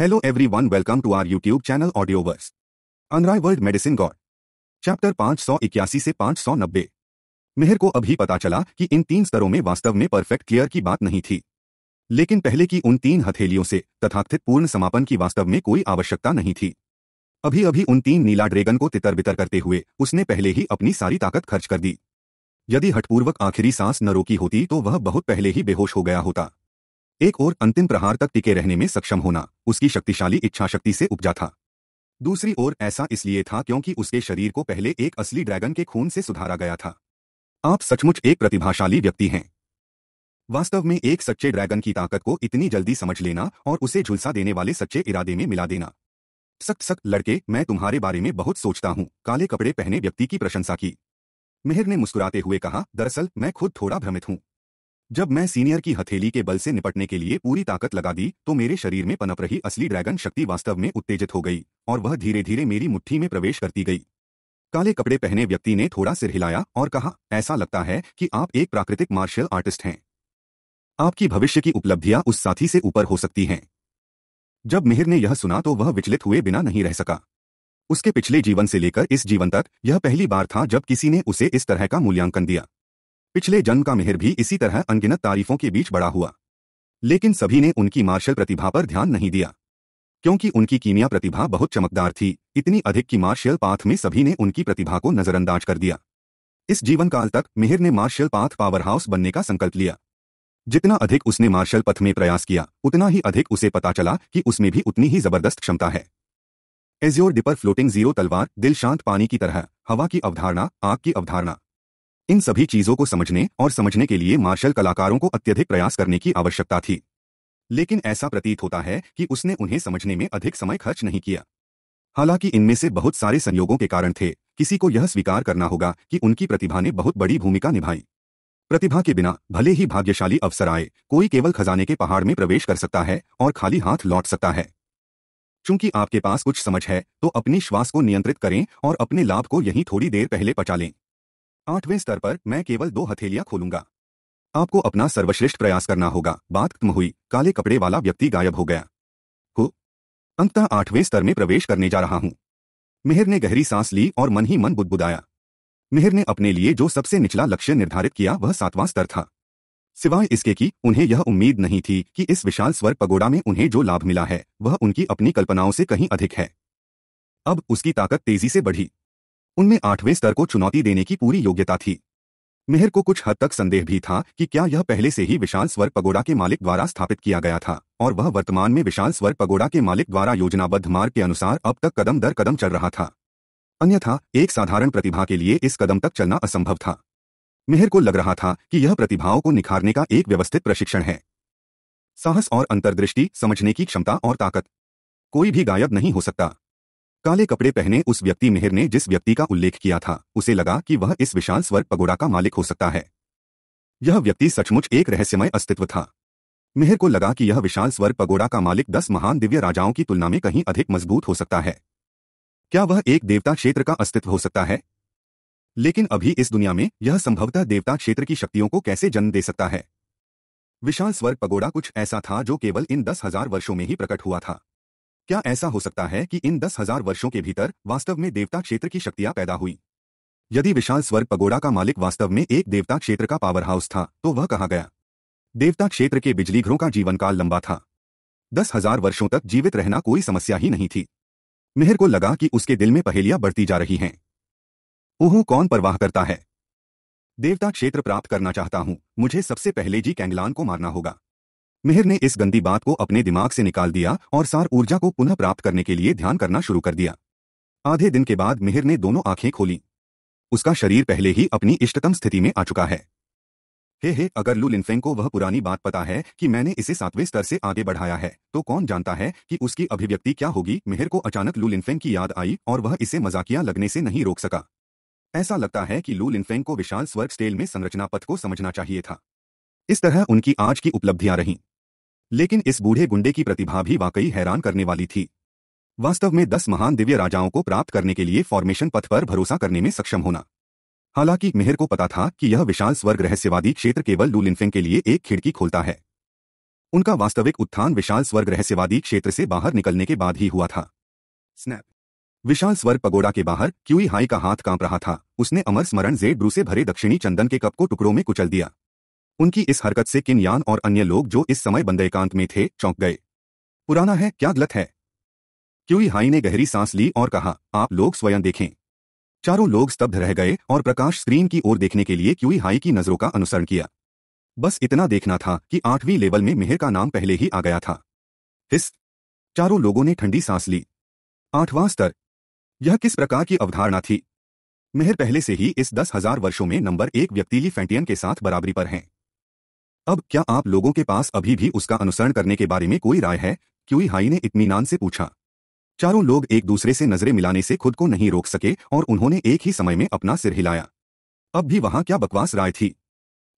Hello everyone welcome to our YouTube channel Audioverse अनराय world medicine god chapter 581 से 590 मेहर को अभी पता चला कि इन तीन स्तरों में वास्तव में परफेक्ट क्लियर की बात नहीं थी लेकिन पहले की उन तीन हथेलियों से तथाकथित पूर्ण समापन की वास्तव में कोई आवश्यकता नहीं थी अभी अभी उन तीन नीला ड्रैगन को तितर बितर करते हुए उसने पहले ही अपनी सारी ताकत खर्च कर दी यदि हटपूर्वक आखिरी सांस न रोकी होती तो वह बहुत पहले ही बेहोश हो गया होता एक और अंतिम प्रहार तक टिके रहने में सक्षम होना उसकी शक्तिशाली इच्छा शक्ति से उपजा था दूसरी ओर ऐसा इसलिए था क्योंकि उसके शरीर को पहले एक असली ड्रैगन के खून से सुधारा गया था आप सचमुच एक प्रतिभाशाली व्यक्ति हैं वास्तव में एक सच्चे ड्रैगन की ताकत को इतनी जल्दी समझ लेना और उसे झुलसा देने वाले सच्चे इरादे में मिला देना सख्त सख्त लड़के मैं तुम्हारे बारे में बहुत सोचता हूँ काले कपड़े पहने व्यक्ति की प्रशंसा की मेहर ने मुस्कुराते हुए कहा दरअसल मैं खुद थोड़ा भ्रमित हूँ जब मैं सीनियर की हथेली के बल से निपटने के लिए पूरी ताकत लगा दी तो मेरे शरीर में पनप रही असली ड्रैगन शक्ति वास्तव में उत्तेजित हो गई और वह धीरे धीरे मेरी मुट्ठी में प्रवेश करती गई काले कपड़े पहने व्यक्ति ने थोड़ा सिर हिलाया और कहा ऐसा लगता है कि आप एक प्राकृतिक मार्शल आर्टिस्ट हैं आपकी भविष्य की उपलब्धियां उस साथी से ऊपर हो सकती हैं जब मिहिर ने यह सुना तो वह विचलित हुए बिना नहीं रह सका उसके पिछले जीवन से लेकर इस जीवन तक यह पहली बार था जब किसी ने उसे इस तरह का मूल्यांकन दिया पिछले जन्म का मेहर भी इसी तरह अनगिनत तारीफों के बीच बड़ा हुआ लेकिन सभी ने उनकी मार्शल प्रतिभा पर ध्यान नहीं दिया क्योंकि उनकी कीमिया प्रतिभा बहुत चमकदार थी इतनी अधिक की मार्शल पाथ में सभी ने उनकी प्रतिभा को नजरअंदाज कर दिया इस जीवन काल तक मिहिर ने मार्शल पाथ पावर हाउस बनने का संकल्प लिया जितना अधिक उसने मार्शल पथ में प्रयास किया उतना ही अधिक उसे पता चला कि उसमें भी उतनी ही जबरदस्त क्षमता है एज्योर डिपर फ्लोटिंग जीरो तलवार दिल शांत पानी की तरह हवा की अवधारणा आग की अवधारणा इन सभी चीजों को समझने और समझने के लिए मार्शल कलाकारों को अत्यधिक प्रयास करने की आवश्यकता थी लेकिन ऐसा प्रतीत होता है कि उसने उन्हें समझने में अधिक समय खर्च नहीं किया हालांकि इनमें से बहुत सारे संयोगों के कारण थे किसी को यह स्वीकार करना होगा कि उनकी प्रतिभा ने बहुत बड़ी भूमिका निभाई प्रतिभा के बिना भले ही भाग्यशाली अवसर आए कोई केवल खजाने के पहाड़ में प्रवेश कर सकता है और खाली हाथ लौट सकता है चूंकि आपके पास कुछ समझ है तो अपने श्वास को नियंत्रित करें और अपने लाभ को यहीं थोड़ी देर पहले पचा लें आठवें स्तर पर मैं केवल दो हथेलियां खोलूंगा आपको अपना सर्वश्रेष्ठ प्रयास करना होगा बात खत्म हुई काले कपड़े वाला व्यक्ति गायब हो गया हो अंततः आठवें स्तर में प्रवेश करने जा रहा हूं मिहिर ने गहरी सांस ली और मन ही मन बुदबुदाया मिहिर ने अपने लिए जो सबसे निचला लक्ष्य निर्धारित किया वह सातवां स्तर था सिवाय इसके कि उन्हें यह उम्मीद नहीं थी कि इस विशाल स्वर पगोड़ा में उन्हें जो लाभ मिला है वह उनकी अपनी कल्पनाओं से कहीं अधिक है अब उसकी ताकत तेजी से बढ़ी उनमें आठवें स्तर को चुनौती देने की पूरी योग्यता थी मेहर को कुछ हद तक संदेह भी था कि क्या यह पहले से ही विशाल स्वर पगोड़ा के मालिक द्वारा स्थापित किया गया था और वह वर्तमान में विशाल स्वर पगोड़ा के मालिक द्वारा योजनाबद्ध मार्ग के अनुसार अब तक कदम दर कदम चल रहा था अन्यथा एक साधारण प्रतिभा के लिए इस कदम तक चलना असंभव था मेहर को लग रहा था कि यह प्रतिभाओं को निखारने का एक व्यवस्थित प्रशिक्षण है साहस और अंतर्दृष्टि समझने की क्षमता और ताकत कोई भी गायब नहीं हो सकता काले कपड़े पहने उस व्यक्ति मेहर ने जिस व्यक्ति का उल्लेख किया था उसे लगा कि वह इस विशाल स्वर्ग पगोड़ा का मालिक हो सकता है यह व्यक्ति सचमुच एक रहस्यमय अस्तित्व था मेहर को लगा कि यह विशाल स्वर्ग पगोड़ा का मालिक दस महान दिव्य राजाओं की तुलना में कहीं अधिक मजबूत हो सकता है क्या वह एक देवता क्षेत्र का अस्तित्व हो सकता है लेकिन अभी इस दुनिया में यह संभवतः देवता क्षेत्र की शक्तियों को कैसे जन्म दे सकता है विशाल स्वर्ग पगोड़ा कुछ ऐसा था जो केवल इन दस हजार वर्षों में ही प्रकट हुआ था क्या ऐसा हो सकता है कि इन दस हजार वर्षों के भीतर वास्तव में देवता क्षेत्र की शक्तियां पैदा हुई यदि विशाल स्वर्ग पगोड़ा का मालिक वास्तव में एक देवता क्षेत्र का पावर हाउस था तो वह कहा गया देवता क्षेत्र के बिजलीघरों का जीवनकाल लंबा था दस हजार वर्षों तक जीवित रहना कोई समस्या ही नहीं थी मिहिर को लगा कि उसके दिल में पहेलियां बढ़ती जा रही हैं ओह कौन परवाह करता है देवता क्षेत्र प्राप्त करना चाहता हूं मुझे सबसे पहले जी कैंगलान को मारना होगा मेहर ने इस गंदी बात को अपने दिमाग से निकाल दिया और सार ऊर्जा को पुनः प्राप्त करने के लिए ध्यान करना शुरू कर दिया आधे दिन के बाद मेहर ने दोनों आंखें खोली उसका शरीर पहले ही अपनी इष्टतम स्थिति में आ चुका है हे हे अगर लू लिनफेंग को वह पुरानी बात पता है कि मैंने इसे सातवें स्तर से आगे बढ़ाया है तो कौन जानता है कि उसकी अभिव्यक्ति क्या होगी मेहर को अचानक लू लिनफेंग की याद आई और वह इसे मजाकिया लगने से नहीं रोक सका ऐसा लगता है कि लू लिनफेंग को विशाल स्वर्ग स्टेल में संरचना पथ को समझना चाहिए था इस तरह उनकी आज की उपलब्धियां रहीं लेकिन इस बूढ़े गुंडे की प्रतिभा भी वाकई हैरान करने वाली थी वास्तव में दस महान दिव्य राजाओं को प्राप्त करने के लिए फॉर्मेशन पथ पर भरोसा करने में सक्षम होना हालांकि मेहर को पता था कि यह विशाल स्वर्ग रहस्यवादी क्षेत्र केवल लूलिनफिंग के लिए एक खिड़की खोलता है उनका वास्तविक उत्थान विशाल स्वर्ग रहस्यवादी क्षेत्र से बाहर निकलने के बाद ही हुआ था स्नैप विशाल स्वर्ग पगोड़ा के बाहर क्यूई हाई का हाथ कांप रहा था उसने अमर स्मरण जेड ब्रू से भरे दक्षिणी चंदन के कप को टुकड़ों में कुचल दिया उनकी इस हरकत से किन यान और अन्य लोग जो इस समय बंदे एकांत में थे चौंक गए पुराना है क्या गलत है क्यूई हाई ने गहरी सांस ली और कहा आप लोग स्वयं देखें चारों लोग स्तब्ध रह गए और प्रकाश स्क्रीन की ओर देखने के लिए क्यूई हाई की नजरों का अनुसरण किया बस इतना देखना था कि आठवीं लेवल में मेहर का नाम पहले ही आ गया था हिस चारों लोगों ने ठंडी सांस ली आठवां स्तर यह किस प्रकार की अवधारणा थी मेहर पहले से ही इस दस हजार वर्षों में नंबर एक व्यक्तिली फैंटियन के साथ बराबरी पर हैं अब क्या आप लोगों के पास अभी भी उसका अनुसरण करने के बारे में कोई राय है क्यूई हाई ने इतमीनान से पूछा चारों लोग एक दूसरे से नजरें मिलाने से खुद को नहीं रोक सके और उन्होंने एक ही समय में अपना सिर हिलाया अब भी वहां क्या बकवास राय थी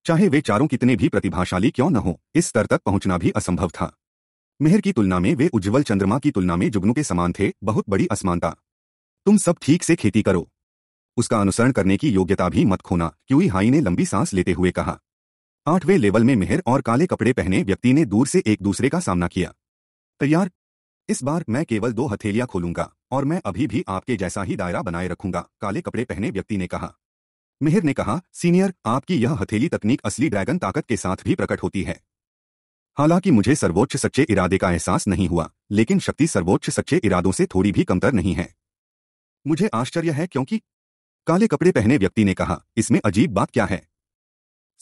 चाहे वे चारों कितने भी प्रतिभाशाली क्यों न हो इस स्तर तक पहुंचना भी असंभव था मेहर की तुलना में वे उज्ज्वल चंद्रमा की तुलना में जुगनू के समान थे बहुत बड़ी असमानता तुम सब ठीक से खेती करो उसका अनुसरण करने की योग्यता भी मत खोना क्यूई हाई ने लंबी सांस लेते हुए कहा आठवें लेवल में मेहर और काले कपड़े पहने व्यक्ति ने दूर से एक दूसरे का सामना किया तैयार तो इस बार मैं केवल दो हथेलियां खोलूंगा और मैं अभी भी आपके जैसा ही दायरा बनाए रखूंगा काले कपड़े पहने व्यक्ति ने कहा मेहर ने कहा सीनियर आपकी यह हथेली तकनीक असली ड्रैगन ताकत के साथ भी प्रकट होती है हालांकि मुझे सर्वोच्च सच्चे इरादे का एहसास नहीं हुआ लेकिन शक्ति सर्वोच्च सच्चे इरादों से थोड़ी भी कमतर नहीं है मुझे आश्चर्य है क्योंकि काले कपड़े पहने व्यक्ति ने कहा इसमें अजीब बात क्या है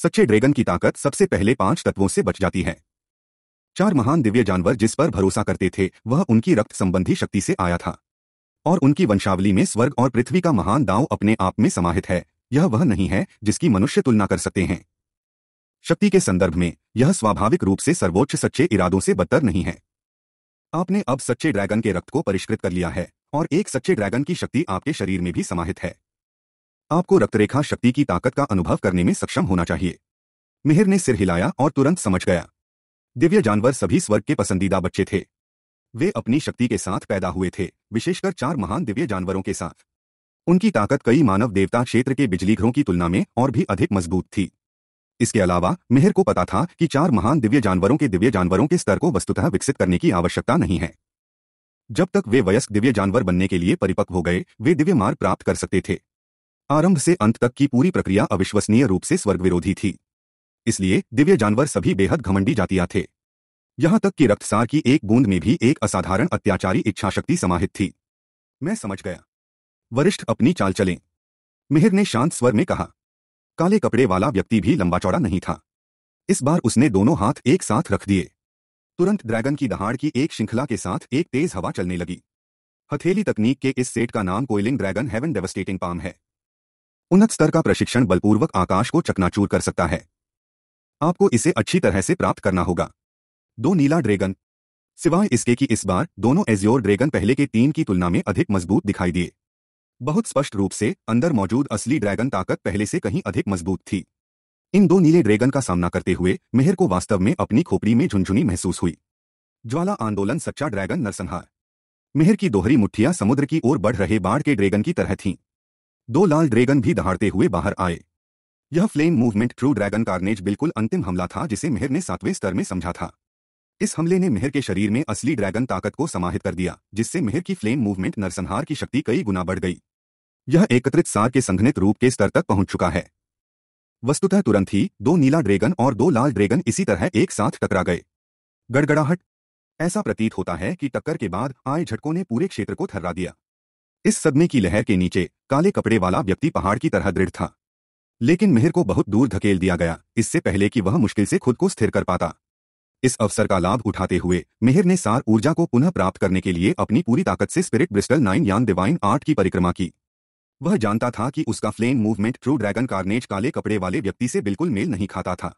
सच्चे ड्रैगन की ताकत सबसे पहले पांच तत्वों से बच जाती है चार महान दिव्य जानवर जिस पर भरोसा करते थे वह उनकी रक्त संबंधी शक्ति से आया था और उनकी वंशावली में स्वर्ग और पृथ्वी का महान दाव अपने आप में समाहित है यह वह नहीं है जिसकी मनुष्य तुलना कर सकते हैं शक्ति के संदर्भ में यह स्वाभाविक रूप से सर्वोच्च सच्चे इरादों से बदतर नहीं है आपने अब सच्चे ड्रैगन के रक्त को परिष्कृत कर लिया है और एक सच्चे ड्रैगन की शक्ति आपके शरीर में भी समाहित है आपको रक्तरेखा शक्ति की ताकत का अनुभव करने में सक्षम होना चाहिए मिहिर ने सिर हिलाया और तुरंत समझ गया दिव्य जानवर सभी स्वर्ग के पसंदीदा बच्चे थे वे अपनी शक्ति के साथ पैदा हुए थे विशेषकर चार महान दिव्य जानवरों के साथ उनकी ताकत कई मानव देवता क्षेत्र के बिजली घरों की तुलना में और भी अधिक मजबूत थी इसके अलावा मिहिर को पता था कि चार महान दिव्य जानवरों के दिव्य जानवरों के स्तर को वस्तुतः विकसित करने की आवश्यकता नहीं है जब तक वे वयस्क दिव्य जानवर बनने के लिए परिपक्व हो गए वे दिव्य मार्ग प्राप्त कर सकते थे आरंभ से अंत तक की पूरी प्रक्रिया अविश्वसनीय रूप से स्वर्ग विरोधी थी इसलिए दिव्य जानवर सभी बेहद घमंडी जातियां थे यहां तक कि रक्तसार की एक बूंद में भी एक असाधारण अत्याचारी इच्छाशक्ति समाहित थी मैं समझ गया वरिष्ठ अपनी चाल चले मिहिर ने शांत स्वर में कहा काले कपड़े वाला व्यक्ति भी लंबा चौड़ा नहीं था इस बार उसने दोनों हाथ एक साथ रख दिए तुरंत ड्रैगन की दहाड़ की एक श्रृंखला के साथ एक तेज हवा चलने लगी हथेली तकनीक के इस सेट का नाम coiling dragon heaven devastating palm है उन्नत स्तर का प्रशिक्षण बलपूर्वक आकाश को चकनाचूर कर सकता है आपको इसे अच्छी तरह से प्राप्त करना होगा दो नीला ड्रैगन सिवाय इसके कि इस बार दोनों एज्योर ड्रैगन पहले के तीन की तुलना में अधिक मजबूत दिखाई दिए बहुत स्पष्ट रूप से अंदर मौजूद असली ड्रैगन ताकत पहले से कहीं अधिक मजबूत थी इन दो नीले ड्रैगन का सामना करते हुए मेहर को वास्तव में अपनी खोपड़ी में झुंझुनी महसूस हुई ज्वाला आंदोलन सच्चा ड्रैगन नरसंहार मेहर की दोहरी मुठ्ठियां समुद्र की ओर बढ़ रहे बाढ़ के ड्रैगन की तरह थीं दो लाल ड्रैगन भी दहाड़ते हुए बाहर आए यह flame movement true dragon carnage बिल्कुल अंतिम हमला था जिसे मेहर ने सातवें स्तर में समझा था इस हमले ने मेहर के शरीर में असली ड्रैगन ताकत को समाहित कर दिया जिससे मेहर की फ्लेम मूवमेंट नरसंहार की शक्ति कई गुना बढ़ गई यह एकत्रित सार के संघनित रूप के स्तर तक पहुंच चुका है वस्तुतः तुरंत ही दो नीला ड्रैगन और दो लाल ड्रैगन इसी तरह एक साथ टकरा गए गड़गड़ाहट ऐसा प्रतीत होता है कि टक्कर के बाद आए झटकों ने पूरे क्षेत्र को थर्रा दिया इस सदमे की लहर के नीचे काले कपड़े वाला व्यक्ति पहाड़ की तरह दृढ़ था लेकिन मेहर को बहुत दूर धकेल दिया गया इससे पहले कि वह मुश्किल से खुद को स्थिर कर पाता इस अवसर का लाभ उठाते हुए मेहर ने सार ऊर्जा को पुनः प्राप्त करने के लिए अपनी पूरी ताकत से spirit Bristol nine Yan divine art की परिक्रमा की वह जानता था कि उसका flame movement true dragon carnage काले कपड़े वाले व्यक्ति से बिल्कुल मेल नहीं खाता था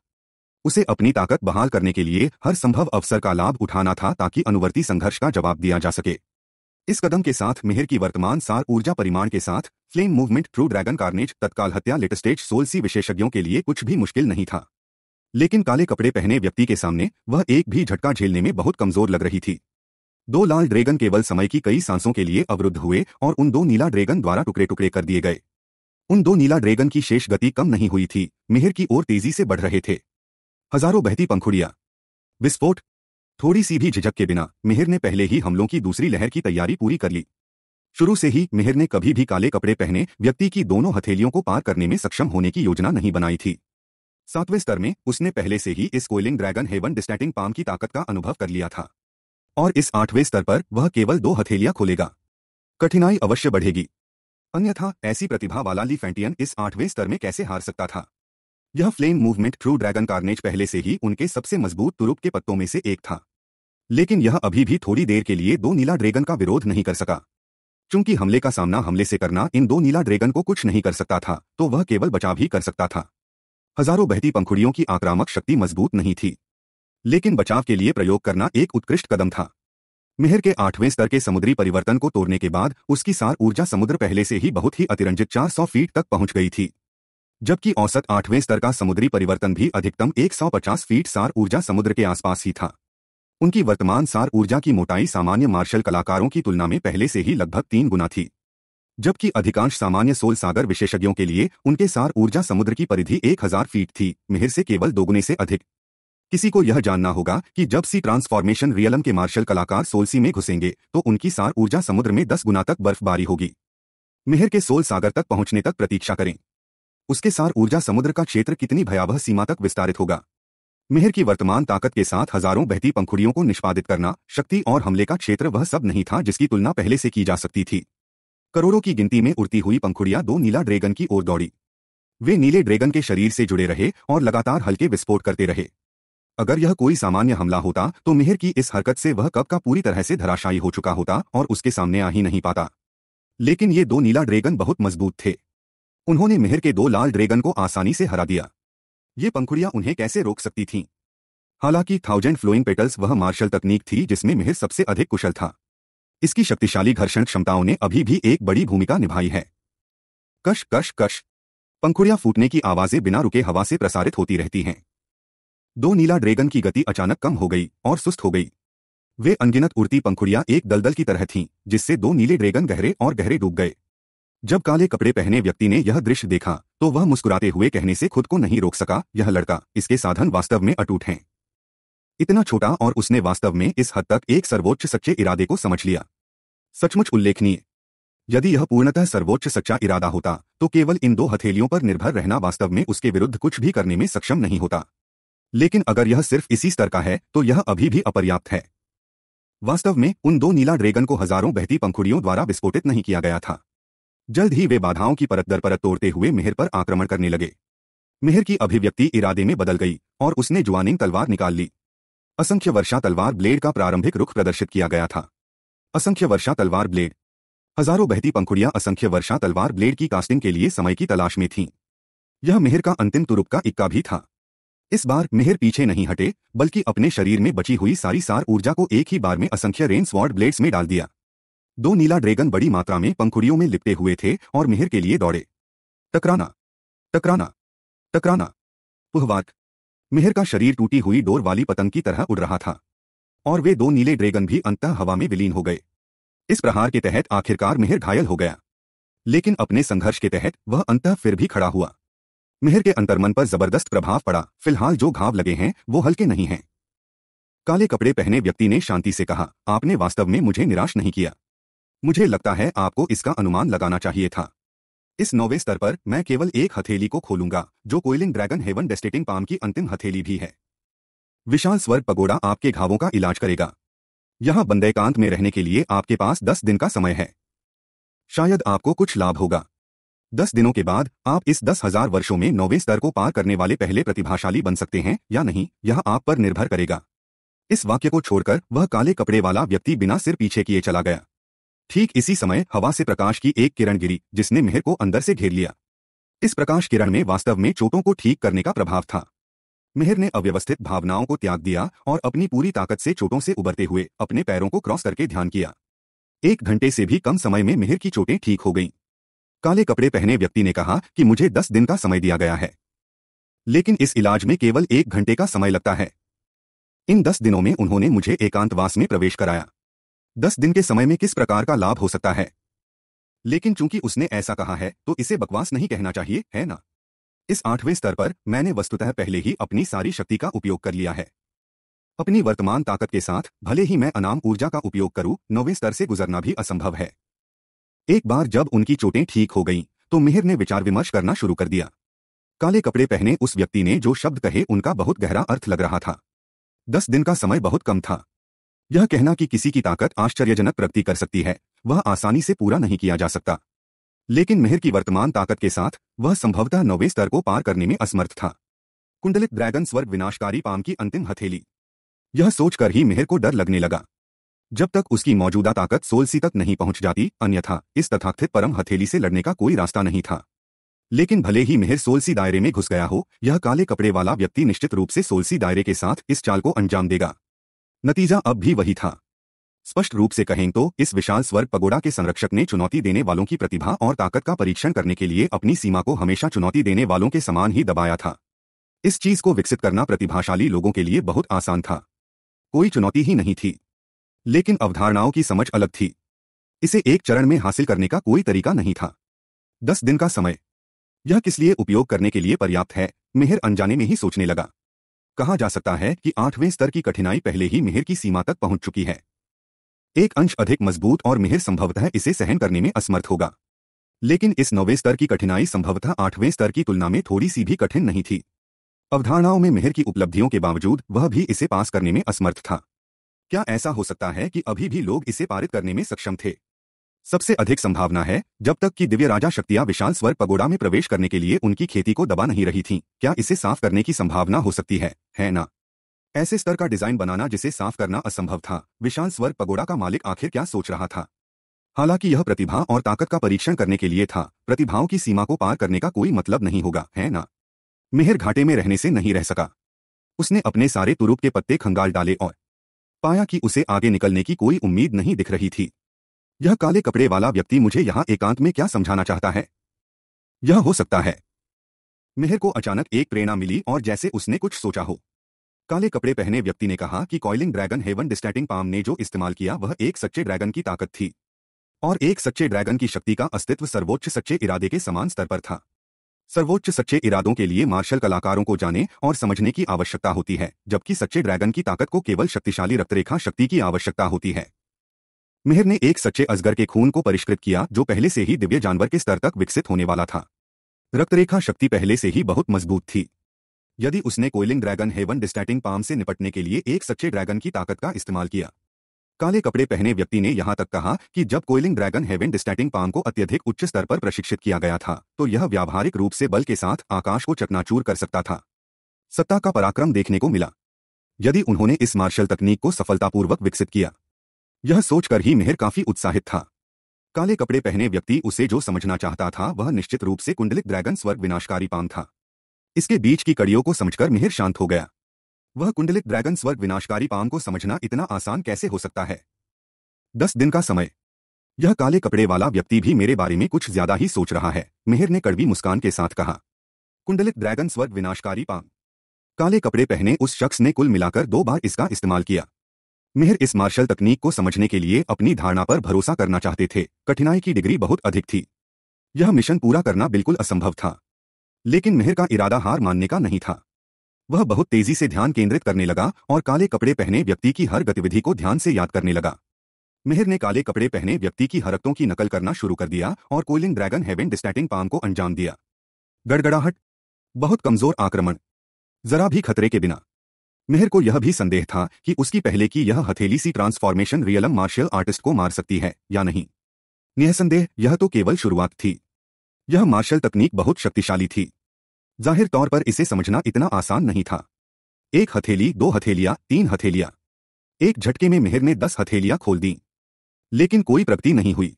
उसे अपनी ताकत बहाल करने के लिए हर संभव अवसर का लाभ उठाना था ताकि अनुवर्ती संघर्ष का जवाब दिया जा सके इस कदम के साथ मेहर की वर्तमान सार ऊर्जा परिमाण के साथ flame movement true dragon carnage तत्काल हत्या लेटेस्टेज सोलसी विशेषज्ञों के लिए कुछ भी मुश्किल नहीं था लेकिन काले कपड़े पहने व्यक्ति के सामने वह एक भी झटका झेलने में बहुत कमजोर लग रही थी दो लाल ड्रैगन केवल समय की कई सांसों के लिए अवरुद्ध हुए और उन दो नीला ड्रैगन द्वारा टुकड़े टुकड़े कर दिए गए उन दो नीला ड्रैगन की शेष गति कम नहीं हुई थी मेहर की ओर तेजी से बढ़ रहे थे हजारों बहती पंखुड़ियां विस्फोट थोड़ी सी भी झिझक के बिना मिहिर ने पहले ही हमलों की दूसरी लहर की तैयारी पूरी कर ली शुरू से ही मिहिर ने कभी भी काले कपड़े पहने व्यक्ति की दोनों हथेलियों को पार करने में सक्षम होने की योजना नहीं बनाई थी सातवें स्तर में उसने पहले से ही इस कोयलिंग ड्रैगन हेवन डिस्टैटिंग पाम की ताकत का अनुभव कर लिया था और इस आठवें स्तर पर वह केवल दो हथेलियां खोलेगा कठिनाई अवश्य बढ़ेगी अन्यथा ऐसी प्रतिभा वाला ली फेंटियन इस आठवें स्तर में कैसे हार सकता था यह flame movement true dragon carnage पहले से ही उनके सबसे मजबूत तुरुप के पत्तों में से एक था लेकिन यह अभी भी थोड़ी देर के लिए दो नीला ड्रैगन का विरोध नहीं कर सका चूंकि हमले का सामना हमले से करना इन दो नीला ड्रैगन को कुछ नहीं कर सकता था तो वह केवल बचाव ही कर सकता था हजारों बहती पंखुड़ियों की आक्रामक शक्ति मजबूत नहीं थी लेकिन बचाव के लिए प्रयोग करना एक उत्कृष्ट कदम था मेहर के आठवें स्तर के समुद्री परिवर्तन को तोड़ने के बाद उसकी सार ऊर्जा समुद्र पहले से ही बहुत ही अतिरंजित 400 फीट तक पहुंच गई थी जबकि औसत आठवें स्तर का समुद्री परिवर्तन भी अधिकतम 150 फीट सार ऊर्जा समुद्र के आसपास ही था उनकी वर्तमान सार ऊर्जा की मोटाई सामान्य मार्शल कलाकारों की तुलना में पहले से ही लगभग तीन गुना थी जबकि अधिकांश सामान्य सोल सागर विशेषज्ञों के लिए उनके सार ऊर्जा समुद्र की परिधि 1000 फीट थी मिहिर से केवल दोगुने से अधिक किसी को यह जानना होगा कि जब सी ट्रांसफॉर्मेशन रियलम के मार्शल कलाकार सोलसी में घुसेंगे तो उनकी सार ऊर्जा समुद्र में दस गुना तक बर्फबारी होगी मेहर के सोल सागर तक पहुंचने तक प्रतीक्षा करें उसके सार ऊर्जा समुद्र का क्षेत्र कितनी भयावह सीमा तक विस्तारित होगा मिहिर की वर्तमान ताकत के साथ हजारों बहती पंखुड़ियों को निष्पादित करना शक्ति और हमले का क्षेत्र वह सब नहीं था जिसकी तुलना पहले से की जा सकती थी करोड़ों की गिनती में उड़ती हुई पंखुड़ियां दो नीला ड्रैगन की ओर दौड़ी वे नीले ड्रैगन के शरीर से जुड़े रहे और लगातार हल्के विस्फोट करते रहे अगर यह कोई सामान्य हमला होता तो मिहिर की इस हरकत से वह कब का पूरी तरह से धराशायी हो चुका होता और उसके सामने आ ही नहीं पाता लेकिन ये दो नीला ड्रैगन बहुत मजबूत थे उन्होंने मेहर के दो लाल ड्रैगन को आसानी से हरा दिया ये पंखुड़ियां उन्हें कैसे रोक सकती थीं हालांकि थाउजेंड फ्लोइंग पेटल्स वह मार्शल तकनीक थी जिसमें मिहिर सबसे अधिक कुशल था इसकी शक्तिशाली घर्षण क्षमताओं ने अभी भी एक बड़ी भूमिका निभाई है कश कश कश पंखुड़ियां फूटने की आवाजें बिना रुके हवा से प्रसारित होती रहती हैं दो नीला ड्रैगन की गति अचानक कम हो गई और सुस्त हो गई वे अनगिनत उड़ती पंखुड़ियां एक दलदल की तरह थीं जिससे दो नीले ड्रैगन गहरे और गहरे डूब गए जब काले कपड़े पहने व्यक्ति ने यह दृश्य देखा तो वह मुस्कुराते हुए कहने से खुद को नहीं रोक सका यह लड़का इसके साधन वास्तव में अटूट हैं इतना छोटा और उसने वास्तव में इस हद तक एक सर्वोच्च सच्चे इरादे को समझ लिया सचमुच उल्लेखनीय यदि यह पूर्णतः सर्वोच्च सच्चा इरादा होता तो केवल इन दो हथेलियों पर निर्भर रहना वास्तव में उसके विरुद्ध कुछ भी करने में सक्षम नहीं होता लेकिन अगर यह सिर्फ इसी स्तर का है तो यह अभी भी अपर्याप्त है वास्तव में उन दो नीला ड्रैगन को हजारों बहती पंखुड़ियों द्वारा विस्फोटित नहीं किया गया था जल्द ही वे बाधाओं की परत दर परत तोड़ते हुए मेहर पर आक्रमण करने लगे मेहर की अभिव्यक्ति इरादे में बदल गई और उसने जुआनिंग तलवार निकाल ली असंख्य वर्षा तलवार ब्लेड का प्रारंभिक रुख प्रदर्शित किया गया था असंख्य वर्षा तलवार ब्लेड हजारों बहती पंखुड़ियां असंख्य वर्षा तलवार ब्लेड की कास्टिंग के लिए समय की तलाश में थीं यह मेहर का अंतिम तुरुप का इक्का भी था इस बार मेहर पीछे नहीं हटे बल्कि अपने शरीर में बची हुई सारी सार ऊर्जा को एक ही बार में असंख्य रेन स्वॉर्ड ब्लेड्स में डाल दिया दो नीला ड्रैगन बड़ी मात्रा में पंखुड़ियों में लिपटे हुए थे और मिहिर के लिए दौड़े टकराना टकराना टकराना पुहवाट मिहिर का शरीर टूटी हुई डोर वाली पतंग की तरह उड़ रहा था और वे दो नीले ड्रैगन भी अंततः हवा में विलीन हो गए इस प्रहार के तहत आखिरकार मिहिर घायल हो गया लेकिन अपने संघर्ष के तहत वह अंत फिर भी खड़ा हुआ मिहिर के अंतर्मन पर जबरदस्त प्रभाव पड़ा फिलहाल जो घाव लगे हैं वो हल्के नहीं हैं काले कपड़े पहने व्यक्ति ने शांति से कहा आपने वास्तव में मुझे निराश नहीं किया मुझे लगता है आपको इसका अनुमान लगाना चाहिए था इस नौवे स्तर पर मैं केवल एक हथेली को खोलूंगा जो कोयलिंग ड्रैगन हेवन डेस्टेटिंग पाम की अंतिम हथेली भी है विशाल स्वर्ग पगोड़ा आपके घावों का इलाज करेगा यहां बंदेकांत में रहने के लिए आपके पास दस दिन का समय है शायद आपको कुछ लाभ होगा दस दिनों के बाद आप इस दस हजार वर्षों में नौवे स्तर को पार करने वाले पहले प्रतिभाशाली बन सकते हैं या नहीं यह आप पर निर्भर करेगा इस वाक्य को छोड़कर वह काले कपड़े वाला व्यक्ति बिना सिर पीछे किए चला गया ठीक इसी समय हवा से प्रकाश की एक किरण गिरी जिसने मेहर को अंदर से घेर लिया इस प्रकाश किरण में वास्तव में चोटों को ठीक करने का प्रभाव था मेहर ने अव्यवस्थित भावनाओं को त्याग दिया और अपनी पूरी ताकत से चोटों से उबरते हुए अपने पैरों को क्रॉस करके ध्यान किया एक घंटे से भी कम समय में मेहर की चोटें ठीक हो गईं। काले कपड़े पहने व्यक्ति ने कहा कि मुझे दस दिन का समय दिया गया है लेकिन इस इलाज में केवल एक घंटे का समय लगता है इन दस दिनों में उन्होंने मुझे एकांतवास में प्रवेश कराया दस दिन के समय में किस प्रकार का लाभ हो सकता है लेकिन चूंकि उसने ऐसा कहा है तो इसे बकवास नहीं कहना चाहिए है ना इस आठवें स्तर पर मैंने वस्तुतः पहले ही अपनी सारी शक्ति का उपयोग कर लिया है अपनी वर्तमान ताकत के साथ भले ही मैं अनाम ऊर्जा का उपयोग करूं नौवें स्तर से गुजरना भी असंभव है एक बार जब उनकी चोटें ठीक हो गईं तो मिहिर ने विचार विमर्श करना शुरू कर दिया काले कपड़े पहने उस व्यक्ति ने जो शब्द कहे उनका बहुत गहरा अर्थ लग रहा था दस दिन का समय बहुत कम था यह कहना कि किसी की ताकत आश्चर्यजनक प्रगति कर सकती है वह आसानी से पूरा नहीं किया जा सकता लेकिन मेहर की वर्तमान ताकत के साथ वह संभवतः नौवे स्तर को पार करने में असमर्थ था कुंडलित ड्रैगन स्वर्ग विनाशकारी पाम की अंतिम हथेली यह सोचकर ही मेहर को डर लगने लगा जब तक उसकी मौजूदा ताकत सोलसी तक नहीं पहुंच जाती अन्यथा इस तथाकथित परम हथेली से लड़ने का कोई रास्ता नहीं था लेकिन भले ही मेहर सोलसी दायरे में घुस गया हो यह काले कपड़े वाला व्यक्ति निश्चित रूप से सोलसी दायरे के साथ इस चाल को अंजाम देगा नतीजा अब भी वही था स्पष्ट रूप से कहें तो इस विशाल स्वर्ग पगोड़ा के संरक्षक ने चुनौती देने वालों की प्रतिभा और ताकत का परीक्षण करने के लिए अपनी सीमा को हमेशा चुनौती देने वालों के समान ही दबाया था इस चीज को विकसित करना प्रतिभाशाली लोगों के लिए बहुत आसान था कोई चुनौती ही नहीं थी लेकिन अवधारणाओं की समझ अलग थी इसे एक चरण में हासिल करने का कोई तरीका नहीं था दस दिन का समय यह किस लिए उपयोग करने के लिए पर्याप्त है मेहर अनजाने में ही सोचने लगा कहा जा सकता है कि आठवें स्तर की कठिनाई पहले ही मिहिर की सीमा तक पहुंच चुकी है एक अंश अधिक मजबूत और मिहिर संभवतः इसे सहन करने में असमर्थ होगा लेकिन इस नौवें स्तर की कठिनाई संभवतः आठवें स्तर की तुलना में थोड़ी सी भी कठिन नहीं थी अवधारणाओं में मिहिर की उपलब्धियों के बावजूद वह भी इसे पास करने में असमर्थ था क्या ऐसा हो सकता है कि अभी भी लोग इसे पारित करने में सक्षम थे सबसे अधिक संभावना है जब तक कि दिव्य राजा शक्तियां विशाल स्वर पगोड़ा में प्रवेश करने के लिए उनकी खेती को दबा नहीं रही थीं, क्या इसे साफ करने की संभावना हो सकती है है ना ऐसे स्तर का डिजाइन बनाना जिसे साफ करना असंभव था विशाल स्वर्ग पगोड़ा का मालिक आखिर क्या सोच रहा था हालांकि यह प्रतिभा और ताकत का परीक्षण करने के लिए था प्रतिभाओं की सीमा को पार करने का कोई मतलब नहीं होगा है ना मेहर घाटे में रहने से नहीं रह सका उसने अपने सारे तुरुप के पत्ते खंगाल डाले और पाया कि उसे आगे निकलने की कोई उम्मीद नहीं दिख रही थी यह काले कपड़े वाला व्यक्ति मुझे यहां एकांत में क्या समझाना चाहता है यह हो सकता है मेहर को अचानक एक प्रेरणा मिली और जैसे उसने कुछ सोचा हो काले कपड़े पहने व्यक्ति ने कहा कि कॉइलिंग ड्रैगन हेवन डिस्टैटिंग पाम ने जो इस्तेमाल किया वह एक सच्चे ड्रैगन की ताकत थी और एक सच्चे ड्रैगन की शक्ति का अस्तित्व सर्वोच्च सच्चे इरादे के समान स्तर पर था सर्वोच्च सच्चे इरादों के लिए मार्शल कलाकारों को जाने और समझने की आवश्यकता होती है जबकि सच्चे ड्रैगन की ताकत को केवल शक्तिशाली रक्तरेखा शक्ति की आवश्यकता होती है मेहर ने एक सच्चे अजगर के खून को परिष्कृत किया जो पहले से ही दिव्य जानवर के स्तर तक विकसित होने वाला था रक्तरेखा शक्ति पहले से ही बहुत मजबूत थी यदि उसने कोयलिंग ड्रैगन हेवन डिस्टैटिंग पाम से निपटने के लिए एक सच्चे ड्रैगन की ताकत का इस्तेमाल किया काले कपड़े पहने व्यक्ति ने यहां तक कहा कि जब कोयलिंग ड्रैगन हेवन डिस्टैटिंग पाम को अत्यधिक उच्च स्तर पर प्रशिक्षित किया गया था तो यह व्यावहारिक रूप से बल के साथ आकाश को चकनाचूर कर सकता था सत्ता का पराक्रम देखने को मिला यदि उन्होंने इस मार्शल तकनीक को सफलतापूर्वक विकसित किया यह सोचकर ही मेहर काफी उत्साहित था काले कपड़े पहने व्यक्ति उसे जो समझना चाहता था वह निश्चित रूप से कुंडलिक ड्रैगन स्वर्ग विनाशकारी पाम था इसके बीच की कड़ियों को समझकर मिहिर शांत हो गया वह कुंडलित ड्रैगन स्वर्ग विनाशकारी पाम को समझना इतना आसान कैसे हो सकता है दस दिन का समय यह काले कपड़े वाला व्यक्ति भी मेरे बारे में कुछ ज्यादा ही सोच रहा है मिहिर ने कड़वी मुस्कान के साथ कहा कुंडलित ड्रैगन स्वर्ग विनाशकारी पाम काले कपड़े पहने उस शख्स ने कुल मिलाकर दो बार इसका इस्तेमाल किया मिहिर इस मार्शल तकनीक को समझने के लिए अपनी धारणा पर भरोसा करना चाहते थे कठिनाई की डिग्री बहुत अधिक थी यह मिशन पूरा करना बिल्कुल असंभव था लेकिन मेहर का इरादा हार मानने का नहीं था वह बहुत तेजी से ध्यान केंद्रित करने लगा और काले कपड़े पहने व्यक्ति की हर गतिविधि को ध्यान से याद करने लगा मेहर ने काले कपड़े पहने व्यक्ति की हरकतों की नकल करना शुरू कर दिया और calling dragon heaven devastating palm को अंजाम दिया गड़गड़ाहट बहुत कमजोर आक्रमण जरा भी खतरे के बिना मेहर को यह भी संदेह था कि उसकी पहले की यह हथेली sea transformation realm martial artist को मार सकती है या नहीं निहसंदेह यह तो केवल शुरुआत थी यह मार्शल तकनीक बहुत शक्तिशाली थी जाहिर तौर पर इसे समझना इतना आसान नहीं था एक हथेली दो हथेलियां तीन हथेलियां एक झटके में मेहर ने दस हथेलियां खोल दी लेकिन कोई प्रगति नहीं हुई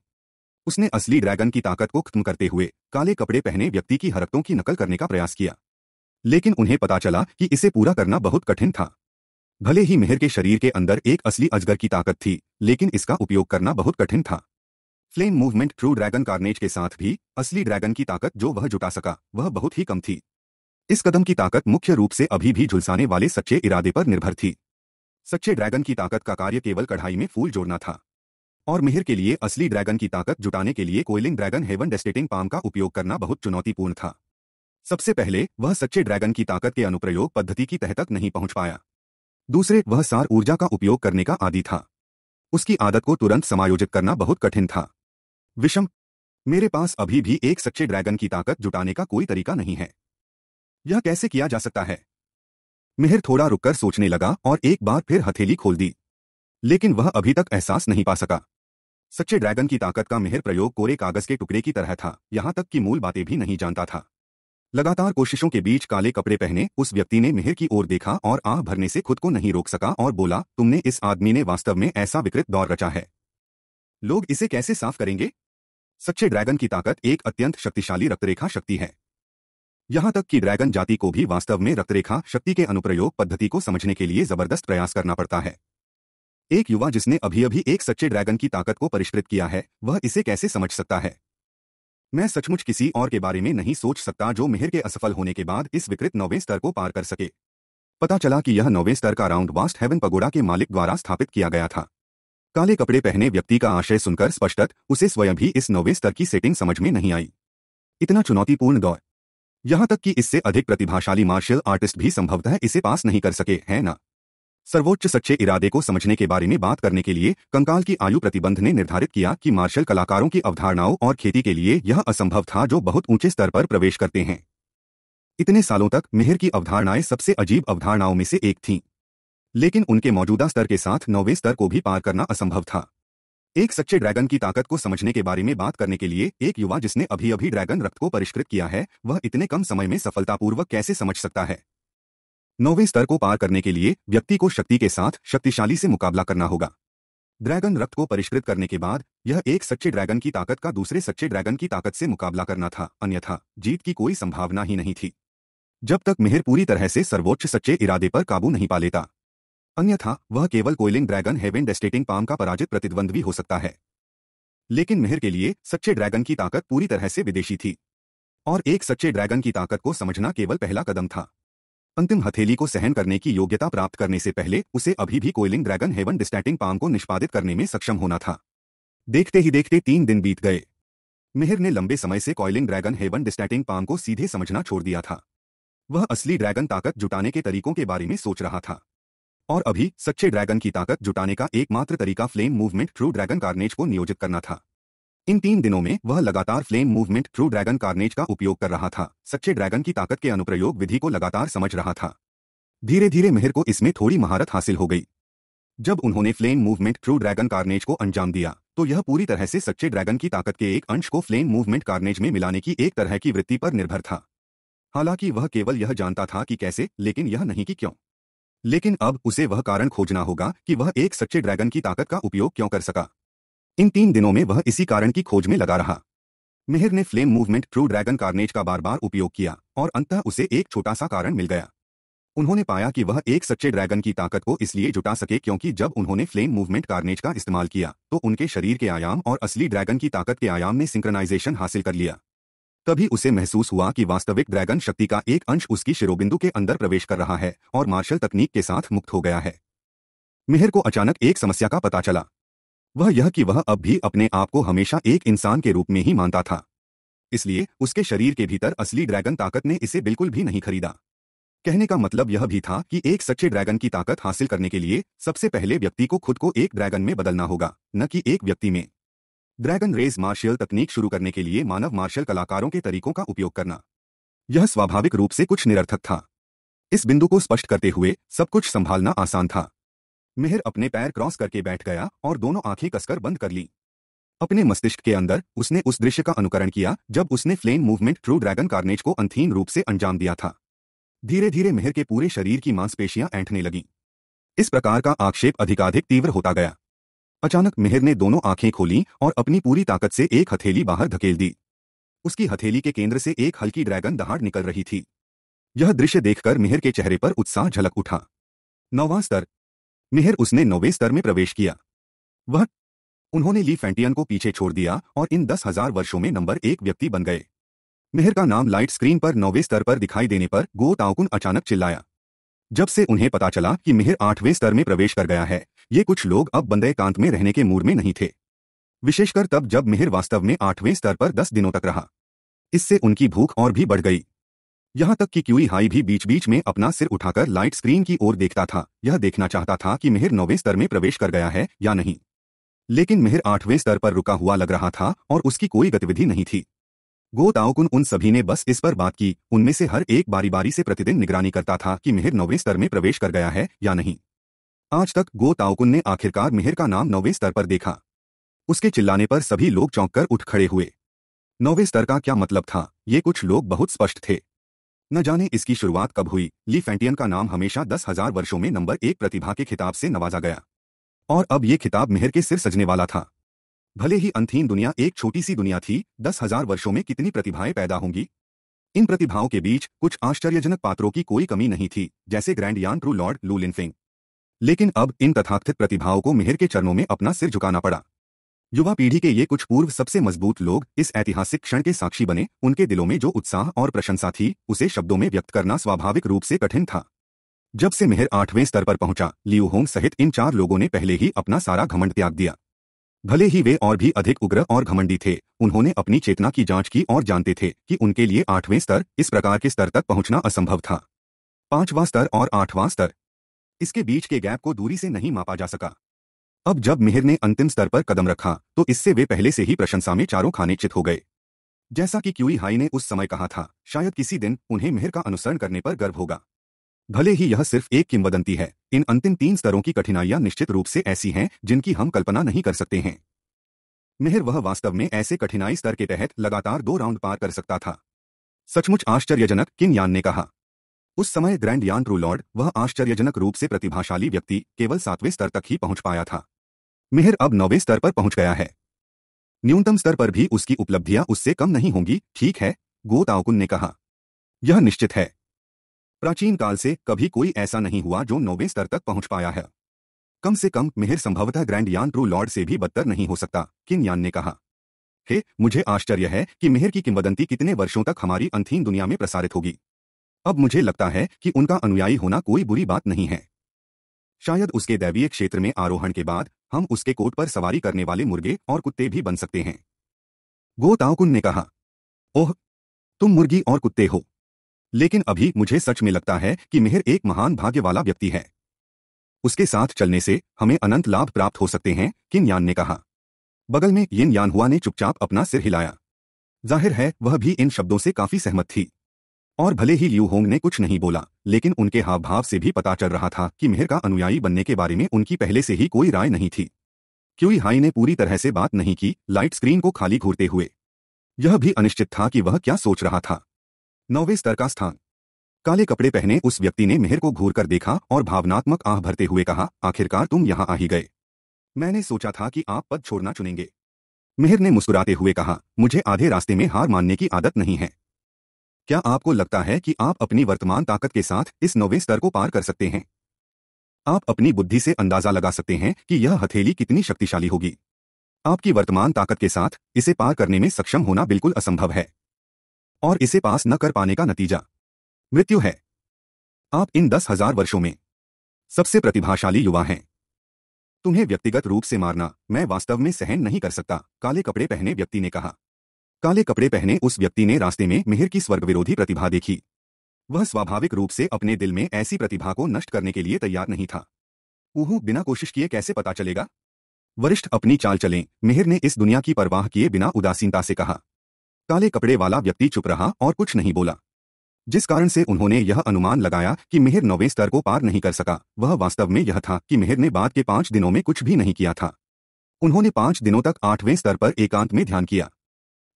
उसने असली ड्रैगन की ताकत को खत्म करते हुए काले कपड़े पहने व्यक्ति की हरकतों की नकल करने का प्रयास किया लेकिन उन्हें पता चला कि इसे पूरा करना बहुत कठिन था भले ही मेहर के शरीर के अंदर एक असली अजगर की ताकत थी लेकिन इसका उपयोग करना बहुत कठिन था flame movement true dragon carnage के साथ भी असली ड्रैगन की ताकत जो वह जुटा सका वह बहुत ही कम थी इस कदम की ताकत मुख्य रूप से अभी भी झुलसाने वाले सच्चे इरादे पर निर्भर थी सच्चे ड्रैगन की ताकत का कार्य केवल कढ़ाई में फूल जोड़ना था और मिहिर के लिए असली ड्रैगन की ताकत जुटाने के लिए कोयलिंग ड्रैगन हेवन डेस्टेटिंग पाम का उपयोग करना बहुत चुनौतीपूर्ण था सबसे पहले वह सच्चे ड्रैगन की ताकत के अनुप्रयोग पद्धति की तह तक नहीं पहुंच पाया दूसरे वह सार ऊर्जा का उपयोग करने का आदि था उसकी आदत को तुरंत समायोजित करना बहुत कठिन था विषम मेरे पास अभी भी एक सच्चे ड्रैगन की ताकत जुटाने का कोई तरीका नहीं है यह कैसे किया जा सकता है मिहिर थोड़ा रुककर सोचने लगा और एक बार फिर हथेली खोल दी लेकिन वह अभी तक एहसास नहीं पा सका सच्चे ड्रैगन की ताकत का मेहर प्रयोग कोरे कागज के टुकड़े की तरह था यहां तक कि मूल बातें भी नहीं जानता था लगातार कोशिशों के बीच काले कपड़े पहने उस व्यक्ति ने मेहर की ओर देखा और आह भरने से खुद को नहीं रोक सका और बोला तुमने इस आदमी ने वास्तव में ऐसा विकृत दौर रचा है लोग इसे कैसे साफ करेंगे सच्चे ड्रैगन की ताकत एक अत्यंत शक्तिशाली रक्तरेखा शक्ति है यहां तक कि ड्रैगन जाति को भी वास्तव में रक्तरेखा शक्ति के अनुप्रयोग पद्धति को समझने के लिए जबरदस्त प्रयास करना पड़ता है एक युवा जिसने अभी अभी एक सच्चे ड्रैगन की ताकत को परिष्कृत किया है वह इसे कैसे समझ सकता है मैं सचमुच किसी और के बारे में नहीं सोच सकता जो मेहर के असफल होने के बाद इस विकृत नौवें स्तर को पार कर सके पता चला कि यह नौवें स्तर का राउंड वास्ट हेवन पगोड़ा के मालिक द्वारा स्थापित किया गया था काले कपड़े पहने व्यक्ति का आशय सुनकर स्पष्टत उसे स्वयं भी इस नौवे स्तर की सेटिंग समझ में नहीं आई इतना चुनौतीपूर्ण दौर यहां तक कि इससे अधिक प्रतिभाशाली मार्शल आर्टिस्ट भी संभवतः इसे पास नहीं कर सके है ना सर्वोच्च सच्चे इरादे को समझने के बारे में बात करने के लिए कंकाल की आयु प्रतिबंध ने निर्धारित किया कि मार्शल कलाकारों की अवधारणाओं और खेती के लिए यह असंभव था जो बहुत ऊंचे स्तर पर प्रवेश करते हैं इतने सालों तक मेहर की अवधारणाएं सबसे अजीब अवधारणाओं में से एक थीं लेकिन उनके मौजूदा स्तर के साथ नौवें स्तर को भी पार करना असंभव था एक सच्चे ड्रैगन की ताकत को समझने के बारे में बात करने के लिए एक युवा जिसने अभी अभी ड्रैगन रक्त को परिष्कृत किया है वह इतने कम समय में सफलतापूर्वक कैसे समझ सकता है नौवें स्तर को पार करने के लिए व्यक्ति को शक्ति के साथ शक्तिशाली से मुकाबला करना होगा ड्रैगन रक्त को परिष्कृत करने के बाद यह एक सच्चे ड्रैगन की ताकत का दूसरे सच्चे ड्रैगन की ताकत से मुकाबला करना था अन्यथा जीत की कोई संभावना ही नहीं थी जब तक मेहर पूरी तरह से सर्वोच्च सच्चे इरादे पर काबू नहीं पा लेता अन्यथा वह केवल कोयलिंग ड्रैगन हेवन डेस्टेटिंग पाम का पराजित प्रतिद्वंद भी हो सकता है लेकिन मेहर के लिए सच्चे ड्रैगन की ताकत पूरी तरह से विदेशी थी और एक सच्चे ड्रैगन की ताकत को समझना केवल पहला कदम था अंतिम हथेली को सहन करने की योग्यता प्राप्त करने से पहले उसे अभी भी कोयलिंग ड्रैगन हेवन डिस्टैटिंग पाम को निष्पादित करने में सक्षम होना था देखते ही देखते तीन दिन बीत गए मेहर ने लंबे समय से कोयलिंग ड्रैगन हेवन डिस्टैटिंग पाम को सीधे समझना छोड़ दिया था वह असली ड्रैगन ताकत जुटाने के तरीकों के बारे में सोच रहा था और अभी सच्चे ड्रैगन की ताकत जुटाने का एकमात्र तरीका flame movement true dragon carnage को नियोजित करना था इन तीन दिनों में वह लगातार flame movement true dragon carnage का उपयोग कर रहा था सच्चे ड्रैगन की ताकत के अनुप्रयोग विधि को लगातार समझ रहा था धीरे धीरे मेहर को इसमें थोड़ी महारत हासिल हो गई जब उन्होंने flame movement true dragon carnage को अंजाम दिया तो यह पूरी तरह से सच्चे ड्रैगन की ताकत के एक अंश को फ्लेम मूवमेंट कार्नेज में मिलाने की एक तरह की वृत्ति पर निर्भर था हालांकि वह केवल यह जानता था कि कैसे लेकिन यह नहीं कि क्यों लेकिन अब उसे वह कारण खोजना होगा कि वह एक सच्चे ड्रैगन की ताकत का उपयोग क्यों कर सका इन तीन दिनों में वह इसी कारण की खोज में लगा रहा मिहिर ने flame movement true dragon carnage का बार बार उपयोग किया और अंततः उसे एक छोटा सा कारण मिल गया उन्होंने पाया कि वह एक सच्चे ड्रैगन की ताकत को इसलिए जुटा सके क्योंकि जब उन्होंने फ्लेम मूवमेंट कार्नेज का इस्तेमाल किया तो उनके शरीर के आयाम और असली ड्रैगन की ताकत के आयाम ने सिंक्रनाइजेशन हासिल कर लिया तभी उसे महसूस हुआ कि वास्तविक ड्रैगन शक्ति का एक अंश उसकी शिरोबिंदु के अंदर प्रवेश कर रहा है और मार्शल तकनीक के साथ मुक्त हो गया है मिहिर को अचानक एक समस्या का पता चला वह यह कि वह अब भी अपने आप को हमेशा एक इंसान के रूप में ही मानता था इसलिए उसके शरीर के भीतर असली ड्रैगन ताकत ने इसे बिल्कुल भी नहीं खरीदा कहने का मतलब यह भी था कि एक सच्चे ड्रैगन की ताकत हासिल करने के लिए सबसे पहले व्यक्ति को खुद को एक ड्रैगन में बदलना होगा न कि एक व्यक्ति में ड्रैगन रेज मार्शल तकनीक शुरू करने के लिए मानव मार्शल कलाकारों के तरीकों का उपयोग करना यह स्वाभाविक रूप से कुछ निरर्थक था इस बिंदु को स्पष्ट करते हुए सब कुछ संभालना आसान था मेहर अपने पैर क्रॉस करके बैठ गया और दोनों आंखें कसकर बंद कर ली अपने मस्तिष्क के अंदर उसने उस दृश्य का अनुकरण किया जब उसने flame movement true dragon carnage को अंथीन रूप से अंजाम दिया था धीरे धीरे मेहर के पूरे शरीर की मांसपेशियां ऐंठने लगी इस प्रकार का आक्षेप अधिकाधिक तीव्र होता गया अचानक मेहर ने दोनों आंखें खोली और अपनी पूरी ताकत से एक हथेली बाहर धकेल दी उसकी हथेली के केंद्र से एक हल्की ड्रैगन दहाड़ निकल रही थी यह दृश्य देखकर मेहर के चेहरे पर उत्साह झलक उठा नौवां स्तर मेहर उसने नौवें स्तर में प्रवेश किया वह उन्होंने ली फैंटियन को पीछे छोड़ दिया और इन दस हजार वर्षों में नंबर एक व्यक्ति बन गए मेहर का नाम लाइट स्क्रीन पर नौवें स्तर पर दिखाई देने पर गो ताउकुन अचानक चिल्लाया जब से उन्हें पता चला कि मेहर आठवें स्तर में प्रवेश कर गया है ये कुछ लोग अब बंदे कांत में रहने के मूड में नहीं थे विशेषकर तब जब मेहर वास्तव में आठवें स्तर पर दस दिनों तक रहा इससे उनकी भूख और भी बढ़ गई यहां तक कि क्यूई हाई भी बीच बीच में अपना सिर उठाकर लाइट स्क्रीन की ओर देखता था यह देखना चाहता था कि मिहिर नौवें स्तर में प्रवेश कर गया है या नहीं लेकिन मिहिर आठवें स्तर पर रुका हुआ लग रहा था और उसकी कोई गतिविधि नहीं थी गो ताओकुन उन सभी ने बस इस पर बात की उनमें से हर एक बारी बारी से प्रतिदिन निगरानी करता था कि मिहिर नौवें स्तर में प्रवेश कर गया है या नहीं आज तक गो ताओकुन ने आखिरकार मिहिर का नाम नौवे स्तर पर देखा उसके चिल्लाने पर सभी लोग चौंक कर उठ खड़े हुए नौवे स्तर का क्या मतलब था ये कुछ लोग बहुत स्पष्ट थे न जाने इसकी शुरुआत कब हुई ली फैंटियन का नाम हमेशा दस हजार वर्षों में नंबर एक प्रतिभा के खिताब से नवाजा गया और अब ये खिताब मेहर के सिर सजने वाला था भले ही अंथीन दुनिया एक छोटी सी दुनिया थी दस हजार वर्षों में कितनी प्रतिभाएं पैदा होंगी इन प्रतिभाओं के बीच कुछ आश्चर्यजनक पात्रों की कोई कमी नहीं थी जैसे ग्रैंड यान ट्रू लॉर्ड लूलिनफिंग लेकिन अब इन तथाकथित प्रतिभाओं को मिहिर के चरणों में अपना सिर झुकाना पड़ा युवा पीढ़ी के ये कुछ पूर्व सबसे मजबूत लोग इस ऐतिहासिक क्षण के साक्षी बने उनके दिलों में जो उत्साह और प्रशंसा थी उसे शब्दों में व्यक्त करना स्वाभाविक रूप से कठिन था जब से मिहिर आठवें स्तर पर पहुंचा लियू सहित इन चार लोगों ने पहले ही अपना सारा घमंड त्याग दिया भले ही वे और भी अधिक उग्र और घमंडी थे उन्होंने अपनी चेतना की जांच की और जानते थे कि उनके लिए आठवें स्तर इस प्रकार के स्तर तक पहुंचना असंभव था पांचवां स्तर और आठवां स्तर इसके बीच के गैप को दूरी से नहीं मापा जा सका अब जब मिहिर ने अंतिम स्तर पर कदम रखा तो इससे वे पहले से ही प्रशंसा में चारों खाने चित हो गए जैसा कि क्यूई हाई ने उस समय कहा था शायद किसी दिन उन्हें मिहिर का अनुसरण करने पर गर्व होगा भले ही यह सिर्फ एक किंवदंती है इन अंतिम तीन स्तरों की कठिनाइयां निश्चित रूप से ऐसी हैं जिनकी हम कल्पना नहीं कर सकते हैं मिहिर वह वास्तव में ऐसे कठिनाई स्तर के तहत लगातार दो राउंड पार कर सकता था सचमुच आश्चर्यजनक किन यान ने कहा उस समय ग्रैंड यान ट्रूलॉर्ड वह आश्चर्यजनक रूप से प्रतिभाशाली व्यक्ति केवल सातवें स्तर तक ही पहुंच पाया था मिहिर अब नौवें स्तर पर पहुंच गया है न्यूनतम स्तर पर भी उसकी उपलब्धियां उससे कम नहीं होंगी ठीक है गो ताउकुन ने कहा यह निश्चित है प्राचीन काल से कभी कोई ऐसा नहीं हुआ जो नौवें स्तर तक पहुंच पाया है कम से कम मिहिर संभवतः ग्रैंड यान ट्रू लॉर्ड से भी बदतर नहीं हो सकता किन यान ने कहा हे मुझे आश्चर्य है कि मिहिर की किंवदंती कितने वर्षों तक हमारी अंथीन दुनिया में प्रसारित होगी अब मुझे लगता है कि उनका अनुयायी होना कोई बुरी बात नहीं है शायद उसके दैवीय क्षेत्र में आरोहण के बाद हम उसके कोट पर सवारी करने वाले मुर्गे और कुत्ते भी बन सकते हैं गोताओकुन ने कहा ओह तुम मुर्गी और कुत्ते हो लेकिन अभी मुझे सच में लगता है कि मेहर एक महान भाग्य वाला व्यक्ति है उसके साथ चलने से हमें अनंत लाभ प्राप्त हो सकते हैं किन यान ने कहा बगल में यिन यान हुआ ने चुपचाप अपना सिर हिलाया जाहिर है वह भी इन शब्दों से काफी सहमत थी और भले ही लियू होंग ने कुछ नहीं बोला लेकिन उनके हाव भाव से भी पता चल रहा था कि मेहर का अनुयायी बनने के बारे में उनकी पहले से ही कोई राय नहीं थी क्यूई हाई ने पूरी तरह से बात नहीं की लाइट स्क्रीन को खाली घूरते हुए यह भी अनिश्चित था कि वह क्या सोच रहा था नौवे स्तर का स्थान काले कपड़े पहने उस व्यक्ति ने मेहर को घूर कर देखा और भावनात्मक आह भरते हुए कहा आखिरकार तुम यहां आ ही गए मैंने सोचा था कि आप पद छोड़ना चुनेंगे मेहर ने मुस्कुराते हुए कहा मुझे आधे रास्ते में हार मानने की आदत नहीं है क्या आपको लगता है कि आप अपनी वर्तमान ताकत के साथ इस नौवें स्तर को पार कर सकते हैं आप अपनी बुद्धि से अंदाजा लगा सकते हैं कि यह हथेली कितनी शक्तिशाली होगी आपकी वर्तमान ताकत के साथ इसे पार करने में सक्षम होना बिल्कुल असंभव है और इसे पास न कर पाने का नतीजा मृत्यु है आप इन दस हजार वर्षों में सबसे प्रतिभाशाली युवा हैं तुम्हें व्यक्तिगत रूप से मारना मैं वास्तव में सहन नहीं कर सकता काले कपड़े पहने व्यक्ति ने कहा काले कपड़े पहने उस व्यक्ति ने रास्ते में मिहिर की स्वर्ग विरोधी प्रतिभा देखी वह स्वाभाविक रूप से अपने दिल में ऐसी प्रतिभा को नष्ट करने के लिए तैयार नहीं था ऊहू बिना कोशिश किए कैसे पता चलेगा वरिष्ठ अपनी चाल चलें मिहिर ने इस दुनिया की परवाह किए बिना उदासीनता से कहा काले कपड़े वाला व्यक्ति चुप रहा और कुछ नहीं बोला जिस कारण से उन्होंने यह अनुमान लगाया कि मिहिर नौवे स्तर को पार नहीं कर सका वह वास्तव में यह था कि मिहिर ने बाद के पांच दिनों में कुछ भी नहीं किया था उन्होंने पांच दिनों तक आठवें स्तर पर एकांत में ध्यान किया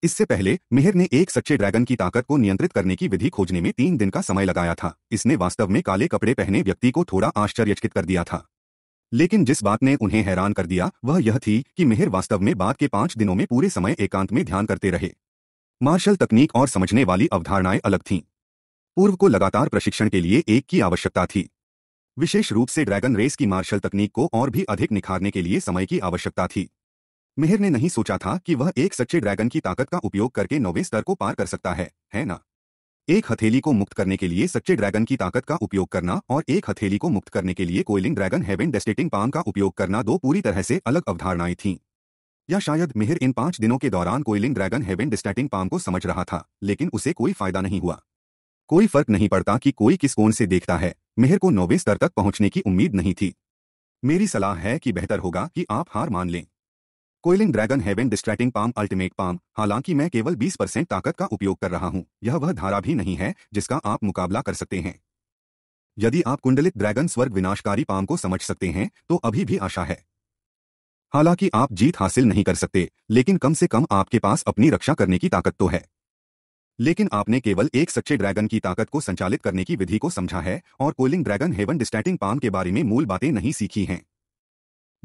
इससे पहले मिहिर ने एक सच्चे ड्रैगन की ताकत को नियंत्रित करने की विधि खोजने में तीन दिन का समय लगाया था इसने वास्तव में काले कपड़े पहने व्यक्ति को थोड़ा आश्चर्यचकित कर दिया था लेकिन जिस बात ने उन्हें हैरान कर दिया वह यह थी कि मिहिर वास्तव में बाद के पांच दिनों में पूरे समय एकांत में ध्यान करते रहे मार्शल तकनीक और समझने वाली अवधारणाएं अलग थीं पूर्व को लगातार प्रशिक्षण के लिए एक की आवश्यकता थी विशेष रूप से ड्रैगन रेस की मार्शल तकनीक को और भी अधिक निखारने के लिए समय की आवश्यकता थी मिहिर ने नहीं सोचा था कि वह एक सच्चे ड्रैगन की ताकत का उपयोग करके नौवे स्तर को पार कर सकता है है ना? एक हथेली को मुक्त करने के लिए सच्चे ड्रैगन की ताकत का उपयोग करना और एक हथेली को मुक्त करने के लिए कोयलिंग ड्रैगन हेवन डेस्टेटिंग पाम का उपयोग करना दो पूरी तरह से अलग अवधारणाएं थीं या शायद मिहिर इन पांच दिनों के दौरान Coiling dragon Heaven Devastating Palm को समझ रहा था लेकिन उसे कोई फायदा नहीं हुआ कोई फर्क नहीं पड़ता कि कोई किस कोण से देखता है मिहिर को नौवे स्तर तक पहुंचने की उम्मीद नहीं थी मेरी सलाह है कि बेहतर होगा कि आप हार मान लें Coiling dragon Heaven Distracting Palm Ultimate Palm हालांकि मैं केवल 20 परसेंट ताकत का उपयोग कर रहा हूं यह वह धारा भी नहीं है जिसका आप मुकाबला कर सकते हैं यदि आप कुंडलित ड्रैगन स्वर्ग विनाशकारी पाम को समझ सकते हैं तो अभी भी आशा है हालांकि आप जीत हासिल नहीं कर सकते लेकिन कम से कम आपके पास अपनी रक्षा करने की ताकत तो है लेकिन आपने केवल एक सच्चे ड्रैगन की ताकत को संचालित करने की विधि को समझा है और कोलिंग ड्रैगन हेवन डिस्टैटिंग पाम के बारे में मूल बातें नहीं सीखी हैं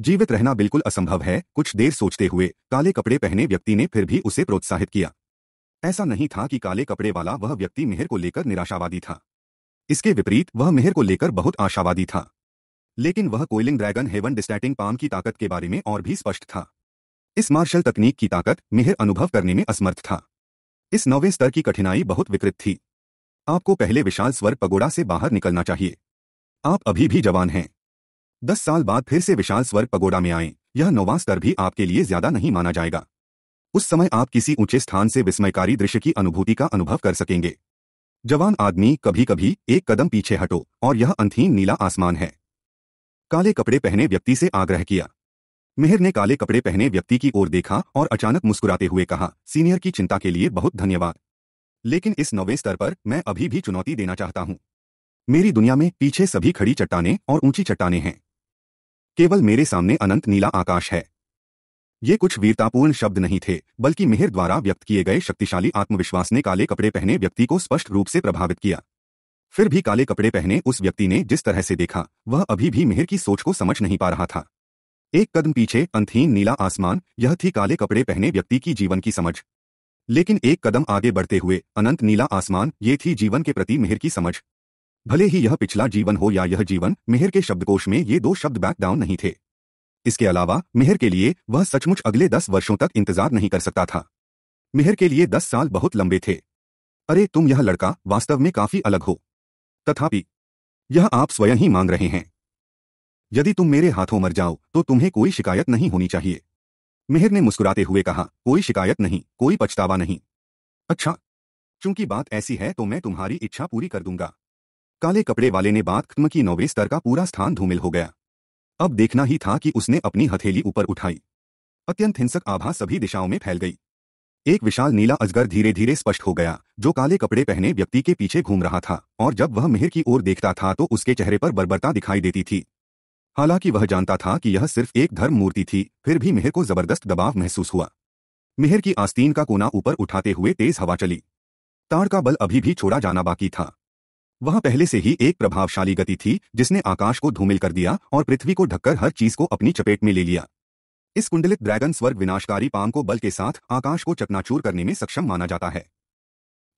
जीवित रहना बिल्कुल असंभव है कुछ देर सोचते हुए काले कपड़े पहने व्यक्ति ने फिर भी उसे प्रोत्साहित किया ऐसा नहीं था कि काले कपड़े वाला वह व्यक्ति मेहर को लेकर निराशावादी था इसके विपरीत वह मेहर को लेकर बहुत आशावादी था लेकिन वह कोयलिंग ड्रैगन हेवन डिस्टैटिंग पाम की ताकत के बारे में और भी स्पष्ट था इस मार्शल तकनीक की ताकत मेहर अनुभव करने में असमर्थ था इस नौवे स्तर की कठिनाई बहुत विकृत थी आपको पहले विशाल स्वर पगोड़ा से बाहर निकलना चाहिए आप अभी भी जवान हैं दस साल बाद फिर से विशाल स्वर्ग पगोडा में आए यह नौवा स्तर भी आपके लिए ज्यादा नहीं माना जाएगा उस समय आप किसी ऊंचे स्थान से विस्मयकारी दृश्य की अनुभूति का अनुभव कर सकेंगे जवान आदमी कभी कभी एक कदम पीछे हटो और यह अंथीन नीला आसमान है काले कपड़े पहने व्यक्ति से आग्रह किया मेहर ने काले कपड़े पहने व्यक्ति की ओर देखा और अचानक मुस्कुराते हुए कहा सीनियर की चिंता के लिए बहुत धन्यवाद लेकिन इस नवे स्तर पर मैं अभी भी चुनौती देना चाहता हूं मेरी दुनिया में पीछे सभी खड़ी चट्टाने और ऊंची चट्टाने हैं केवल मेरे सामने अनंत नीला आकाश है ये कुछ वीरतापूर्ण शब्द नहीं थे बल्कि मेहर द्वारा व्यक्त किए गए शक्तिशाली आत्मविश्वास ने काले कपड़े पहने व्यक्ति को स्पष्ट रूप से प्रभावित किया फिर भी काले कपड़े पहने उस व्यक्ति ने जिस तरह से देखा वह अभी भी मेहर की सोच को समझ नहीं पा रहा था एक कदम पीछे अंतहीन नीला आसमान यह थी काले कपड़े पहने व्यक्ति की जीवन की समझ लेकिन एक कदम आगे बढ़ते हुए अनंत नीला आसमान ये थी जीवन के प्रति मेहर की समझ भले ही यह पिछला जीवन हो या यह जीवन मेहर के शब्दकोश में ये दो शब्द बैक डाउन नहीं थे इसके अलावा मेहर के लिए वह सचमुच अगले दस वर्षों तक इंतजार नहीं कर सकता था मेहर के लिए दस साल बहुत लंबे थे अरे तुम यह लड़का वास्तव में काफी अलग हो तथापि यह आप स्वयं ही मांग रहे हैं यदि तुम मेरे हाथों मर जाओ तो तुम्हें कोई शिकायत नहीं होनी चाहिए मेहर ने मुस्कुराते हुए कहा कोई शिकायत नहीं कोई पछतावा नहीं अच्छा चूंकि बात ऐसी है तो मैं तुम्हारी इच्छा पूरी कर दूंगा काले कपड़े वाले ने बात खत्म की नौवे स्तर का पूरा स्थान धूमिल हो गया अब देखना ही था कि उसने अपनी हथेली ऊपर उठाई अत्यंत हिंसक आभा सभी दिशाओं में फैल गई एक विशाल नीला अजगर धीरे धीरे स्पष्ट हो गया जो काले कपड़े पहने व्यक्ति के पीछे घूम रहा था और जब वह मेहर की ओर देखता था तो उसके चेहरे पर बर्बरता दिखाई देती थी हालांकि वह जानता था कि यह सिर्फ एक धर्म मूर्ति थी फिर भी मेहर को जबरदस्त दबाव महसूस हुआ मेहर की आस्तीन का कोना ऊपर उठाते हुए तेज हवा चली ताड़ का बल अभी भी छोड़ा जाना बाकी था वह पहले से ही एक प्रभावशाली गति थी जिसने आकाश को धूमिल कर दिया और पृथ्वी को ढककर हर चीज को अपनी चपेट में ले लिया इस कुंडलित ड्रैगन स्वर्ग विनाशकारी पाम को बल के साथ आकाश को चकनाचूर करने में सक्षम माना जाता है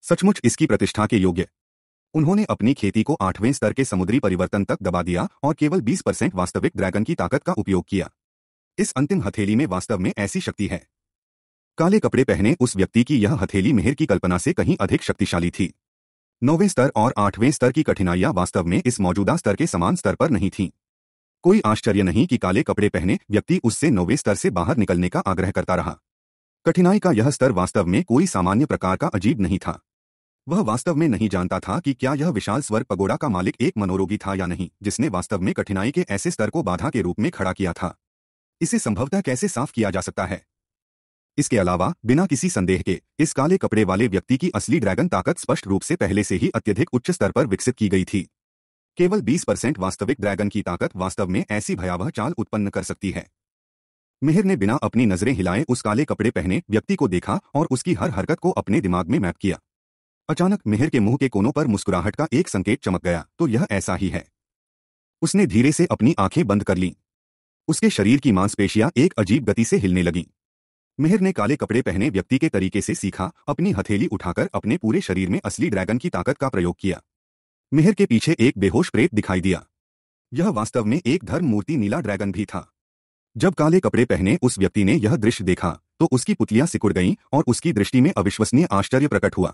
सचमुच इसकी प्रतिष्ठा के योग्य उन्होंने अपनी खेती को आठवें स्तर के समुद्री परिवर्तन तक दबा दिया और केवल 20 परसेंट वास्तविक ड्रैगन की ताकत का उपयोग किया इस अंतिम हथेली में वास्तव में ऐसी शक्ति है काले कपड़े पहने उस व्यक्ति की यह हथेली मेहर की कल्पना से कहीं अधिक शक्तिशाली थी नौवें स्तर और आठवें स्तर की कठिनाइयां वास्तव में इस मौजूदा स्तर के समान स्तर पर नहीं थीं कोई आश्चर्य नहीं कि काले कपड़े पहने व्यक्ति उससे नौवें स्तर से बाहर निकलने का आग्रह करता रहा कठिनाई का यह स्तर वास्तव में कोई सामान्य प्रकार का अजीब नहीं था वह वास्तव में नहीं जानता था कि क्या यह विशाल स्वर पगोड़ा का मालिक एक मनोरोगी था या नहीं जिसने वास्तव में कठिनाई के ऐसे स्तर को बाधा के रूप में खड़ा किया था इसे संभवतः कैसे साफ किया जा सकता है इसके अलावा बिना किसी संदेह के इस काले कपड़े वाले व्यक्ति की असली ड्रैगन ताकत स्पष्ट रूप से पहले से ही अत्यधिक उच्च स्तर पर विकसित की गई थी केवल 20 परसेंट वास्तविक ड्रैगन की ताकत वास्तव में ऐसी भयावह चाल उत्पन्न कर सकती है मिहिर ने बिना अपनी नजरें हिलाए उस काले कपड़े पहने व्यक्ति को देखा और उसकी हर हरकत को अपने दिमाग में मैप किया अचानक मिहिर के मुंह के कोनों पर मुस्कुराहट का एक संकेत चमक गया तो यह ऐसा ही है उसने धीरे से अपनी आंखें बंद कर ली उसके शरीर की मांसपेशियां एक अजीब गति से हिलने लगी मेहर ने काले कपड़े पहने व्यक्ति के तरीके से सीखा अपनी हथेली उठाकर अपने पूरे शरीर में असली ड्रैगन की ताकत का प्रयोग किया मेहर के पीछे एक बेहोश प्रेत दिखाई दिया यह वास्तव में एक धर्म मूर्ति नीला ड्रैगन भी था जब काले कपड़े पहने उस व्यक्ति ने यह दृश्य देखा तो उसकी पुतलियां सिकुड़ गईं और उसकी दृष्टि में अविश्वसनीय आश्चर्य प्रकट हुआ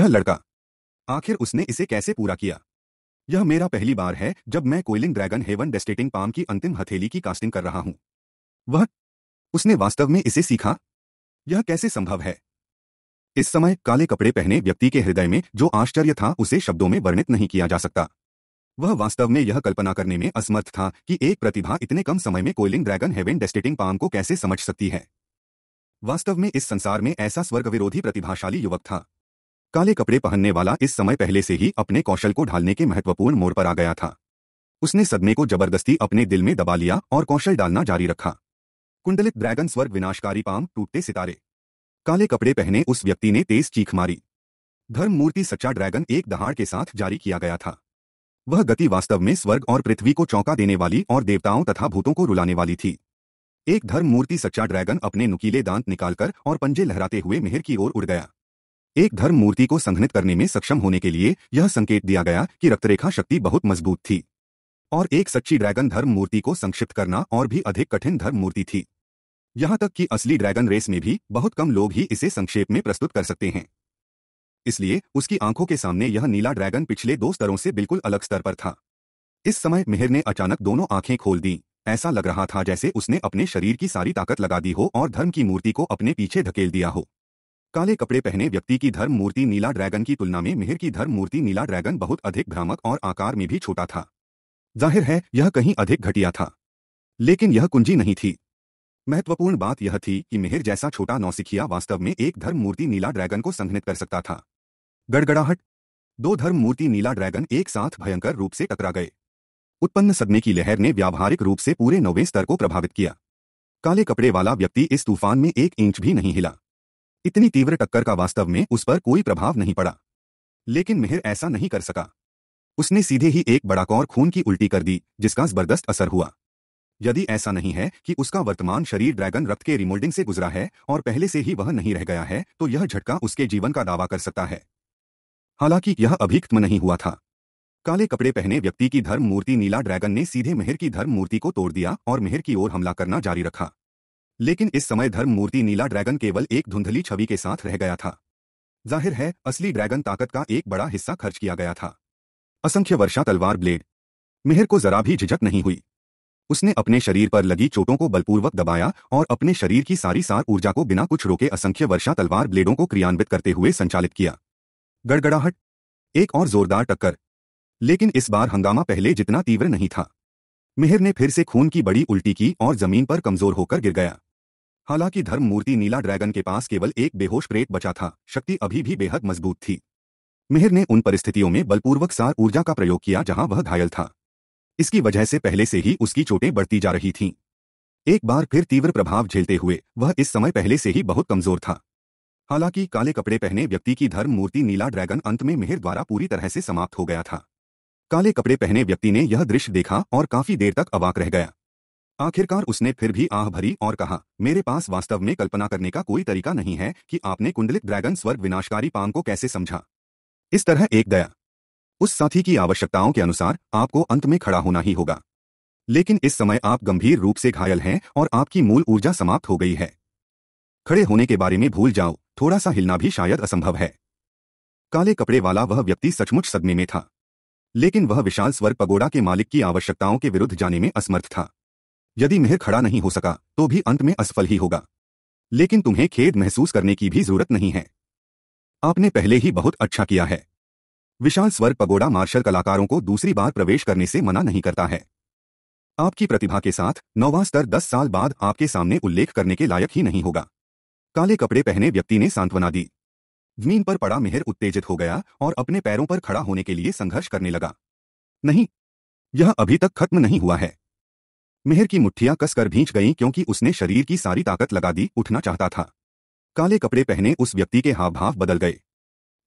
यह लड़का आखिर उसने इसे कैसे पूरा किया यह मेरा पहली बार है जब मैं कोयलिंग ड्रैगन हेवन डेस्टेटिंग पाम की अंतिम हथेली की कास्टिंग कर रहा हूं वह उसने वास्तव में इसे सीखा यह कैसे संभव है इस समय काले कपड़े पहने व्यक्ति के हृदय में जो आश्चर्य था उसे शब्दों में वर्णित नहीं किया जा सकता वह वास्तव में यह कल्पना करने में असमर्थ था कि एक प्रतिभा इतने कम समय में कोयलिंग ड्रैगन हेवन डेस्टेटिंग पाम को कैसे समझ सकती है वास्तव में इस संसार में ऐसा स्वर्ग विरोधी प्रतिभाशाली युवक था काले कपड़े पहनने वाला इस समय पहले से ही अपने कौशल को ढालने के महत्वपूर्ण मोड़ पर आ गया था उसने सदमे को जबरदस्ती अपने दिल में दबा लिया और कौशल डालना जारी रखा कुंडलित ड्रैगन स्वर्ग विनाशकारी पाम टूटते सितारे काले कपड़े पहने उस व्यक्ति ने तेज चीख मारी धर्म मूर्ति सच्चा ड्रैगन एक दहाड़ के साथ जारी किया गया था वह गति वास्तव में स्वर्ग और पृथ्वी को चौंका देने वाली और देवताओं तथा भूतों को रुलाने वाली थी एक धर्म मूर्ति सच्चा ड्रैगन अपने नुकीले दांत निकालकर और पंजे लहराते हुए मेहर की ओर उड़ गया एक धर्म मूर्ति को संघनित करने में सक्षम होने के लिए यह संकेत दिया गया कि रक्तरेखा शक्ति बहुत मजबूत थी और एक सच्ची ड्रैगन धर्म मूर्ति को संक्षिप्त करना और भी अधिक कठिन धर्म मूर्ति थी यहां तक कि असली ड्रैगन रेस में भी बहुत कम लोग ही इसे संक्षेप में प्रस्तुत कर सकते हैं इसलिए उसकी आंखों के सामने यह नीला ड्रैगन पिछले दो स्तरों से बिल्कुल अलग स्तर पर था इस समय मिहिर ने अचानक दोनों आंखें खोल दी ऐसा लग रहा था जैसे उसने अपने शरीर की सारी ताकत लगा दी हो और धर्म की मूर्ति को अपने पीछे धकेल दिया हो काले कपड़े पहने व्यक्ति की धर्म मूर्ति नीला ड्रैगन की तुलना में मिहिर की धर्म मूर्ति नीला ड्रैगन बहुत अधिक भ्रामक और आकार में भी छोटा था जाहिर है यह कहीं अधिक घटिया था लेकिन यह कुंजी नहीं थी महत्वपूर्ण बात यह थी कि मेहर जैसा छोटा नौसिखिया वास्तव में एक धर्म मूर्ति नीला ड्रैगन को संघनित कर सकता था गड़गड़ाहट दो धर्म मूर्ति नीला ड्रैगन एक साथ भयंकर रूप से टकरा गए उत्पन्न सदमे की लहर ने व्यावहारिक रूप से पूरे नौवें स्तर को प्रभावित किया काले कपड़े वाला व्यक्ति इस तूफान में एक इंच भी नहीं हिला इतनी तीव्र टक्कर का वास्तव में उस पर कोई प्रभाव नहीं पड़ा लेकिन मेहर ऐसा नहीं कर सका उसने सीधे ही एक बड़ा कौर खून की उल्टी कर दी जिसका जबरदस्त असर हुआ यदि ऐसा नहीं है कि उसका वर्तमान शरीर ड्रैगन रक्त के रिमोल्डिंग से गुजरा है और पहले से ही वह नहीं रह गया है तो यह झटका उसके जीवन का दावा कर सकता है हालांकि यह अभी खत्म नहीं हुआ था काले कपड़े पहने व्यक्ति की धर्म मूर्ति नीला ड्रैगन ने सीधे मेहर की धर्म मूर्ति को तोड़ दिया और मेहर की ओर हमला करना जारी रखा लेकिन इस समय धर्म मूर्ति नीला ड्रैगन केवल एक धुंधली छवि के साथ रह गया था जाहिर है असली ड्रैगन ताकत का एक बड़ा हिस्सा खर्च किया गया था असंख्य वर्षा तलवार ब्लेड मेहर को जरा भी झिझक नहीं हुई उसने अपने शरीर पर लगी चोटों को बलपूर्वक दबाया और अपने शरीर की सारी सार ऊर्जा को बिना कुछ रोके असंख्य वर्षा तलवार ब्लेडों को क्रियान्वित करते हुए संचालित किया गड़गड़ाहट एक और जोरदार टक्कर लेकिन इस बार हंगामा पहले जितना तीव्र नहीं था मिहिर ने फिर से खून की बड़ी उल्टी की और जमीन पर कमजोर होकर गिर गया हालांकि धर्म मूर्ति नीला ड्रैगन के पास केवल एक बेहोश प्रेत बचा था शक्ति अभी भी बेहद मजबूत थी मेहर ने उन परिस्थितियों में बलपूर्वक सार ऊर्जा का प्रयोग किया जहां वह घायल था इसकी वजह से पहले से ही उसकी चोटें बढ़ती जा रही थीं एक बार फिर तीव्र प्रभाव झेलते हुए वह इस समय पहले से ही बहुत कमजोर था हालांकि काले कपड़े पहने व्यक्ति की धर्म मूर्ति नीला ड्रैगन अंत में मेहर द्वारा पूरी तरह से समाप्त हो गया था काले कपड़े पहने व्यक्ति ने यह दृश्य देखा और काफी देर तक अवाक रह गया आखिरकार उसने फिर भी आह भरी और कहा मेरे पास वास्तव में कल्पना करने का कोई तरीका नहीं है कि आपने कुंडलित ड्रैगन स्वर्ग विनाशकारी पाम को कैसे समझा इस तरह एक दया उस साथी की आवश्यकताओं के अनुसार आपको अंत में खड़ा होना ही होगा लेकिन इस समय आप गंभीर रूप से घायल हैं और आपकी मूल ऊर्जा समाप्त हो गई है खड़े होने के बारे में भूल जाओ थोड़ा सा हिलना भी शायद असंभव है काले कपड़े वाला वह व्यक्ति सचमुच सदमे में था लेकिन वह विशाल स्वर पगोड़ा के मालिक की आवश्यकताओं के विरुद्ध जाने में असमर्थ था यदि मेहर खड़ा नहीं हो सका तो भी अंत में असफल ही होगा लेकिन तुम्हें खेद महसूस करने की भी जरूरत नहीं है आपने पहले ही बहुत अच्छा किया है विशाल स्वर पगोड़ा मार्शल कलाकारों को दूसरी बार प्रवेश करने से मना नहीं करता है आपकी प्रतिभा के साथ नौवा स्तर दस साल बाद आपके सामने उल्लेख करने के लायक ही नहीं होगा काले कपड़े पहने व्यक्ति ने सांत्वना दी जमीन पर पड़ा मेहर उत्तेजित हो गया और अपने पैरों पर खड़ा होने के लिए संघर्ष करने लगा नहीं यह अभी तक खत्म नहीं हुआ है मेहर की मुठ्ठियां कसकर भींच गईं क्योंकि उसने शरीर की सारी ताकत लगा दी उठना चाहता था काले कपड़े पहने उस व्यक्ति के हाव भाव बदल गए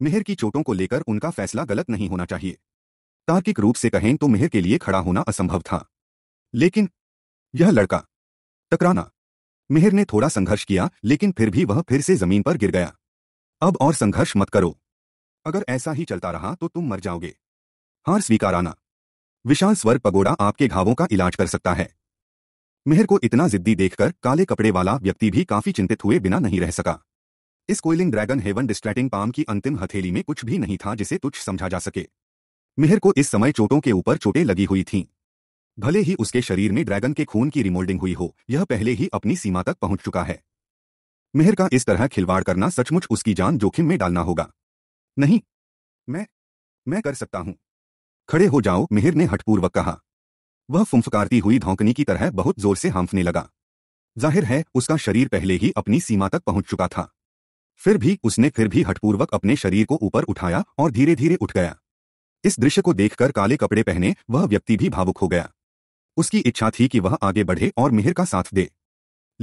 मेहर की चोटों को लेकर उनका फैसला गलत नहीं होना चाहिए तार्किक रूप से कहें तो मेहर के लिए खड़ा होना असंभव था लेकिन यह लड़का टकराना मेहर ने थोड़ा संघर्ष किया लेकिन फिर भी वह फिर से जमीन पर गिर गया अब और संघर्ष मत करो अगर ऐसा ही चलता रहा तो तुम मर जाओगे हार स्वीकाराना विशाल स्वर पगोड़ा आपके घावों का इलाज कर सकता है मेहर को इतना जिद्दी देखकर काले कपड़े वाला व्यक्ति भी काफी चिंतित हुए बिना नहीं रह सका इस coiling dragon Heaven Devastating Palm की अंतिम हथेली में कुछ भी नहीं था जिसे तुच्छ समझा जा सके मेहर को इस समय चोटों के ऊपर चोटें लगी हुई थीं भले ही उसके शरीर में ड्रैगन के खून की रिमोल्डिंग हुई हो यह पहले ही अपनी सीमा तक पहुंच चुका है मेहर का इस तरह खिलवाड़ करना सचमुच उसकी जान जोखिम में डालना होगा नहीं मैं मैं कर सकता हूं खड़े हो जाओ मेहर ने हठपूर्वक कहा वह फुंफकारती हुई धौंकनी की तरह बहुत जोर से हाँफने लगा जाहिर है उसका शरीर पहले ही अपनी सीमा तक पहुंच चुका था फिर भी उसने फिर भी हटपूर्वक अपने शरीर को ऊपर उठाया और धीरे धीरे उठ गया इस दृश्य को देखकर काले कपड़े पहने वह व्यक्ति भी भावुक हो गया उसकी इच्छा थी कि वह आगे बढ़े और मिहिर का साथ दे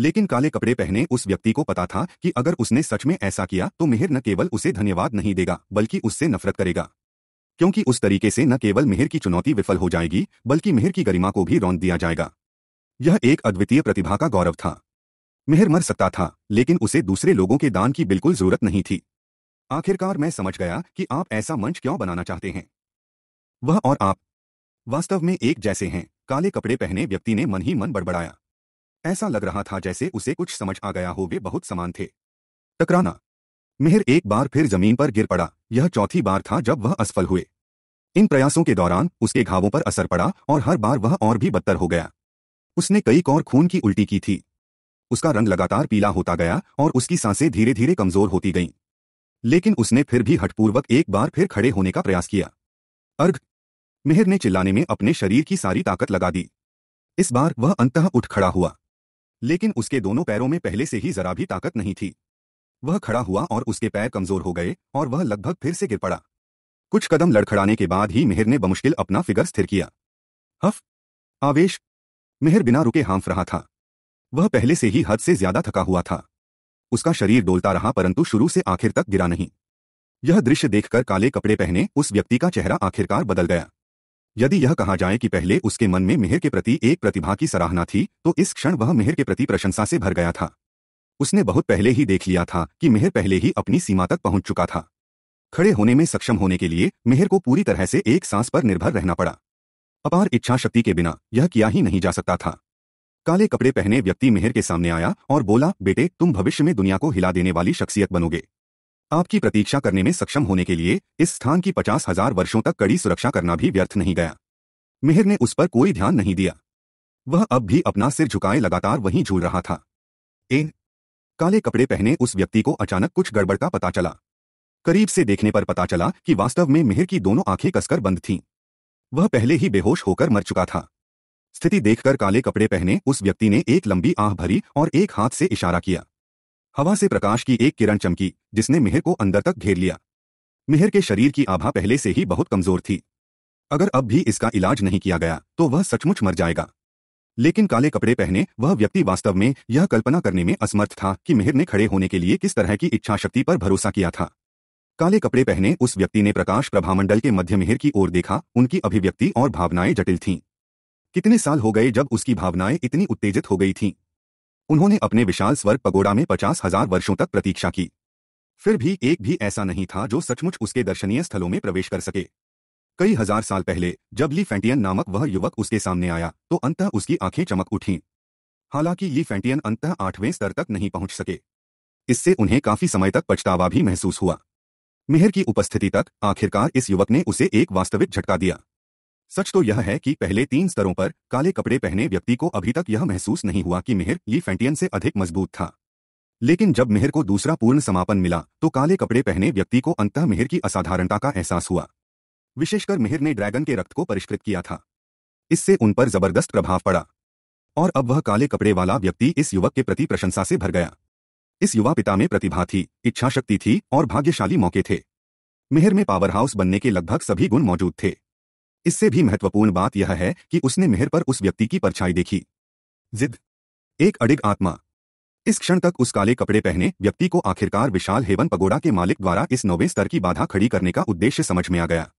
लेकिन काले कपड़े पहने उस व्यक्ति को पता था कि अगर उसने सच में ऐसा किया तो मिहिर न केवल उसे धन्यवाद नहीं देगा बल्कि उससे नफरत करेगा क्योंकि उस तरीके से न केवल मेहर की चुनौती विफल हो जाएगी बल्कि मेहर की गरिमा को भी रौंद दिया जाएगा यह एक अद्वितीय प्रतिभा का गौरव था मेहर मर सकता था लेकिन उसे दूसरे लोगों के दान की बिल्कुल जरूरत नहीं थी आखिरकार मैं समझ गया कि आप ऐसा मंच क्यों बनाना चाहते हैं वह और आप वास्तव में एक जैसे हैं काले कपड़े पहने व्यक्ति ने मन ही मन बड़बड़ाया ऐसा लग रहा था जैसे उसे कुछ समझ आ गया हो वे बहुत समान थे टकराना मेहर एक बार फिर जमीन पर गिर पड़ा यह चौथी बार था जब वह असफल हुए इन प्रयासों के दौरान उसके घावों पर असर पड़ा और हर बार वह और भी बदतर हो गया उसने कई कौर खून की उल्टी की थी उसका रंग लगातार पीला होता गया और उसकी सांसें धीरे धीरे कमजोर होती गईं लेकिन उसने फिर भी हठपूर्वक एक बार फिर खड़े होने का प्रयास किया अर्घ मेहर ने चिल्लाने में अपने शरीर की सारी ताकत लगा दी इस बार वह अंतः उठ खड़ा हुआ लेकिन उसके दोनों पैरों में पहले से ही जरा भी ताकत नहीं थी वह खड़ा हुआ और उसके पैर कमजोर हो गए और वह लगभग फिर से गिर पड़ा कुछ कदम लड़खड़ाने के बाद ही मेहर ने बमुश्किल अपना फिगर स्थिर किया हफ आवेश मेहर बिना रुके हाँफ रहा था वह पहले से ही हद से ज्यादा थका हुआ था उसका शरीर डोलता रहा परंतु शुरू से आखिर तक गिरा नहीं यह दृश्य देखकर काले कपड़े पहने उस व्यक्ति का चेहरा आखिरकार बदल गया यदि यह कहा जाए कि पहले उसके मन में मेहर के प्रति एक प्रतिभा की सराहना थी तो इस क्षण वह मेहर के प्रति प्रशंसा से भर गया था उसने बहुत पहले ही देख लिया था कि मेहर पहले ही अपनी सीमा तक पहुंच चुका था खड़े होने में सक्षम होने के लिए मेहर को पूरी तरह से एक सांस पर निर्भर रहना पड़ा अपार इच्छा शक्ति के बिना यह किया ही नहीं जा सकता था काले कपड़े पहने व्यक्ति मेहर के सामने आया और बोला बेटे तुम भविष्य में दुनिया को हिला देने वाली शख्सियत बनोगे आपकी प्रतीक्षा करने में सक्षम होने के लिए इस स्थान की पचास हजार वर्षों तक कड़ी सुरक्षा करना भी व्यर्थ नहीं गया मेहर ने उस पर कोई ध्यान नहीं दिया वह अब भी अपना सिर झुकाए लगातार वहीं झूल रहा था काले कपड़े पहने उस व्यक्ति को अचानक कुछ गड़बड़ का पता चला करीब से देखने पर पता चला कि वास्तव में मेहर की दोनों आंखें कसकर बंद थीं वह पहले ही बेहोश होकर मर चुका था स्थिति देखकर काले कपड़े पहने उस व्यक्ति ने एक लंबी आह भरी और एक हाथ से इशारा किया हवा से प्रकाश की एक किरण चमकी जिसने मेहर को अंदर तक घेर लिया मेहर के शरीर की आभा पहले से ही बहुत कमजोर थी अगर अब भी इसका इलाज नहीं किया गया तो वह सचमुच मर जाएगा लेकिन काले कपड़े पहने वह व्यक्ति वास्तव में यह कल्पना करने में असमर्थ था कि मिहिर ने खड़े होने के लिए किस तरह की इच्छा शक्ति पर भरोसा किया था काले कपड़े पहने उस व्यक्ति ने प्रकाश प्रभामंडल के मध्य मिहिर की ओर देखा उनकी अभिव्यक्ति और भावनाएं जटिल थीं कितने साल हो गए जब उसकी भावनाएं इतनी उत्तेजित हो गई थीं उन्होंने अपने विशाल स्वर्ग पगोड़ा में पचास हजार वर्षों तक प्रतीक्षा की फिर भी एक भी ऐसा नहीं था जो सचमुच उसके दर्शनीय स्थलों में प्रवेश कर सके कई हजार साल पहले जब ली फेंटियन नामक वह युवक उसके सामने आया तो अंत उसकी आंखें चमक उठीं हालांकि ली फेंटियन अंत आठवें स्तर तक नहीं पहुंच सके इससे उन्हें काफी समय तक पछतावा भी महसूस हुआ मेहर की उपस्थिति तक आखिरकार इस युवक ने उसे एक वास्तविक झटका दिया सच तो यह है कि पहले तीन स्तरों पर काले कपड़े पहने व्यक्ति को अभी तक यह महसूस नहीं हुआ कि मेहर ली फेंटियन से अधिक मजबूत था लेकिन जब मेहर को दूसरा पूर्ण समापन मिला तो काले कपड़े पहने व्यक्ति को अंत मेहर की असाधारणता का एहसास हुआ विशेषकर मिहिर ने ड्रैगन के रक्त को परिष्कृत किया था इससे उन पर जबरदस्त प्रभाव पड़ा और अब वह काले कपड़े वाला व्यक्ति इस युवक के प्रति प्रशंसा से भर गया इस युवा पिता में प्रतिभा थी इच्छा शक्ति थी और भाग्यशाली मौके थे मिहिर में पावर हाउस बनने के लगभग सभी गुण मौजूद थे इससे भी महत्वपूर्ण बात यह है कि उसने मिहिर पर उस व्यक्ति की परछाई देखी जिद एक अडिग आत्मा इस क्षण तक उस काले कपड़े पहने व्यक्ति को आखिरकार विशाल हेवन पगोड़ा के मालिक द्वारा इस नौवें स्तर की बाधा खड़ी करने का उद्देश्य समझ में आ गया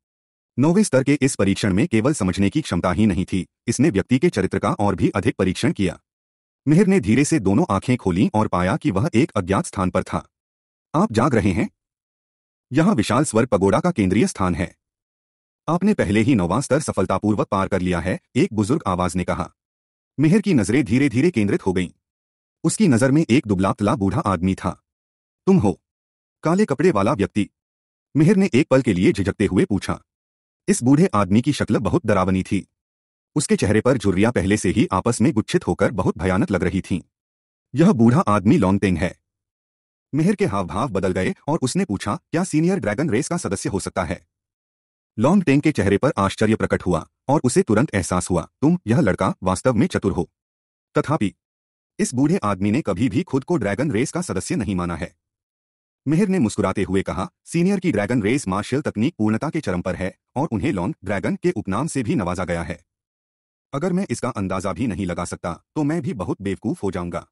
नौवे स्तर के इस परीक्षण में केवल समझने की क्षमता ही नहीं थी इसने व्यक्ति के चरित्र का और भी अधिक परीक्षण किया मिहिर ने धीरे से दोनों आंखें खोली और पाया कि वह एक अज्ञात स्थान पर था आप जाग रहे हैं यह विशाल स्वर पगोड़ा का केंद्रीय स्थान है आपने पहले ही नौवां स्तर सफलतापूर्वक पार कर लिया है एक बुजुर्ग आवाज ने कहा मिहिर की नजरें धीरे धीरे केंद्रित हो गईं उसकी नजर में एक दुबलातला बूढ़ा आदमी था तुम हो काले कपड़े वाला व्यक्ति मिहिर ने एक पल के लिए झिझकते हुए पूछा इस बूढ़े आदमी की शक्ल बहुत डरावनी थी उसके चेहरे पर झुर्रियां पहले से ही आपस में गुच्छित होकर बहुत भयानक लग रही थीं। यह बूढ़ा आदमी लॉन्गटेंग है मेहर के हाव भाव बदल गए और उसने पूछा क्या सीनियर ड्रैगन रेस का सदस्य हो सकता है लॉन्ग टेंग के चेहरे पर आश्चर्य प्रकट हुआ और उसे तुरंत एहसास हुआ तुम यह लड़का वास्तव में चतुर हो तथापि इस बूढ़े आदमी ने कभी भी खुद को ड्रैगन रेस का सदस्य नहीं माना है मेहर ने मुस्कुराते हुए कहा सीनियर की ड्रैगन रेस मार्शल तकनीक पूर्णता के चरम पर है और उन्हें लॉन्ग ड्रैगन के उपनाम से भी नवाजा गया है अगर मैं इसका अंदाजा भी नहीं लगा सकता तो मैं भी बहुत बेवकूफ हो जाऊंगा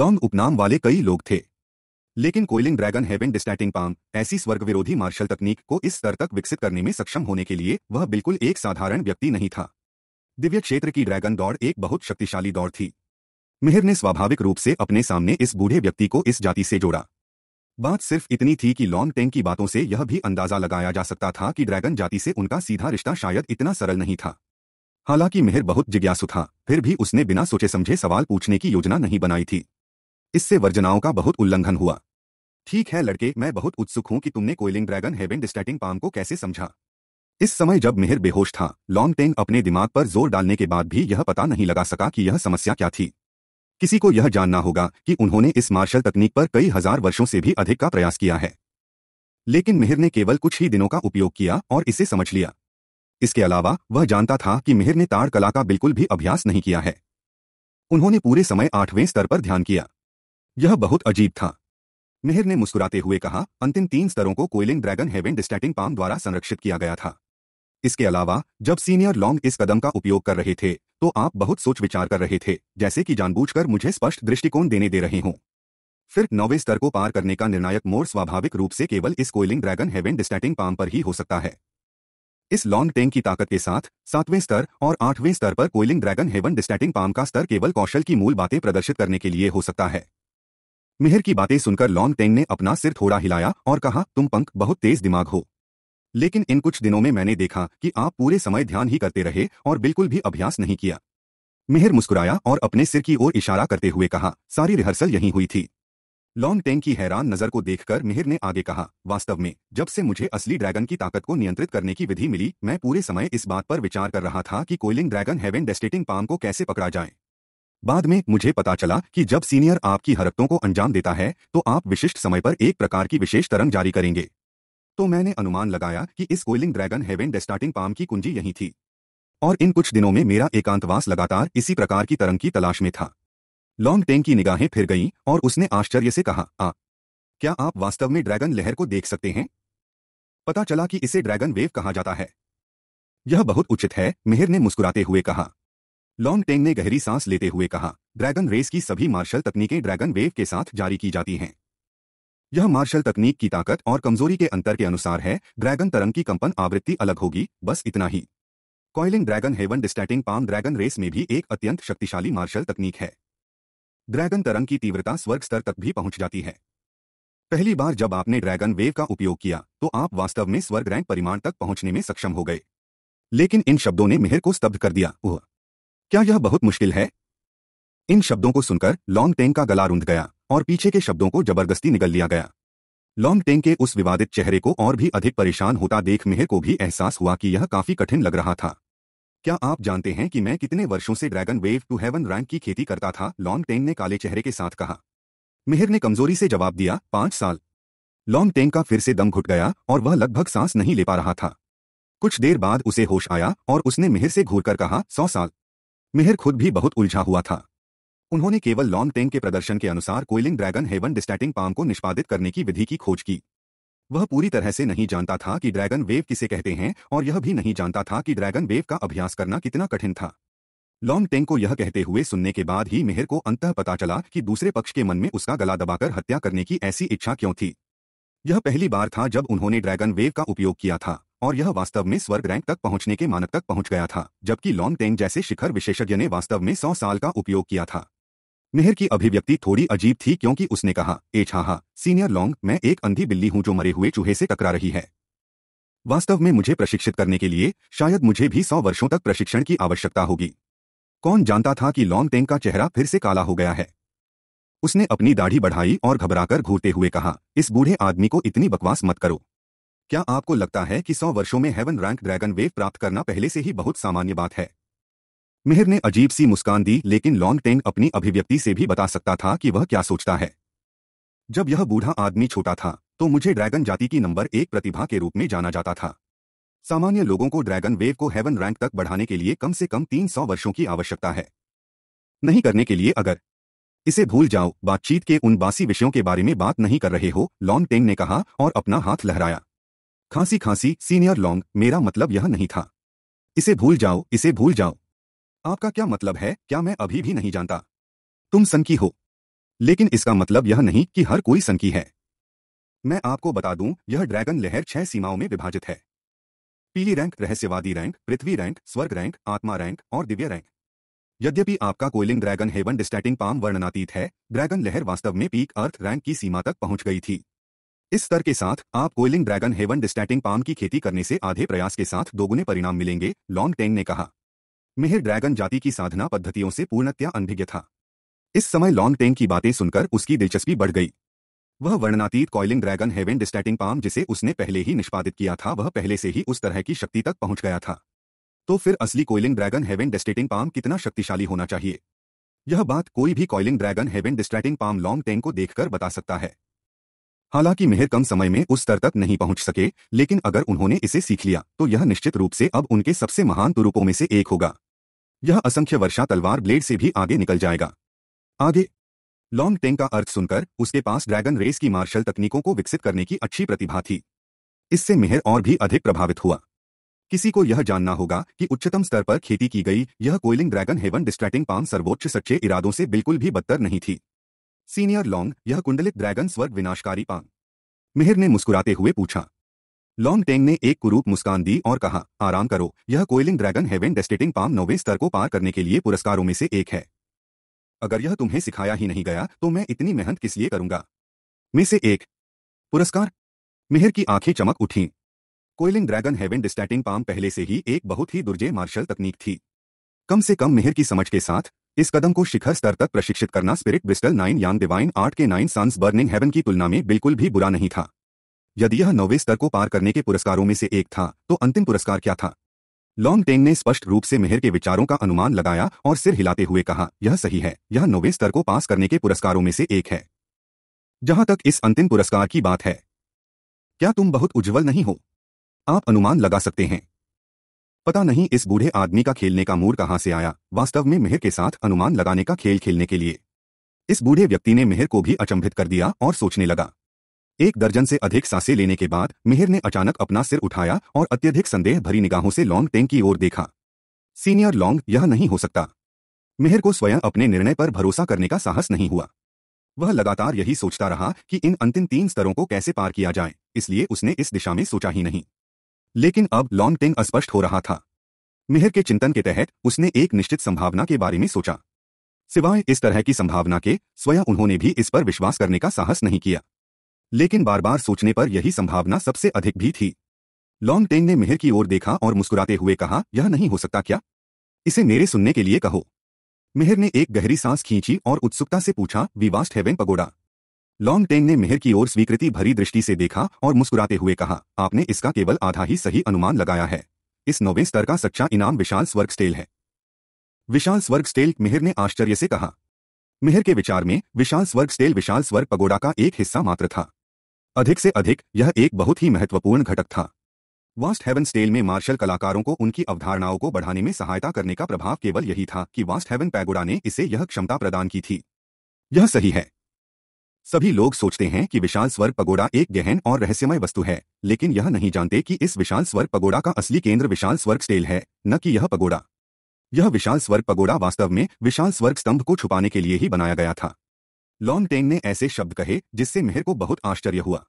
लॉन्ग उपनाम वाले कई लोग थे लेकिन कोयलिंग ड्रैगन हेवन डिस्टैटिंग पाम ऐसी स्वर्ग विरोधी मार्शल तकनीक को इस स्तर तक विकसित करने में सक्षम होने के लिए वह बिल्कुल एक साधारण व्यक्ति नहीं था दिव्य क्षेत्र की ड्रैगन दौड़ एक बहुत शक्तिशाली दौड़ थी मिहिर ने स्वाभाविक रूप से अपने सामने इस बूढ़े व्यक्ति को इस जाति से जोड़ा बात सिर्फ इतनी थी कि लॉन्ग टेंग की बातों से यह भी अंदाजा लगाया जा सकता था कि ड्रैगन जाति से उनका सीधा रिश्ता शायद इतना सरल नहीं था हालांकि मेहर बहुत जिज्ञासु था फिर भी उसने बिना सोचे समझे सवाल पूछने की योजना नहीं बनाई थी इससे वर्जनाओं का बहुत उल्लंघन हुआ ठीक है लड़के मैं बहुत उत्सुक हूं कि तुमने कोयलिंग ड्रैगन हेवन डिस्टैटिंग पाम को कैसे समझा इस समय जब मेहर बेहोश था लॉन्ग टेंग अपने दिमाग पर जोर डालने के बाद भी यह पता नहीं लगा सका कि यह समस्या क्या थी किसी को यह जानना होगा कि उन्होंने इस मार्शल तकनीक पर कई हजार वर्षों से भी अधिक का प्रयास किया है लेकिन मिहिर ने केवल कुछ ही दिनों का उपयोग किया और इसे समझ लिया इसके अलावा वह जानता था कि मिहिर ने ताड़ कला का बिल्कुल भी अभ्यास नहीं किया है उन्होंने पूरे समय आठवें स्तर पर ध्यान किया यह बहुत अजीब था मिहिर ने मुस्कुराते हुए कहा अंतिम तीन स्तरों को कोयलिन ड्रैगन हेवन डिस्टैटिंग पाम द्वारा संरक्षित किया गया था इसके अलावा जब सीनियर लॉन्ग इस कदम का उपयोग कर रहे थे तो आप बहुत सोच विचार कर रहे थे जैसे कि जानबूझकर मुझे स्पष्ट दृष्टिकोण देने दे रहे हों फिर नौवे स्तर को पार करने का निर्णायक मोड़ स्वाभाविक रूप से केवल इस कोयलिंग ड्रैगन हेवन डिस्टैटिंग पाम पर ही हो सकता है इस लॉन्ग टेंग की ताकत के साथ सातवें स्तर और आठवें स्तर पर कोयलिंग ड्रैगन हेवन डिस्टैटिंग पाम का स्तर केवल कौशल की मूल बातें प्रदर्शित करने के लिए हो सकता है मिहिर की बातें सुनकर लॉन्ग टेंग ने अपना सिर थोड़ा हिलाया और कहा तुम पंख बहुत तेज दिमाग हो लेकिन इन कुछ दिनों में मैंने देखा कि आप पूरे समय ध्यान ही करते रहे और बिल्कुल भी अभ्यास नहीं किया मिहिर मुस्कुराया और अपने सिर की ओर इशारा करते हुए कहा सारी रिहर्सल यहीं हुई थी लॉन्ग टेंग की हैरान नजर को देखकर मिहिर ने आगे कहा वास्तव में जब से मुझे असली ड्रैगन की ताकत को नियंत्रित करने की विधि मिली मैं पूरे समय इस बात पर विचार कर रहा था कि कोयलिंग ड्रैगन हेवन डेस्टेटिंग पाम को कैसे पकड़ा जाए बाद में मुझे पता चला कि जब सीनियर आपकी हरकतों को अंजाम देता है तो आप विशिष्ट समय पर एक प्रकार की विशेष तरंग जारी करेंगे तो मैंने अनुमान लगाया कि इस Coiling Dragon Heaven Devastating Palm की कुंजी यही थी और इन कुछ दिनों में मेरा एकांतवास लगातार इसी प्रकार की तरंग की तलाश में था लॉन्ग टेंग की निगाहें फिर गईं और उसने आश्चर्य से कहा आ क्या आप वास्तव में ड्रैगन लहर को देख सकते हैं पता चला कि इसे ड्रैगन वेव कहा जाता है यह बहुत उचित है मेहर ने मुस्कुराते हुए कहा लॉन्ग टेंग ने गहरी सांस लेते हुए कहा ड्रैगन रेस की सभी मार्शल तकनीकें ड्रैगन वेव के साथ जारी की जाती हैं यह मार्शल तकनीक की ताकत और कमजोरी के अंतर के अनुसार है ड्रैगन तरंग की कंपन आवृत्ति अलग होगी बस इतना ही Coiling Dragon haven डिस्टैटिंग Palm Dragon Race में भी एक अत्यंत शक्तिशाली मार्शल तकनीक है ड्रैगन तरंग की तीव्रता स्वर्ग स्तर तक भी पहुंच जाती है पहली बार जब आपने ड्रैगन वेव का उपयोग किया तो आप वास्तव में स्वर्ग रैंक परिमाण तक पहुंचने में सक्षम हो गए लेकिन इन शब्दों ने मेहर को स्तब्ध कर दिया क्या यह बहुत मुश्किल है इन शब्दों को सुनकर लॉन्ग टेंग का गला रूंध गया और पीछे के शब्दों को जबरदस्ती निगल लिया गया लॉन्ग टेंग के उस विवादित चेहरे को और भी अधिक परेशान होता देख मेहर को भी एहसास हुआ कि यह काफी कठिन लग रहा था क्या आप जानते हैं कि मैं कितने वर्षों से Dragon Wave to Heaven rank की खेती करता था लॉन्ग टेंग ने काले चेहरे के साथ कहा मेहर ने कमजोरी से जवाब दिया पांच साल लॉन्ग टेंग का फिर से दम घुट गया और वह लगभग सांस नहीं ले पा रहा था कुछ देर बाद उसे होश आया और उसने मेहर से घूर कहा सौ साल मेहर खुद भी बहुत उलझा हुआ था उन्होंने केवल लॉन्ग टेंग के प्रदर्शन के अनुसार कोइलिंग ड्रैगन हेवन डिस्टैटिंग पाम को निष्पादित करने की विधि की खोज की वह पूरी तरह से नहीं जानता था कि ड्रैगन वेव किसे कहते हैं और यह भी नहीं जानता था कि ड्रैगन वेव का अभ्यास करना कितना कठिन था लॉन्ग टेंग को यह कहते हुए सुनने के बाद ही मेहर को अंत पता चला कि दूसरे पक्ष के मन में उसका गला दबाकर हत्या करने की ऐसी इच्छा क्यों थी यह पहली बार था जब उन्होंने ड्रैगन वेव का उपयोग किया था और यह वास्तव में स्वर्ग रैंक तक पहुंचने के मानक तक पहुंच गया था जबकि लॉन्ग टेंग जैसे शिखर विशेषज्ञ ने वास्तव में सौ साल का उपयोग किया था मेहर की अभिव्यक्ति थोड़ी अजीब थी क्योंकि उसने कहा ए छाहा सीनियर लॉन्ग मैं एक अंधी बिल्ली हूं जो मरे हुए चूहे से टकरा रही है वास्तव में मुझे प्रशिक्षित करने के लिए शायद मुझे भी सौ वर्षों तक प्रशिक्षण की आवश्यकता होगी कौन जानता था कि लॉन्ग टेंग का चेहरा फिर से काला हो गया है उसने अपनी दाढ़ी बढ़ाई और घबराकर घूरते हुए कहा इस बूढ़े आदमी को इतनी बकवास मत करो क्या आपको लगता है कि सौ वर्षों में हेवन रैंक ड्रैगन वेव प्राप्त करना पहले से ही बहुत सामान्य बात है मिहिर ने अजीब सी मुस्कान दी लेकिन लॉन्ग टेंग अपनी अभिव्यक्ति से भी बता सकता था कि वह क्या सोचता है जब यह बूढ़ा आदमी छोटा था तो मुझे ड्रैगन जाति की नंबर एक प्रतिभा के रूप में जाना जाता था सामान्य लोगों को ड्रैगन वेव को हेवन रैंक तक बढ़ाने के लिए कम से कम तीन सौ वर्षों की आवश्यकता है नहीं करने के लिए अगर इसे भूल जाओ बातचीत के उन बासी विषयों के बारे में बात नहीं कर रहे हो लॉन्ग टेंग ने कहा और अपना हाथ लहराया खांसी खांसी सीनियर लॉन्ग मेरा मतलब यह नहीं था इसे भूल जाओ इसे भूल जाओ आपका क्या मतलब है क्या मैं अभी भी नहीं जानता तुम सनकी हो लेकिन इसका मतलब यह नहीं कि हर कोई सनकी है मैं आपको बता दूं यह ड्रैगन लहर छह सीमाओं में विभाजित है पीली रैंक रहस्यवादी रैंक पृथ्वी रैंक स्वर्ग रैंक आत्मा रैंक और दिव्य रैंक यद्यपि आपका कोयलिंग ड्रैगन हेवन डिस्टैटिंग पाम वर्णनातीत है ड्रैगन लहर वास्तव में पीक अर्थ रैंक की सीमा तक पहुंच गई थी इस स्तर के साथ आप कोयलिंग ड्रैगन हेवन डिस्टैटिंग पाम की खेती करने से आधे प्रयास के साथ दोगुने परिणाम मिलेंगे लॉन्ग टेंग ने कहा मेहर ड्रैगन जाति की साधना पद्धतियों से पूर्णत्या अनभिज्ञ था इस समय लॉन्ग टेंग की बातें सुनकर उसकी दिलचस्पी बढ़ गई वह वर्णनातीत कॉइलिंग ड्रैगन हेवन डिस्टैटिंग पाम जिसे उसने पहले ही निष्पादित किया था वह पहले से ही उस तरह की शक्ति तक पहुंच गया था तो फिर असली Coiling Dragon Heaven Devastating Palm कितना शक्तिशाली होना चाहिए यह बात कोई भी Coiling dragon Heaven Devastating Palm Long Teng को देखकर बता सकता है हालांकि मेहर कम समय में उस स्तर तक नहीं पहुंच सके लेकिन अगर उन्होंने इसे सीख लिया तो यह निश्चित रूप से अब उनके सबसे महान तुरुपों में से एक होगा यह असंख्य वर्षा तलवार ब्लेड से भी आगे निकल जाएगा आगे लॉन्ग टेंग का अर्थ सुनकर उसके पास ड्रैगन रेस की मार्शल तकनीकों को विकसित करने की अच्छी प्रतिभा थी इससे मेहर और भी अधिक प्रभावित हुआ किसी को यह जानना होगा कि उच्चतम स्तर पर खेती की गई यह Coiling dragon Heaven Distracting Palm सर्वोच्च सच्चे इरादों से बिल्कुल भी बदतर नहीं थी सीनियर लॉन्ग यह कुंडलित ड्रैगन स्वर्ग विनाशकारी पाम मेहर ने मुस्कुराते हुए पूछा लॉन्ग टेंग ने एक कुरूप मुस्कान दी और कहा आराम करो यह कोयलिंग ड्रैगन हेवन डेस्टेटिंग पाम नोवे स्तर को पार करने के लिए पुरस्कारों में से एक है अगर यह तुम्हें सिखाया ही नहीं गया तो मैं इतनी मेहनत किस लिए करूंगा में से एक पुरस्कार मेहर की आंखें चमक उठीं कोयलिंग ड्रैगन हेवन डिस्टैटिंग पाम पहले से ही एक बहुत ही दुर्जय मार्शल तकनीक थी कम से कम मेहर की समझ के साथ इस कदम को शिखर स्तर तक प्रशिक्षित करना Spirit Bristol nine Yan divine Art के नाइन सन्स बर्निंग हेवन की तुलना में बिल्कुल भी बुरा नहीं था यदि यह नौवे स्तर को पार करने के पुरस्कारों में से एक था तो अंतिम पुरस्कार क्या था लॉन्ग टेंग ने स्पष्ट रूप से मेहर के विचारों का अनुमान लगाया और सिर हिलाते हुए कहा यह सही है यह नौवे स्तर को पास करने के पुरस्कारों में से एक है जहां तक इस अंतिम पुरस्कार की बात है क्या तुम बहुत उज्जवल नहीं हो आप अनुमान लगा सकते हैं पता नहीं इस बूढ़े आदमी का खेलने का मूड कहां से आया वास्तव में मेहर के साथ अनुमान लगाने का खेल खेलने के लिए इस बूढ़े व्यक्ति ने मेहर को भी अचंभित कर दिया और सोचने लगा एक दर्जन से अधिक सांसें लेने के बाद मिहिर ने अचानक अपना सिर उठाया और अत्यधिक संदेह भरी निगाहों से लॉन्ग टेंग की ओर देखा सीनियर लॉन्ग यह नहीं हो सकता मिहिर को स्वयं अपने निर्णय पर भरोसा करने का साहस नहीं हुआ वह लगातार यही सोचता रहा कि इन अंतिम तीन स्तरों को कैसे पार किया जाए इसलिए उसने इस दिशा में सोचा ही नहीं लेकिन अब लॉन्ग टेंग अस्पष्ट हो रहा था मिहिर के चिंतन के तहत उसने एक निश्चित संभावना के बारे में सोचा सिवाय इस तरह की संभावना के स्वयं उन्होंने भी इस पर विश्वास करने का साहस नहीं किया लेकिन बार बार सोचने पर यही संभावना सबसे अधिक भी थी लॉन्ग टेन ने मेहर की ओर देखा और मुस्कुराते हुए कहा यह नहीं हो सकता क्या इसे मेरे सुनने के लिए कहो मेहर ने एक गहरी सांस खींची और उत्सुकता से पूछा Vast Heaven Pagoda Long Teng ने मेहर की ओर स्वीकृति भरी दृष्टि से देखा और मुस्कुराते हुए कहा आपने इसका केवल आधा ही सही अनुमान लगाया है इस नौवें स्तर का सच्चा इनाम विशाल स्वर्ग स्टेल है विशाल स्वर्ग स्टेल मेहर ने आश्चर्य से कहा मेहर के विचार में विशाल स्वर्ग स्टेल विशाल स्वर्ग पगोड़ा का एक हिस्सा मात्र था अधिक से अधिक यह एक बहुत ही महत्वपूर्ण घटक था वास्ट हेवन स्टेल में मार्शल कलाकारों को उनकी अवधारणाओं को बढ़ाने में सहायता करने का प्रभाव केवल यही था कि वास्ट हेवन पैगोडा ने इसे यह क्षमता प्रदान की थी यह सही है सभी लोग सोचते हैं कि विशाल स्वर पगोड़ा एक गहन और रहस्यमय वस्तु है लेकिन यह नहीं जानते कि इस विशाल स्वर पगोड़ा का असली केंद्र विशाल स्वर्ग स्टेल है न कि यह पगोड़ा यह विशाल स्वर्ग पगोड़ा वास्तव में विशाल स्वर्ग स्तंभ को छुपाने के लिए ही बनाया गया था टेन ने ऐसे शब्द कहे जिससे मेहर को बहुत आश्चर्य हुआ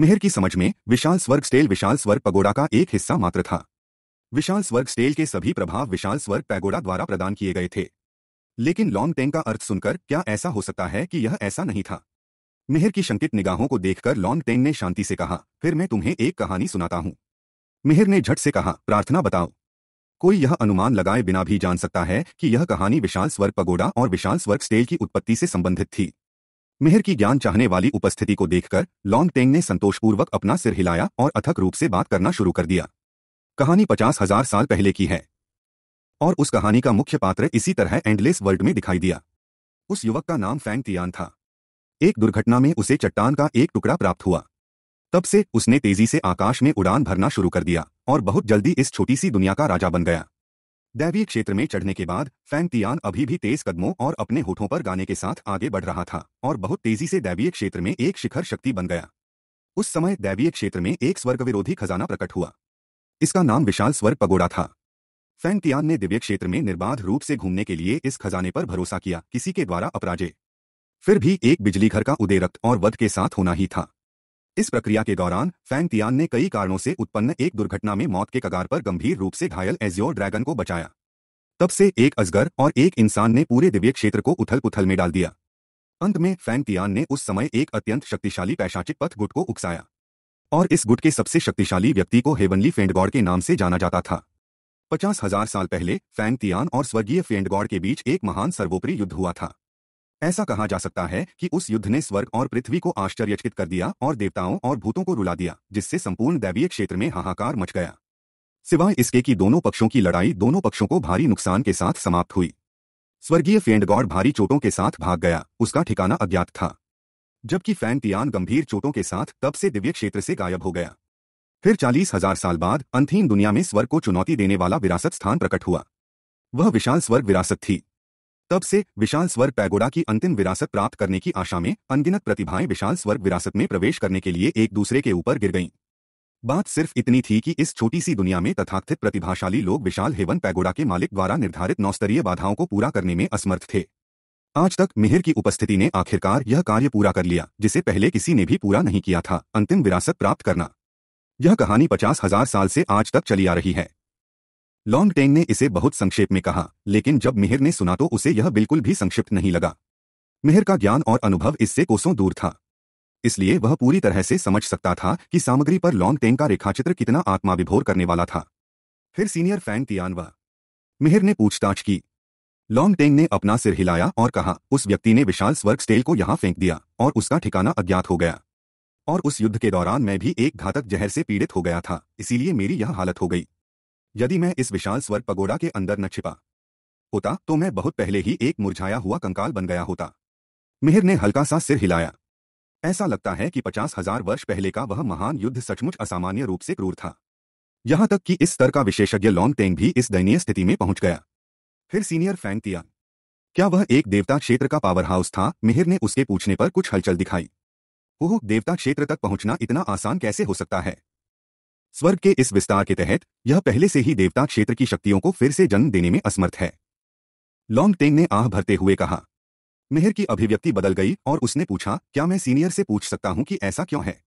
मेहर की समझ में विशाल स्वर्ग स्टेल विशाल स्वर्ग पगोड़ा का एक हिस्सा मात्र था विशाल स्वर्ग स्टेल के सभी प्रभाव विशाल स्वर्ग पैगोड़ा द्वारा प्रदान किए गए थे लेकिन लॉन्ग टेंग का अर्थ सुनकर क्या ऐसा हो सकता है कि यह ऐसा नहीं था मेहर की शंकित निगाहों को देखकर लॉन्ग टेंग ने शांति से कहा फिर मैं तुम्हें एक कहानी सुनाता हूं मेहर ने झट से कहा प्रार्थना बताओ कोई यह अनुमान लगाए बिना भी जान सकता है कि यह कहानी विशाल स्वर्ग पगोडा और विशाल स्वर्ग स्टेल की उत्पत्ति से संबंधित थी मेहर की ज्ञान चाहने वाली उपस्थिति को देखकर लॉन्ग टेंग ने संतोषपूर्वक अपना सिर हिलाया और अथक रूप से बात करना शुरू कर दिया कहानी पचास हजार साल पहले की है और उस कहानी का मुख्य पात्र इसी तरह एंडलेस वर्ल्ड में दिखाई दिया उस युवक का नाम फैंग तियान था एक दुर्घटना में उसे चट्टान का एक टुकड़ा प्राप्त हुआ तब से उसने तेजी से आकाश में उड़ान भरना शुरू कर दिया और बहुत जल्दी इस छोटी सी दुनिया का राजा बन गया दैवीय क्षेत्र में चढ़ने के बाद फैंतियान अभी भी तेज कदमों और अपने होठों पर गाने के साथ आगे बढ़ रहा था और बहुत तेजी से दैवीय क्षेत्र में एक शिखर शक्ति बन गया उस समय दैवीय क्षेत्र में एक स्वर्ग विरोधी खजाना प्रकट हुआ इसका नाम विशाल स्वर्ग पगोड़ा था फैंतियान ने दिव्य क्षेत्र में निर्बाध रूप से घूमने के लिए इस खजाने पर भरोसा किया किसी के द्वारा अपराजे फिर भी एक बिजलीघर का उदय रक्त और वध के साथ होना ही था इस प्रक्रिया के दौरान फैंग तियान ने कई कारणों से उत्पन्न एक दुर्घटना में मौत के कगार पर गंभीर रूप से घायल एज्योर ड्रैगन को बचाया तब से एक अजगर और एक इंसान ने पूरे दिव्य क्षेत्र को उथल पुथल में डाल दिया अंत में फैंग तियान ने उस समय एक अत्यंत शक्तिशाली पैशाचिक पथ गुट को उकसाया और इस गुट के सबसे शक्तिशाली व्यक्ति को हेवनली फेंडगॉड के नाम से जाना जाता था पचास हजार साल पहले फैंग तियान और स्वर्गीय फेंडगॉड के बीच एक महान सर्वोपरि युद्ध हुआ था ऐसा कहा जा सकता है कि उस युद्ध ने स्वर्ग और पृथ्वी को आश्चर्यचकित कर दिया और देवताओं और भूतों को रुला दिया जिससे संपूर्ण दैवीय क्षेत्र में हाहाकार मच गया सिवाय इसके कि दोनों पक्षों की लड़ाई दोनों पक्षों को भारी नुकसान के साथ समाप्त हुई स्वर्गीय फेंड गॉड भारी चोटों के साथ भाग गया उसका ठिकाना अज्ञात था जबकि फैन तियान गंभीर चोटों के साथ तब से दिव्य क्षेत्र से गायब हो गया फिर चालीस हजार साल बाद अंतिम दुनिया में स्वर्ग को चुनौती देने वाला विरासत स्थान प्रकट हुआ वह विशाल स्वर्ग विरासत थी तब से विशाल स्वर पैगोडा की अंतिम विरासत प्राप्त करने की आशा में अनगिनत प्रतिभाएं विशाल स्वर विरासत में प्रवेश करने के लिए एक दूसरे के ऊपर गिर गईं बात सिर्फ इतनी थी कि इस छोटी सी दुनिया में तथाकथित प्रतिभाशाली लोग विशाल हेवन पैगोडा के मालिक द्वारा निर्धारित नौस्तरीय बाधाओं को पूरा करने में असमर्थ थे आज तक मिहिर की उपस्थिति ने आखिरकार यह कार्य पूरा कर लिया जिसे पहले किसी ने भी पूरा नहीं किया था अंतिम विरासत प्राप्त करना यह कहानी पचास हजार साल से आज तक चली आ रही है लॉन्गटेन ने इसे बहुत संक्षेप में कहा लेकिन जब मिहिर ने सुना तो उसे यह बिल्कुल भी संक्षिप्त नहीं लगा मिहिर का ज्ञान और अनुभव इससे कोसों दूर था इसलिए वह पूरी तरह से समझ सकता था कि सामग्री पर लॉन्ग टेंग का रेखाचित्र कितना आत्मा विभोर करने वाला था फिर सीनियर फैन तियानवा मिहिर ने पूछताछ की टेंग ने अपना सिर हिलाया और कहा उस व्यक्ति ने विशाल स्वर्ग स्टेल को यहां फेंक दिया और उसका ठिकाना अज्ञात हो गया और उस युद्ध के दौरान मैं भी एक घातक जहर से पीड़ित हो गया था इसीलिए मेरी यह हालत हो गई यदि मैं इस विशाल स्वर पगोड़ा के अंदर न छिपा होता तो मैं बहुत पहले ही एक मुरझाया हुआ कंकाल बन गया होता मिहिर ने हल्का सा सिर हिलाया ऐसा लगता है कि पचास हजार वर्ष पहले का वह महान युद्ध सचमुच असामान्य रूप से क्रूर था यहां तक कि इस स्तर का विशेषज्ञ लॉन्ग टेंग भी इस दयनीय स्थिति में पहुंच गया फिर सीनियर फैंग तिया क्या वह एक देवता क्षेत्र का पावर हाउस था मिहिर ने उसके पूछने पर कुछ हलचल दिखाई ओह देवता क्षेत्र तक पहुंचना इतना आसान कैसे हो सकता है स्वर्ग के इस विस्तार के तहत यह पहले से ही देवता क्षेत्र की शक्तियों को फिर से जन्म देने में असमर्थ है लॉन्ग टेंग ने आह भरते हुए कहा मेहर की अभिव्यक्ति बदल गई और उसने पूछा क्या मैं सीनियर से पूछ सकता हूं कि ऐसा क्यों है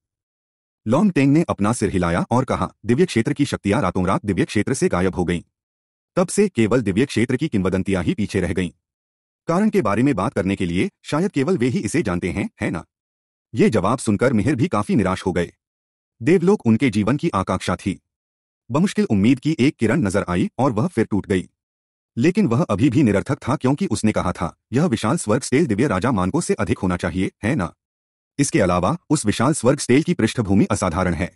लॉन्ग टेंग ने अपना सिर हिलाया और कहा दिव्य क्षेत्र की शक्तियां रातों रात दिव्य क्षेत्र से गायब हो गईं तब से केवल दिव्य क्षेत्र की किंवदंतियां ही पीछे रह गईं कारण के बारे में बात करने के लिए शायद केवल वे ही इसे जानते हैं है ना ये जवाब सुनकर मिहिर भी काफी निराश हो गए देवलोक उनके जीवन की आकांक्षा थी बमुश्किल उम्मीद की एक किरण नजर आई और वह फिर टूट गई लेकिन वह अभी भी निरर्थक था क्योंकि उसने कहा था यह विशाल स्वर्ग स्टेल दिव्य राजा मानकों से अधिक होना चाहिए है ना इसके अलावा उस विशाल स्वर्ग स्टेल की पृष्ठभूमि असाधारण है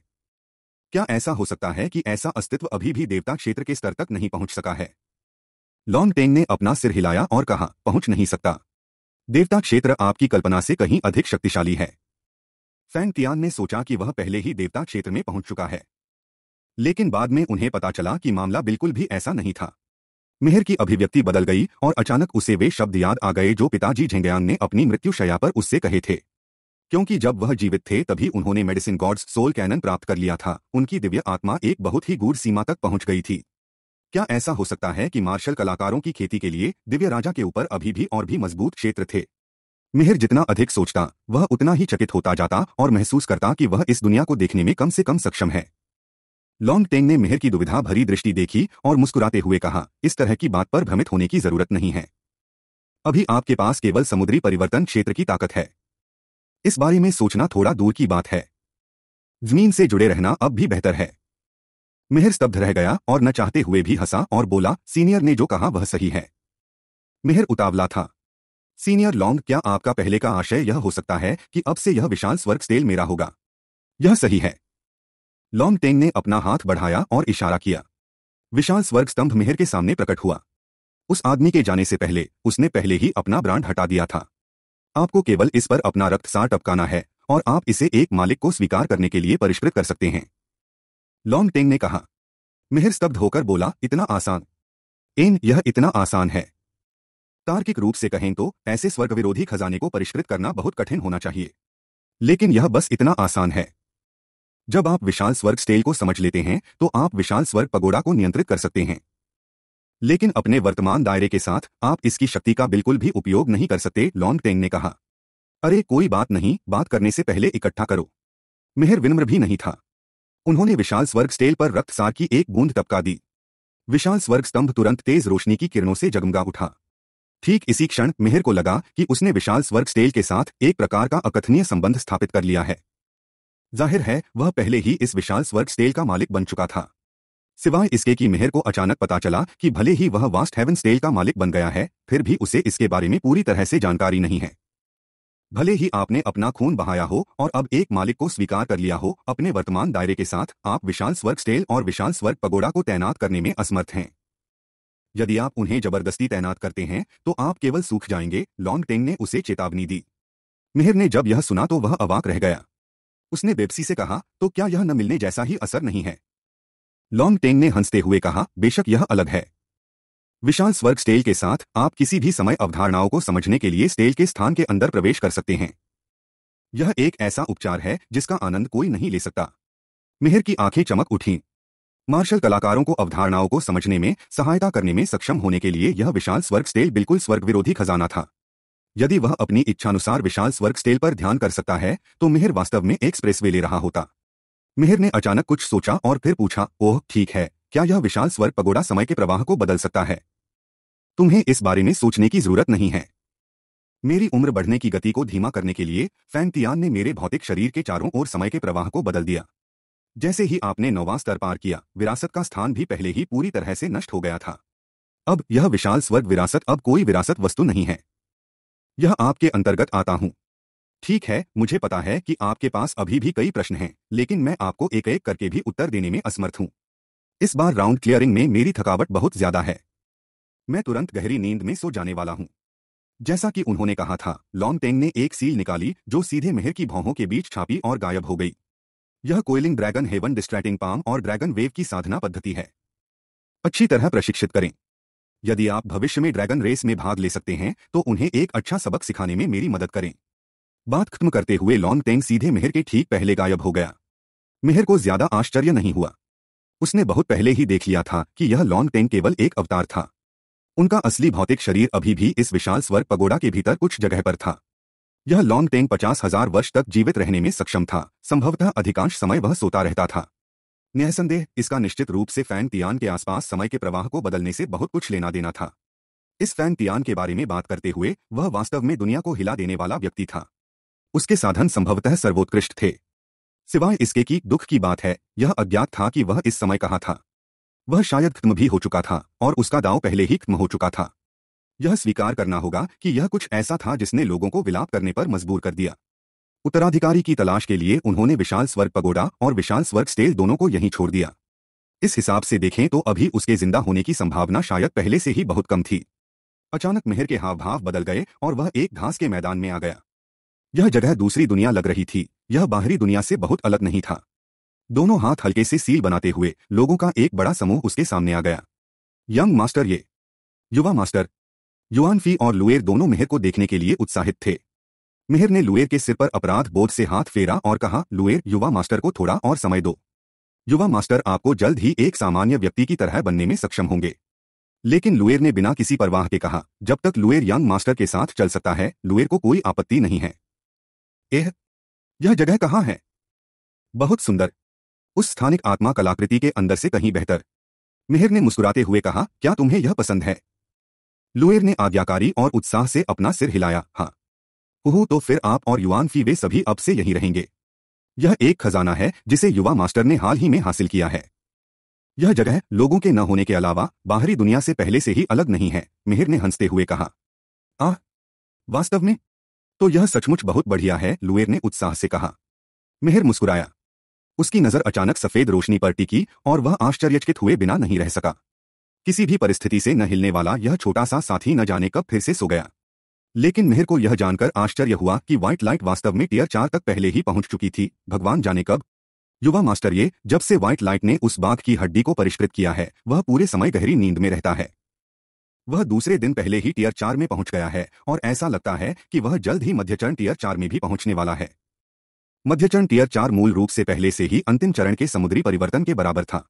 क्या ऐसा हो सकता है कि ऐसा अस्तित्व अभी भी देवता क्षेत्र के स्तर तक नहीं पहुंच सका है लॉन्ग टेंग ने अपना सिर हिलाया और कहा पहुंच नहीं सकता देवता क्षेत्र आपकी कल्पना से कहीं अधिक शक्तिशाली है फैंग तियान ने सोचा कि वह पहले ही देवता क्षेत्र में पहुंच चुका है लेकिन बाद में उन्हें पता चला कि मामला बिल्कुल भी ऐसा नहीं था मेहर की अभिव्यक्ति बदल गई और अचानक उसे वे शब्द याद आ गए जो पिताजी झेंगयान ने अपनी मृत्युशया पर उससे कहे थे क्योंकि जब वह जीवित थे तभी उन्होंने मेडिसिन गॉड्स सोल कैनन प्राप्त कर लिया था उनकी दिव्य आत्मा एक बहुत ही गूढ़ सीमा तक पहुंच गई थी क्या ऐसा हो सकता है कि मार्शल कलाकारों की खेती के लिए दिव्य राजा के ऊपर अभी भी और भी मजबूत क्षेत्र थे मिहिर जितना अधिक सोचता वह उतना ही चकित होता जाता और महसूस करता कि वह इस दुनिया को देखने में कम से कम सक्षम है लॉन्ग टेंग ने मिहिर की दुविधा भरी दृष्टि देखी और मुस्कुराते हुए कहा इस तरह की बात पर भ्रमित होने की जरूरत नहीं है अभी आपके पास केवल समुद्री परिवर्तन क्षेत्र की ताकत है इस बारे में सोचना थोड़ा दूर की बात है जमीन से जुड़े रहना अब भी बेहतर है मिहिर स्तब्ध रह गया और न चाहते हुए भी हंसा और बोला सीनियर ने जो कहा वह सही है मिहिर उतावला था सीनियर लॉन्ग क्या आपका पहले का आशय यह हो सकता है कि अब से यह विशाल स्वर्ग स्टेल मेरा होगा यह सही है लॉन्ग टेंग ने अपना हाथ बढ़ाया और इशारा किया विशाल स्वर्ग स्तंभ मेहर के सामने प्रकट हुआ उस आदमी के जाने से पहले उसने पहले ही अपना ब्रांड हटा दिया था आपको केवल इस पर अपना रक्त सार टपकाना है और आप इसे एक मालिक को स्वीकार करने के लिए परिष्कृत कर सकते हैं लॉन्ग टेंग ने कहा मिहिर स्तब्ध होकर बोला इतना आसान एन यह इतना आसान है तार्किक रूप से कहें तो ऐसे स्वर्ग विरोधी खजाने को परिष्कृत करना बहुत कठिन होना चाहिए लेकिन यह बस इतना आसान है जब आप विशाल स्वर्ग स्टेल को समझ लेते हैं तो आप विशाल स्वर्ग पगोड़ा को नियंत्रित कर सकते हैं लेकिन अपने वर्तमान दायरे के साथ आप इसकी शक्ति का बिल्कुल भी उपयोग नहीं कर सकते लॉन्ग टेंग ने कहा अरे कोई बात नहीं बात करने से पहले इकट्ठा करो मेहर विनम्र भी नहीं था उन्होंने विशाल स्वर्ग स्टेल पर रक्तसार की एक बूंद टपका दी विशाल स्वर्ग स्तंभ तुरंत तेज रोशनी की किरणों से जगमगा उठा ठीक इसी क्षण मेहर को लगा कि उसने विशाल स्वर्ग स्टेल के साथ एक प्रकार का अकथनीय संबंध स्थापित कर लिया है जाहिर है वह पहले ही इस विशाल स्वर्ग स्टेल का मालिक बन चुका था सिवाय इसके कि मेहर को अचानक पता चला कि भले ही वह वास्ट हेवन स्टेल का मालिक बन गया है फिर भी उसे इसके बारे में पूरी तरह से जानकारी नहीं है भले ही आपने अपना खून बहाया हो और अब एक मालिक को स्वीकार कर लिया हो अपने वर्तमान दायरे के साथ आप विशाल स्वर्ग स्टेल और विशाल स्वर्ग पगोड़ा को तैनात करने में असमर्थ हैं यदि आप उन्हें जबरदस्ती तैनात करते हैं तो आप केवल सूख जाएंगे लॉन्ग टेंग ने उसे चेतावनी दी मिहिर ने जब यह सुना तो वह अवाक रह गया उसने बेपसी से कहा तो क्या यह न मिलने जैसा ही असर नहीं है लॉन्ग टेंग ने हंसते हुए कहा बेशक यह अलग है विशाल स्वर्ग स्टेल के साथ आप किसी भी समय अवधारणाओं को समझने के लिए स्टेल के स्थान के अंदर प्रवेश कर सकते हैं यह एक ऐसा उपचार है जिसका आनंद कोई नहीं ले सकता मिहिर की आंखें चमक उठीं मार्शल कलाकारों को अवधारणाओं को समझने में सहायता करने में सक्षम होने के लिए यह विशाल स्वर्ग स्टेल बिल्कुल स्वर्ग विरोधी खजाना था यदि वह अपनी इच्छानुसार विशाल स्वर्ग स्टेल पर ध्यान कर सकता है तो मेहर वास्तव में वे ले रहा होता मेहर ने अचानक कुछ सोचा और फिर पूछा ओह ठीक है क्या यह विशाल स्वर्ग पगोड़ा समय के प्रवाह को बदल सकता है तुम्हें इस बारे में सोचने की जरूरत नहीं है मेरी उम्र बढ़ने की गति को धीमा करने के लिए फैन तियान ने मेरे भौतिक शरीर के चारों ओर समय के प्रवाह को बदल दिया जैसे ही आपने नौवा स्तर पार किया विरासत का स्थान भी पहले ही पूरी तरह से नष्ट हो गया था अब यह विशाल स्वर्ग विरासत अब कोई विरासत वस्तु नहीं है यह आपके अंतर्गत आता हूं ठीक है मुझे पता है कि आपके पास अभी भी कई प्रश्न हैं लेकिन मैं आपको एक एक करके भी उत्तर देने में असमर्थ हूं इस बार राउंड क्लियरिंग में मेरी थकावट बहुत ज्यादा है मैं तुरंत गहरी नींद में सो जाने वाला हूं जैसा कि उन्होंने कहा था लॉन्ग टेंग ने एक सील निकाली जो सीधे मेहर की भौहों के बीच छापी और गायब हो गई यह Coiling dragon Heaven Devastating Palm और ड्रैगन वेव की साधना पद्धति है अच्छी तरह प्रशिक्षित करें यदि आप भविष्य में ड्रैगन रेस में भाग ले सकते हैं तो उन्हें एक अच्छा सबक सिखाने में मेरी मदद करें बात खत्म करते हुए लॉन्ग टेंग सीधे मेहर के ठीक पहले गायब हो गया मेहर को ज्यादा आश्चर्य नहीं हुआ उसने बहुत पहले ही देख लिया था कि यह लॉन्ग टेंग केवल एक अवतार था उनका असली भौतिक शरीर अभी भी इस विशाल स्वर पगोड़ा के भीतर कुछ जगह पर था यह लॉन्ग टेंग पचास हजार वर्ष तक जीवित रहने में सक्षम था संभवतः अधिकांश समय वह सोता रहता था निःसंदेह इसका निश्चित रूप से फैन तियान के आसपास समय के प्रवाह को बदलने से बहुत कुछ लेना देना था इस फैन तियान के बारे में बात करते हुए वह वास्तव में दुनिया को हिला देने वाला व्यक्ति था उसके साधन संभवतः सर्वोत्कृष्ट थे सिवाय इसके की दुख की बात है यह अज्ञात था कि वह इस समय कहाँ था वह शायद खत्म भी हो चुका था और उसका दाव पहले ही खत्म हो चुका था यह स्वीकार करना होगा कि यह कुछ ऐसा था जिसने लोगों को विलाप करने पर मजबूर कर दिया उत्तराधिकारी की तलाश के लिए उन्होंने विशाल स्वर्ग पगोडा और विशाल स्वर्ग स्टेल दोनों को यहीं छोड़ दिया इस हिसाब से देखें तो अभी उसके जिंदा होने की संभावना शायद पहले से ही बहुत कम थी अचानक मेहर के हाव भाव बदल गए और वह एक घास के मैदान में आ गया यह जगह दूसरी दुनिया लग रही थी यह बाहरी दुनिया से बहुत अलग नहीं था दोनों हाथ हल्के से सील बनाते हुए लोगों का एक बड़ा समूह उसके सामने आ गया यंग मास्टर ये युवा मास्टर युआन फी और लुएर दोनों मेहर को देखने के लिए उत्साहित थे मेहर ने लुएर के सिर पर अपराध बोध से हाथ फेरा और कहा लुएर युवा मास्टर को थोड़ा और समय दो युवा मास्टर आपको जल्द ही एक सामान्य व्यक्ति की तरह बनने में सक्षम होंगे लेकिन लुएर ने बिना किसी परवाह के कहा जब तक लुएर यंग मास्टर के साथ चल सकता है लुएर को कोई आपत्ति नहीं है एह यह जगह कहाँ है बहुत सुंदर उस स्थानिक आत्मा कलाकृति के अंदर से कहीं बेहतर मेहर ने मुस्कुराते हुए कहा क्या तुम्हें यह पसंद है लुएर ने आज्ञाकारी और उत्साह से अपना सिर हिलाया हाँ हो तो फिर आप और युवान फी वे सभी अब से यहीं रहेंगे यह एक खजाना है जिसे युवा मास्टर ने हाल ही में हासिल किया है यह जगह लोगों के न होने के अलावा बाहरी दुनिया से पहले से ही अलग नहीं है मिहिर ने हंसते हुए कहा आह वास्तव में तो यह सचमुच बहुत बढ़िया है लुएर ने उत्साह से कहा मिहिर मुस्कुराया उसकी नजर अचानक सफेद रोशनी पर टिकी और वह आश्चर्यचकित हुए बिना नहीं रह सका किसी भी परिस्थिति से न हिलने वाला यह छोटा सा साथी न जाने कब फिर से सो गया लेकिन मेहर को यह जानकर आश्चर्य हुआ कि व्हाइट लाइट वास्तव में टीयर चार तक पहले ही पहुंच चुकी थी भगवान जाने कब युवा मास्टर ये जब से व्हाइट लाइट ने उस बाघ की हड्डी को परिष्कृत किया है वह पूरे समय गहरी नींद में रहता है वह दूसरे दिन पहले ही टीयर चार में पहुंच गया है और ऐसा लगता है कि वह जल्द ही मध्यचरण टीयर चार में भी पहुंचने वाला है मध्यचरण टीयर चार मूल रूप से पहले से ही अंतिम चरण के समुद्री परिवर्तन के बराबर था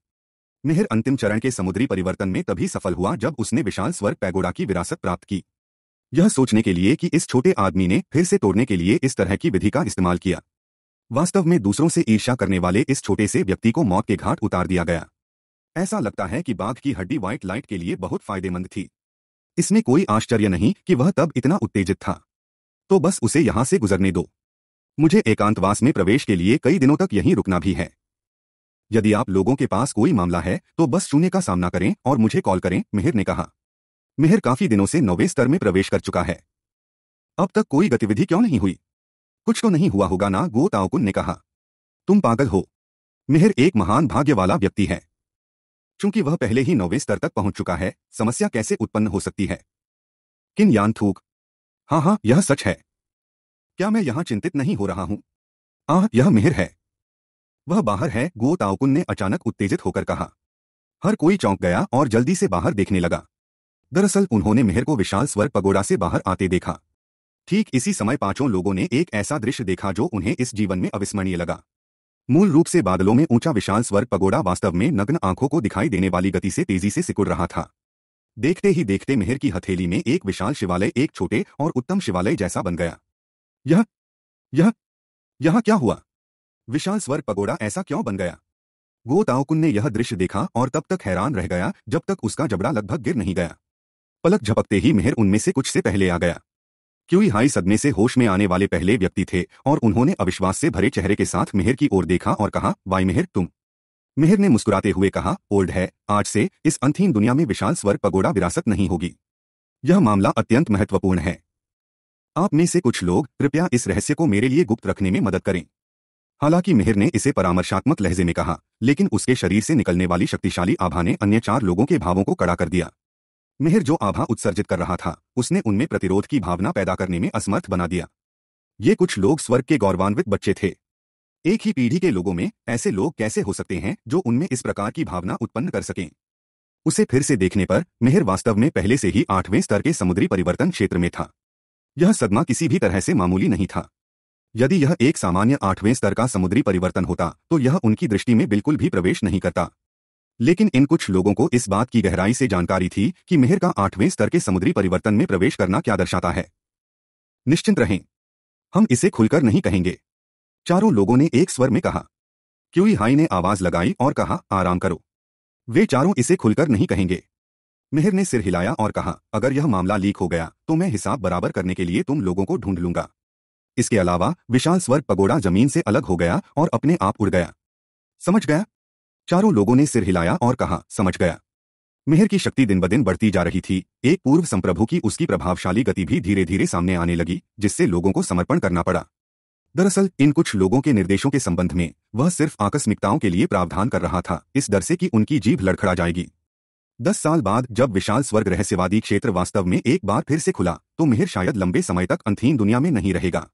मिहिर अंतिम चरण के समुद्री परिवर्तन में तभी सफल हुआ जब उसने विशाल स्वर्ग पैगोडा की विरासत प्राप्त की यह सोचने के लिए कि इस छोटे आदमी ने फिर से तोड़ने के लिए इस तरह की विधि का इस्तेमाल किया वास्तव में दूसरों से ईर्ष्या करने वाले इस छोटे से व्यक्ति को मौत के घाट उतार दिया गया ऐसा लगता है कि बाघ की हड्डी व्हाइट लाइट के लिए बहुत फायदेमंद थी इसमें कोई आश्चर्य नहीं कि वह तब इतना उत्तेजित था तो बस उसे यहां से गुजरने दो मुझे एकांतवास में प्रवेश के लिए कई दिनों तक यहीं रुकना भी है यदि आप लोगों के पास कोई मामला है तो बस शून्य का सामना करें और मुझे कॉल करें मिहिर ने कहा मिहिर काफी दिनों से नौवे स्तर में प्रवेश कर चुका है अब तक कोई गतिविधि क्यों नहीं हुई कुछ तो नहीं हुआ होगा ना गो ताओकुन ने कहा तुम पागल हो मिहिर एक महान भाग्य वाला व्यक्ति है चूंकि वह पहले ही नौवे स्तर तक पहुंच चुका है समस्या कैसे उत्पन्न हो सकती है किन यान थूक हाँ हाँ यह सच है क्या मैं यहां चिंतित नहीं हो रहा हूं आह यह मिहिर है वह बाहर है गो ताओकुन ने अचानक उत्तेजित होकर कहा हर कोई चौंक गया और जल्दी से बाहर देखने लगा दरअसल उन्होंने मेहर को विशाल स्वर्ग पगोड़ा से बाहर आते देखा ठीक इसी समय पांचों लोगों ने एक ऐसा दृश्य देखा जो उन्हें इस जीवन में अविस्मरणीय लगा मूल रूप से बादलों में ऊंचा विशाल स्वर्ग पगोड़ा वास्तव में नग्न आंखों को दिखाई देने वाली गति से तेजी से सिकुड़ रहा था देखते ही देखते मेहर की हथेली में एक विशाल शिवालय एक छोटे और उत्तम शिवालय जैसा बन गया यह यह यह क्या हुआ विशाल स्वर्ग पगोड़ा ऐसा क्यों बन गया वो ताओकुन ने यह दृश्य देखा और तब तक हैरान रह गया जब तक उसका जबड़ा लगभग गिर नहीं गया पलक झपकते ही मेहर उनमें से कुछ से पहले आ गया क्यों हाई सदमे से होश में आने वाले पहले व्यक्ति थे और उन्होंने अविश्वास से भरे चेहरे के साथ मेहर की ओर देखा और कहा वाई मेहर तुम मेहर ने मुस्कुराते हुए कहा ओल्ड है आज से इस अंतिम दुनिया में विशाल स्वर पगोड़ा विरासत नहीं होगी यह मामला अत्यंत महत्वपूर्ण है आप में से कुछ लोग कृपया इस रहस्य को मेरे लिए गुप्त रखने में मदद करें हालांकि मेहर ने इसे परामर्शात्मक लहजे में कहा लेकिन उसके शरीर से निकलने वाली शक्तिशाली आभा ने अन्य चार लोगों के भावों को कड़ा कर दिया मेहर जो आभा उत्सर्जित कर रहा था उसने उनमें प्रतिरोध की भावना पैदा करने में असमर्थ बना दिया ये कुछ लोग स्वर्ग के गौरवान्वित बच्चे थे एक ही पीढ़ी के लोगों में ऐसे लोग कैसे हो सकते हैं जो उनमें इस प्रकार की भावना उत्पन्न कर सकें उसे फिर से देखने पर मेहर वास्तव में पहले से ही आठवें स्तर के समुद्री परिवर्तन क्षेत्र में था यह सदमा किसी भी तरह से मामूली नहीं था यदि यह एक सामान्य आठवें स्तर का समुद्री परिवर्तन होता तो यह उनकी दृष्टि में बिल्कुल भी प्रवेश नहीं करता लेकिन इन कुछ लोगों को इस बात की गहराई से जानकारी थी कि मेहर का आठवें स्तर के समुद्री परिवर्तन में प्रवेश करना क्या दर्शाता है निश्चिंत रहें हम इसे खुलकर नहीं कहेंगे चारों लोगों ने एक स्वर में कहा क्यूई हाई ने आवाज लगाई और कहा आराम करो वे चारों इसे खुलकर नहीं कहेंगे मेहर ने सिर हिलाया और कहा अगर यह मामला लीक हो गया तो मैं हिसाब बराबर करने के लिए तुम लोगों को ढूंढ लूंगा इसके अलावा विशाल स्वर्ग पगोड़ा जमीन से अलग हो गया और अपने आप उड़ गया समझ गया चारों लोगों ने सिर हिलाया और कहा समझ गया मेहर की शक्ति दिन ब दिन बढ़ती जा रही थी एक पूर्व संप्रभु की उसकी प्रभावशाली गति भी धीरे धीरे सामने आने लगी जिससे लोगों को समर्पण करना पड़ा दरअसल इन कुछ लोगों के निर्देशों के संबंध में वह सिर्फ आकस्मिकताओं के लिए प्रावधान कर रहा था इस डर से कि उनकी जीभ लड़खड़ा जाएगी दस साल बाद जब विशाल स्वर्ग रहस्यवादी क्षेत्र वास्तव में एक बार फिर से खुला तो मेहर शायद लंबे समय तक अंतहीन दुनिया में नहीं रहेगा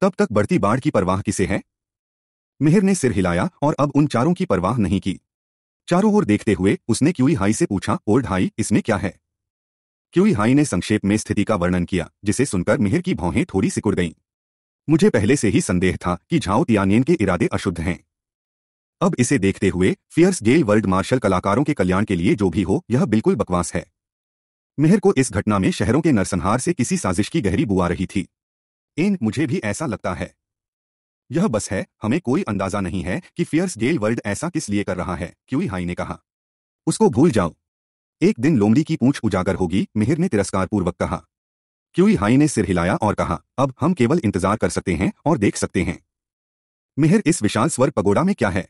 तब तक बढ़ती बाढ़ की परवाह किसे है मिहिर ने सिर हिलाया और अब उन चारों की परवाह नहीं की चारों ओर देखते हुए उसने क्यूई हाई से पूछा ओल्ड हाई इसमें क्या है क्यूई हाई ने संक्षेप में स्थिति का वर्णन किया जिसे सुनकर मिहिर की भौहें थोड़ी सिकुड़ गईं मुझे पहले से ही संदेह था कि झाओ तियानियन के इरादे अशुद्ध हैं अब इसे देखते हुए फियर्स गेल वर्ल्ड मार्शल कलाकारों के कल्याण के लिए जो भी हो यह बिल्कुल बकवास है मिहिर को इस घटना में शहरों के नरसंहार से किसी साजिश की गहरी बुआ रही थी एन मुझे भी ऐसा लगता है यह बस है हमें कोई अंदाजा नहीं है कि फियर्स डेल वर्ल्ड ऐसा किस लिए कर रहा है क्यूई हाई ने कहा उसको भूल जाओ एक दिन लोमड़ी की पूंछ उजागर होगी मिहिर ने तिरस्कार पूर्वक कहा क्यूई हाई ने सिर हिलाया और कहा अब हम केवल इंतजार कर सकते हैं और देख सकते हैं मिहिर इस विशाल स्वर पगोड़ा में क्या है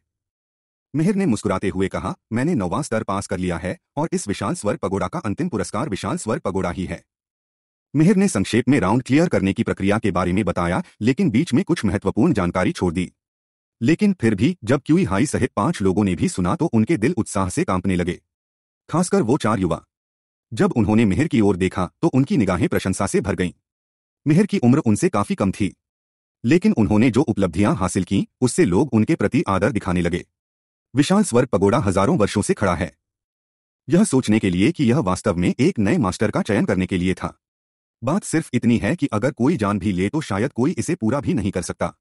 मिहिर ने मुस्कुराते हुए कहा मैंने नौवा स्तर पास कर लिया है और इस विशाल स्वर पगोड़ा का अंतिम पुरस्कार विशाल स्वर पगोड़ा ही है मेहर ने संक्षेप में राउंड क्लियर करने की प्रक्रिया के बारे में बताया लेकिन बीच में कुछ महत्वपूर्ण जानकारी छोड़ दी लेकिन फिर भी जब क्यूई हाई सहित पांच लोगों ने भी सुना तो उनके दिल उत्साह से कांपने लगे खासकर वो चार युवा जब उन्होंने मेहर की ओर देखा तो उनकी निगाहें प्रशंसा से भर गईं मेहर की उम्र उनसे काफी कम थी लेकिन उन्होंने जो उपलब्धियां हासिल की उससे लोग उनके प्रति आदर दिखाने लगे विशाल स्वर्ग पगोड़ा हजारों वर्षों से खड़ा है यह सोचने के लिए कि यह वास्तव में एक नए मास्टर का चयन करने के लिए था बात सिर्फ इतनी है कि अगर कोई जान भी ले तो शायद कोई इसे पूरा भी नहीं कर सकता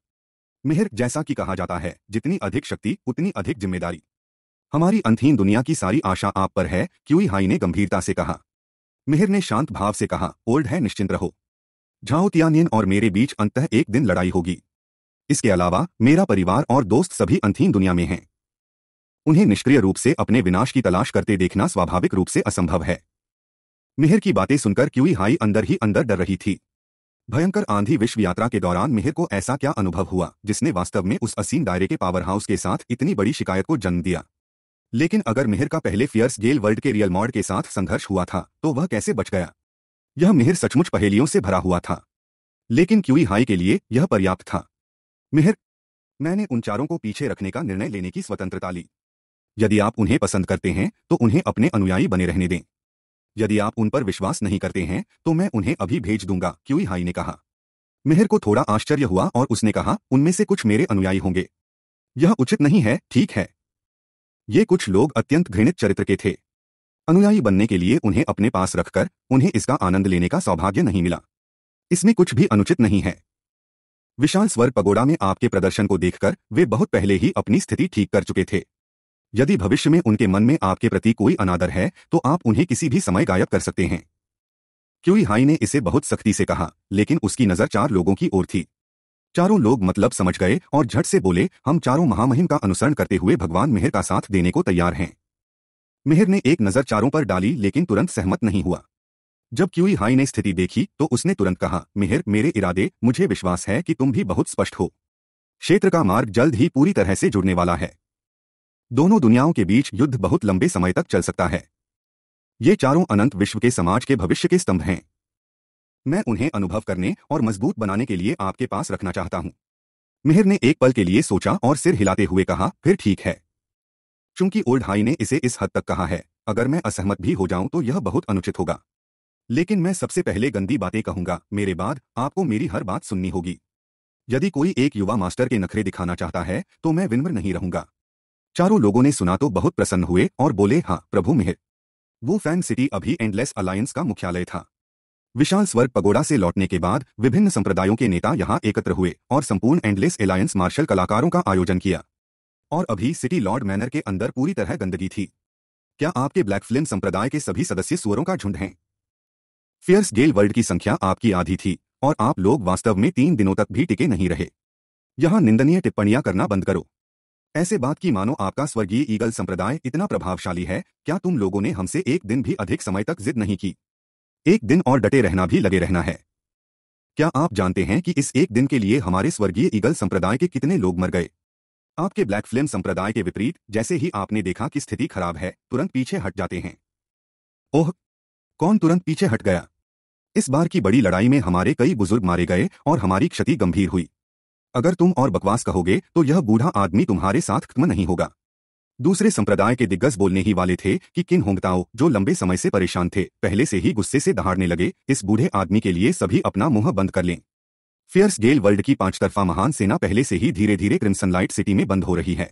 मेहर जैसा कि कहा जाता है जितनी अधिक शक्ति उतनी अधिक जिम्मेदारी हमारी अंतहीन दुनिया की सारी आशा आप पर है क्यूई हाई ने गंभीरता से कहा मिहिर ने शांत भाव से कहा ओल्ड है निश्चिंत रहो झाओ तियानियन और मेरे बीच अंतः एक दिन लड़ाई होगी इसके अलावा मेरा परिवार और दोस्त सभी अंतहीन दुनिया में हैं उन्हें निष्क्रिय रूप से अपने विनाश की तलाश करते देखना स्वाभाविक रूप से असंभव है मिहिर की बातें सुनकर क्यूई हाई अंदर ही अंदर डर रही थी भयंकर आंधी विश्व यात्रा के दौरान मिहिर को ऐसा क्या अनुभव हुआ जिसने वास्तव में उस असीम दायरे के पावर हाउस के साथ इतनी बड़ी शिकायत को जन्म दिया लेकिन अगर मिहिर का पहले फियर्स गेल वर्ल्ड के रियल मॉड के साथ संघर्ष हुआ था तो वह कैसे बच गया यह मिहिर सचमुच पहेलियों से भरा हुआ था लेकिन क्यूई हाई के लिए यह पर्याप्त था मिहिर मैंने उन चारों को पीछे रखने का निर्णय लेने की स्वतंत्रता ली यदि आप उन्हें पसंद करते हैं तो उन्हें अपने अनुयायी बने रहने दें यदि आप उन पर विश्वास नहीं करते हैं तो मैं उन्हें अभी भेज दूंगा क्यूई हाई ने कहा मेहर को थोड़ा आश्चर्य हुआ और उसने कहा उनमें से कुछ मेरे अनुयायी होंगे यह उचित नहीं है ठीक है ये कुछ लोग अत्यंत घृणित चरित्र के थे अनुयायी बनने के लिए उन्हें अपने पास रखकर उन्हें इसका आनंद लेने का सौभाग्य नहीं मिला इसमें कुछ भी अनुचित नहीं है विशाल स्वर पगोड़ा में आपके प्रदर्शन को देखकर वे बहुत पहले ही अपनी स्थिति ठीक कर चुके थे यदि भविष्य में उनके मन में आपके प्रति कोई अनादर है तो आप उन्हें किसी भी समय गायब कर सकते हैं क्यूई हाई ने इसे बहुत सख्ती से कहा लेकिन उसकी नजर चार लोगों की ओर थी चारों लोग मतलब समझ गए और झट से बोले हम चारों महामहिम का अनुसरण करते हुए भगवान मेहर का साथ देने को तैयार हैं मेहर ने एक नजर चारों पर डाली लेकिन तुरंत सहमत नहीं हुआ जब क्यूई हाई ने स्थिति देखी तो उसने तुरंत कहा मेहर मेरे इरादे मुझे विश्वास है कि तुम भी बहुत स्पष्ट हो क्षेत्र का मार्ग जल्द ही पूरी तरह से जुड़ने वाला है दोनों दुनियाओं के बीच युद्ध बहुत लंबे समय तक चल सकता है ये चारों अनंत विश्व के समाज के भविष्य के स्तंभ हैं मैं उन्हें अनुभव करने और मजबूत बनाने के लिए आपके पास रखना चाहता हूं मिहिर ने एक पल के लिए सोचा और सिर हिलाते हुए कहा फिर ठीक है चूंकि ओल्ड हाई ने इसे इस हद तक कहा है अगर मैं असहमत भी हो जाऊं तो यह बहुत अनुचित होगा लेकिन मैं सबसे पहले गंदी बातें कहूंगा मेरे बाद आपको मेरी हर बात सुननी होगी यदि कोई एक युवा मास्टर के नखरे दिखाना चाहता है तो मैं विनम्र नहीं रहूंगा चारों लोगों ने सुना तो बहुत प्रसन्न हुए और बोले हाँ प्रभु मिहिर वो फैन सिटी अभी एंडलेस अलायंस का मुख्यालय था विशाल स्वर्ग पगोड़ा से लौटने के बाद विभिन्न संप्रदायों के नेता यहाँ एकत्र हुए और संपूर्ण एंडलेस अलायंस मार्शल कलाकारों का आयोजन किया और अभी सिटी लॉर्ड मैनर के अंदर पूरी तरह गंदगी थी क्या आपके ब्लैक फिल्म संप्रदाय के सभी सदस्य सुअरों का झुंड हैं फियर्स गेल वर्ल्ड की संख्या आपकी आधी थी और आप लोग वास्तव में तीन दिनों तक भी टिके नहीं रहे यहां निंदनीय टिप्पणियां करना बंद करो ऐसे बात की मानो आपका स्वर्गीय ईगल संप्रदाय इतना प्रभावशाली है क्या तुम लोगों ने हमसे एक दिन भी अधिक समय तक जिद नहीं की एक दिन और डटे रहना भी लगे रहना है क्या आप जानते हैं कि इस एक दिन के लिए हमारे स्वर्गीय ईगल संप्रदाय के कितने लोग मर गए आपके ब्लैक फिल्म संप्रदाय के विपरीत जैसे ही आपने देखा कि स्थिति खराब है तुरंत पीछे हट जाते हैं ओह कौन तुरंत पीछे हट गया इस बार की बड़ी लड़ाई में हमारे कई बुजुर्ग मारे गए और हमारी क्षति गंभीर हुई अगर तुम और बकवास कहोगे तो यह बूढ़ा आदमी तुम्हारे साथ खत्म नहीं होगा दूसरे संप्रदाय के दिग्गज बोलने ही वाले थे कि किन होंगताओं जो लंबे समय से परेशान थे पहले से ही गुस्से से दहाड़ने लगे इस बूढ़े आदमी के लिए सभी अपना मुंह बंद कर लें फियर्स गेल वर्ल्ड की पांच तरफा महान सेना पहले से ही धीरे धीरे क्रिमसन लाइट सिटी में बंद हो रही है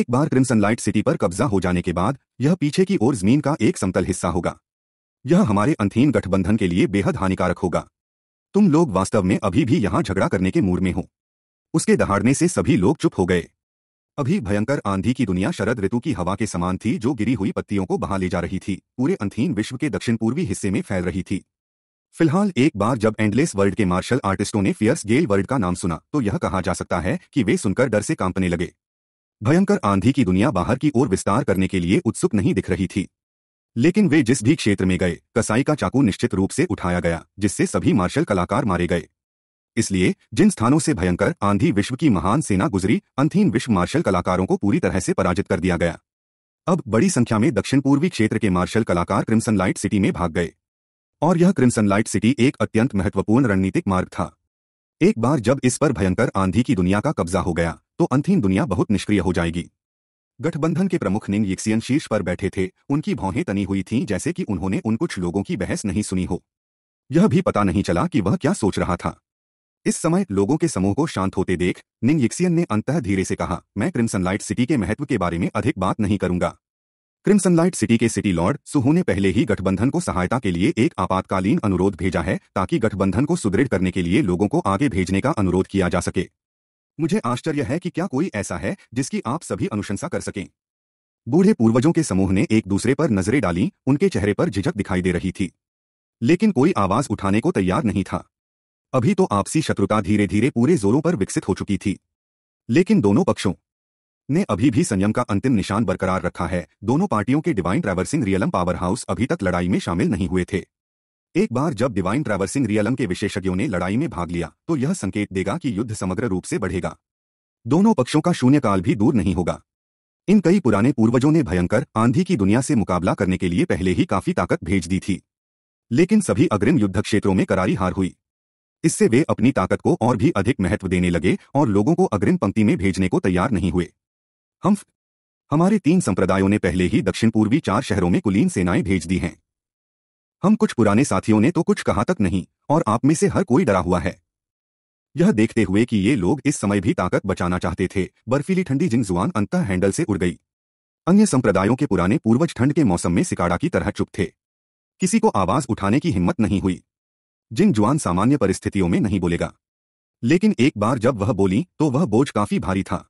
एक बार क्रिमसन लाइट सिटी पर कब्जा हो जाने के बाद यह पीछे की ओर जमीन का एक समतल हिस्सा होगा यह हमारे अंथीन गठबंधन के लिए बेहद हानिकारक होगा तुम लोग वास्तव में अभी भी यहां झगड़ा करने के मूड में हो उसके दहाड़ने से सभी लोग चुप हो गए अभी भयंकर आंधी की दुनिया शरद ऋतु की हवा के समान थी जो गिरी हुई पत्तियों को बहा ले जा रही थी पूरे अंथीन विश्व के दक्षिण पूर्वी हिस्से में फैल रही थी फिलहाल एक बार जब एंडलेस वर्ल्ड के मार्शल आर्टिस्टों ने फियर्स गेल वर्ल्ड का नाम सुना तो यह कहा जा सकता है कि वे सुनकर डर से कांपने लगे भयंकर आंधी की दुनिया बाहर की ओर विस्तार करने के लिए उत्सुक नहीं दिख रही थी लेकिन वे जिस भी क्षेत्र में गए कसाई का चाकू निश्चित रूप से उठाया गया जिससे सभी मार्शल कलाकार मारे गए इसलिए जिन स्थानों से भयंकर आंधी विश्व की महान सेना गुजरी अंथीन विश्व मार्शल कलाकारों को पूरी तरह से पराजित कर दिया गया अब बड़ी संख्या में दक्षिण पूर्वी क्षेत्र के मार्शल कलाकार क्रिम्सन लाइट सिटी में भाग गए और यह क्रिम्सन लाइट सिटी एक अत्यंत महत्वपूर्ण रणनीतिक मार्ग था एक बार जब इस पर भयंकर आंधी की दुनिया का कब्जा हो गया तो अंथीन दुनिया बहुत निष्क्रिय हो जाएगी गठबंधन के प्रमुख निंग यिक्सियन शीर्ष पर बैठे थे उनकी भौहें तनी हुई थीं जैसे कि उन्होंने उन कुछ लोगों की बहस नहीं सुनी हो यह भी पता नहीं चला कि वह क्या सोच रहा था इस समय लोगों के समूह को शांत होते देख निंग यिक्सियन ने अंतः धीरे से कहा मैं क्रिमसन लाइट सिटी के महत्व के बारे में अधिक बात नहीं करूंगा क्रिमसन लाइट सिटी के सिटी लॉर्ड सुहू ने पहले ही गठबंधन को सहायता के लिए एक आपातकालीन अनुरोध भेजा है ताकि गठबंधन को सुदृढ़ करने के लिए लोगों को आगे भेजने का अनुरोध किया जा सके मुझे आश्चर्य है कि क्या कोई ऐसा है जिसकी आप सभी अनुशंसा कर सकें बूढ़े पूर्वजों के समूह ने एक दूसरे पर नजरें डाली उनके चेहरे पर झिझक दिखाई दे रही थी लेकिन कोई आवाज उठाने को तैयार नहीं था अभी तो आपसी शत्रुता धीरे धीरे पूरे जोरों पर विकसित हो चुकी थी लेकिन दोनों पक्षों ने अभी भी संयम का अंतिम निशान बरकरार रखा है दोनों पार्टियों के Divine Traversing Realm powerhouse अभी तक लड़ाई में शामिल नहीं हुए थे एक बार जब डिवाइन ट्रैवर्सिंग रियलम के विशेषज्ञों ने लड़ाई में भाग लिया तो यह संकेत देगा कि युद्ध समग्र रूप से बढ़ेगा दोनों पक्षों का शून्यकाल भी दूर नहीं होगा इन कई पुराने पूर्वजों ने भयंकर आंधी की दुनिया से मुकाबला करने के लिए पहले ही काफी ताकत भेज दी थी लेकिन सभी अग्रिम युद्ध क्षेत्रों में करारी हार हुई इससे वे अपनी ताकत को और भी अधिक महत्व देने लगे और लोगों को अग्रिम पंक्ति में भेजने को तैयार नहीं हुए हम हमारे तीन संप्रदायों ने पहले ही दक्षिण पूर्वी चार शहरों में कुलीन सेनाएं भेज दी हैं हम कुछ पुराने साथियों ने तो कुछ कहा तक नहीं और आप में से हर कोई डरा हुआ है यह देखते हुए कि ये लोग इस समय भी ताकत बचाना चाहते थे बर्फीली ठंडी जिन जुआन अंत हैंडल से उड़ गई अन्य संप्रदायों के पुराने पूर्वज ठंड के मौसम में सिकाड़ा की तरह चुप थे किसी को आवाज उठाने की हिम्मत नहीं हुई जिन जुआन सामान्य परिस्थितियों में नहीं बोलेगा लेकिन एक बार जब वह बोली तो वह बोझ काफी भारी था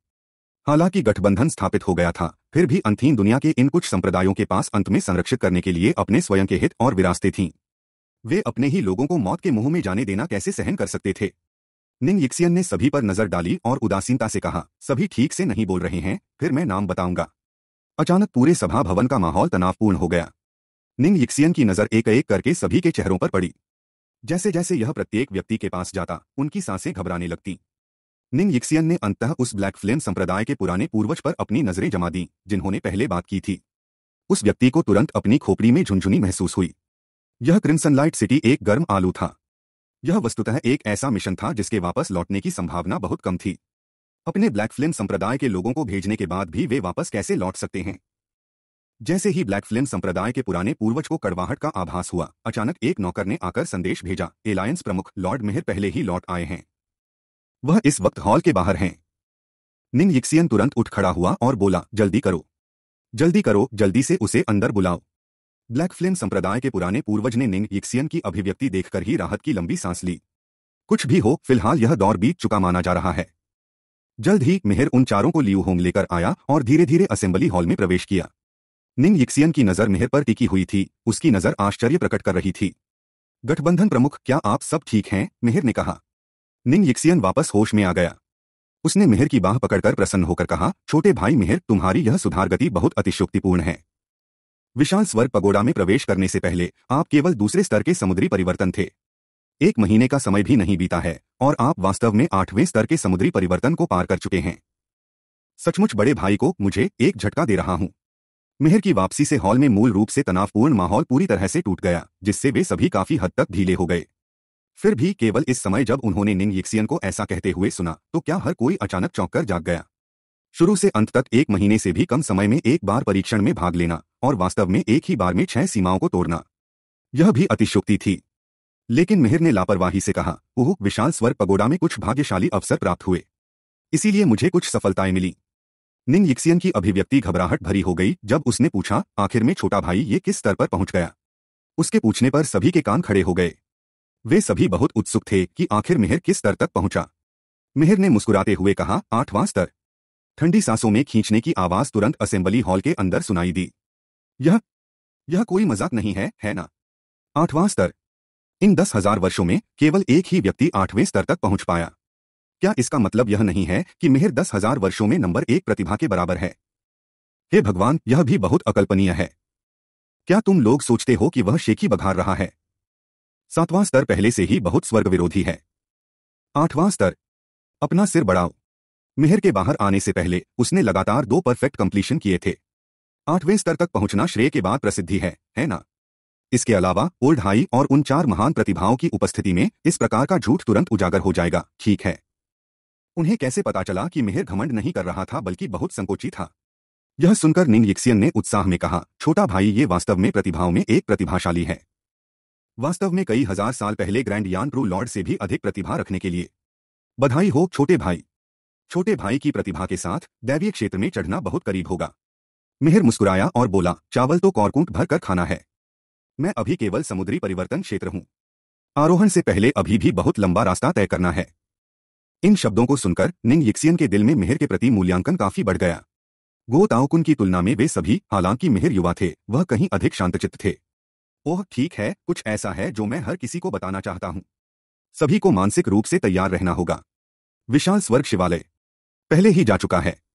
हालांकि गठबंधन स्थापित हो गया था फिर भी अंतिम दुनिया के इन कुछ संप्रदायों के पास अंत में संरक्षित करने के लिए अपने स्वयं के हित और विरासते थीं वे अपने ही लोगों को मौत के मुंह में जाने देना कैसे सहन कर सकते थे निंग यिक्सियन ने सभी पर नजर डाली और उदासीनता से कहा सभी ठीक से नहीं बोल रहे हैं फिर मैं नाम बताऊंगा अचानक पूरे सभा भवन का माहौल तनावपूर्ण हो गया निंग यिक्सियन की नजर एक एक करके सभी के चेहरों पर पड़ी जैसे जैसे यह प्रत्येक व्यक्ति के पास जाता उनकी सांसें घबराने लगती निंग यिक्सियन ने अंततः उस ब्लैक फ्लेम संप्रदाय के पुराने पूर्वज पर अपनी नजरें जमा दी जिन्होंने पहले बात की थी उस व्यक्ति को तुरंत अपनी खोपड़ी में झुंझुनी महसूस हुई यह क्रिमसन लाइट सिटी एक गर्म आलू था यह वस्तुतः एक ऐसा मिशन था जिसके वापस लौटने की संभावना बहुत कम थी अपने ब्लैक फ्लेम संप्रदाय के लोगों को भेजने के बाद भी वे वापस कैसे लौट सकते हैं जैसे ही ब्लैक फ्लेम संप्रदाय के पुराने पूर्वज को कड़वाहट का आभास हुआ अचानक एक नौकर ने आकर संदेश भेजा एलायंस प्रमुख लॉर्ड मेहर पहले ही लौट आए हैं वह इस वक्त हॉल के बाहर हैं निंग यिक्सियन तुरंत उठ खड़ा हुआ और बोला जल्दी करो जल्दी करो जल्दी से उसे अंदर बुलाओ ब्लैक फ्लेम संप्रदाय के पुराने पूर्वज ने निंग यिक्सियन की अभिव्यक्ति देखकर ही राहत की लंबी सांस ली कुछ भी हो फिलहाल यह दौर बीत चुका माना जा रहा है जल्द ही मेहर उन चारों को लियू होंग लेकर आया और धीरे धीरे असेंबली हॉल में प्रवेश किया निंग यिक्सियन की नजर मेहर पर टिकी हुई थी उसकी नजर आश्चर्य प्रकट कर रही थी गठबंधन प्रमुख क्या आप सब ठीक हैं मेहर ने कहा निन यिक्सियन वापस होश में आ गया उसने मिहिर की बाह पकड़कर प्रसन्न होकर कहा छोटे भाई मिहिर तुम्हारी यह सुधार गति बहुत अतिशोक्तिपूर्ण है विशाल स्वर्ग पगोड़ा में प्रवेश करने से पहले आप केवल दूसरे स्तर के समुद्री परिवर्तन थे एक महीने का समय भी नहीं बीता है और आप वास्तव में आठवें स्तर के समुद्री परिवर्तन को पार कर चुके हैं सचमुच बड़े भाई को मुझे एक झटका दे रहा हूं मेहर की वापसी से हॉल में मूल रूप से तनावपूर्ण माहौल पूरी तरह से टूट गया जिससे वे सभी काफी हद तक ढीले हो गए फिर भी केवल इस समय जब उन्होंने निंग यिक्सियन को ऐसा कहते हुए सुना तो क्या हर कोई अचानक चौंक कर जाग गया शुरू से अंत तक एक महीने से भी कम समय में एक बार परीक्षण में भाग लेना और वास्तव में एक ही बार में छह सीमाओं को तोड़ना यह भी अतिशोक्ति थी लेकिन मिहिर ने लापरवाही से कहा ओह विशाल स्वर पगोडा में कुछ भाग्यशाली अवसर प्राप्त हुए इसीलिए मुझे कुछ सफलताएं मिली निंग यिक्सियन की अभिव्यक्ति घबराहट भरी हो गई जब उसने पूछा आखिर में छोटा भाई ये किस स्तर पर पहुंच गया उसके पूछने पर सभी के कान खड़े हो गए वे सभी बहुत उत्सुक थे कि आखिर मेहर किस स्तर तक पहुंचा मेहर ने मुस्कुराते हुए कहा आठवां स्तर ठंडी सांसों में खींचने की आवाज तुरंत असेंबली हॉल के अंदर सुनाई दी यह यह कोई मजाक नहीं है है ना आठवां स्तर इन दस हजार वर्षों में केवल एक ही व्यक्ति आठवें स्तर तक पहुंच पाया क्या इसका मतलब यह नहीं है कि मेहर दस हजार वर्षों में नंबर एक प्रतिभा के बराबर है हे भगवान यह भी बहुत अकल्पनीय है क्या तुम लोग सोचते हो कि वह शेखी बघार रहा है सातवां स्तर पहले से ही बहुत स्वर्ग विरोधी है आठवां स्तर अपना सिर बढ़ाओ मेहर के बाहर आने से पहले उसने लगातार दो परफेक्ट कंप्लीशन किए थे आठवें स्तर तक पहुंचना श्रेय के बाद प्रसिद्धि है है ना इसके अलावा ओल्ड हाई और उन चार महान प्रतिभाओं की उपस्थिति में इस प्रकार का झूठ तुरंत उजागर हो जाएगा ठीक है उन्हें कैसे पता चला कि मेहर घमंड नहीं कर रहा था बल्कि बहुत संकोची था यह सुनकर निंग यिक्सियन ने उत्साह में कहा छोटा भाई ये वास्तव में प्रतिभाओं में एक प्रतिभाशाली है वास्तव में कई हजार साल पहले ग्रैंड यान ट्रू लॉर्ड से भी अधिक प्रतिभा रखने के लिए बधाई हो छोटे भाई छोटे भाई की प्रतिभा के साथ दैवीय क्षेत्र में चढ़ना बहुत करीब होगा मेहर मुस्कुराया और बोला चावल तो कौरकुंट भर कर खाना है मैं अभी केवल समुद्री परिवर्तन क्षेत्र हूं आरोहण से पहले अभी भी बहुत लंबा रास्ता तय करना है इन शब्दों को सुनकर निंग यिक्सियन के दिल में मेहर के प्रति मूल्यांकन काफी बढ़ गया गो ताओकुन की तुलना में वे सभी हालांकि मेहर युवा थे वह कहीं अधिक शांतचित्त थे ओह ठीक है कुछ ऐसा है जो मैं हर किसी को बताना चाहता हूं सभी को मानसिक रूप से तैयार रहना होगा विशाल स्वर्ग शिवालय पहले ही जा चुका है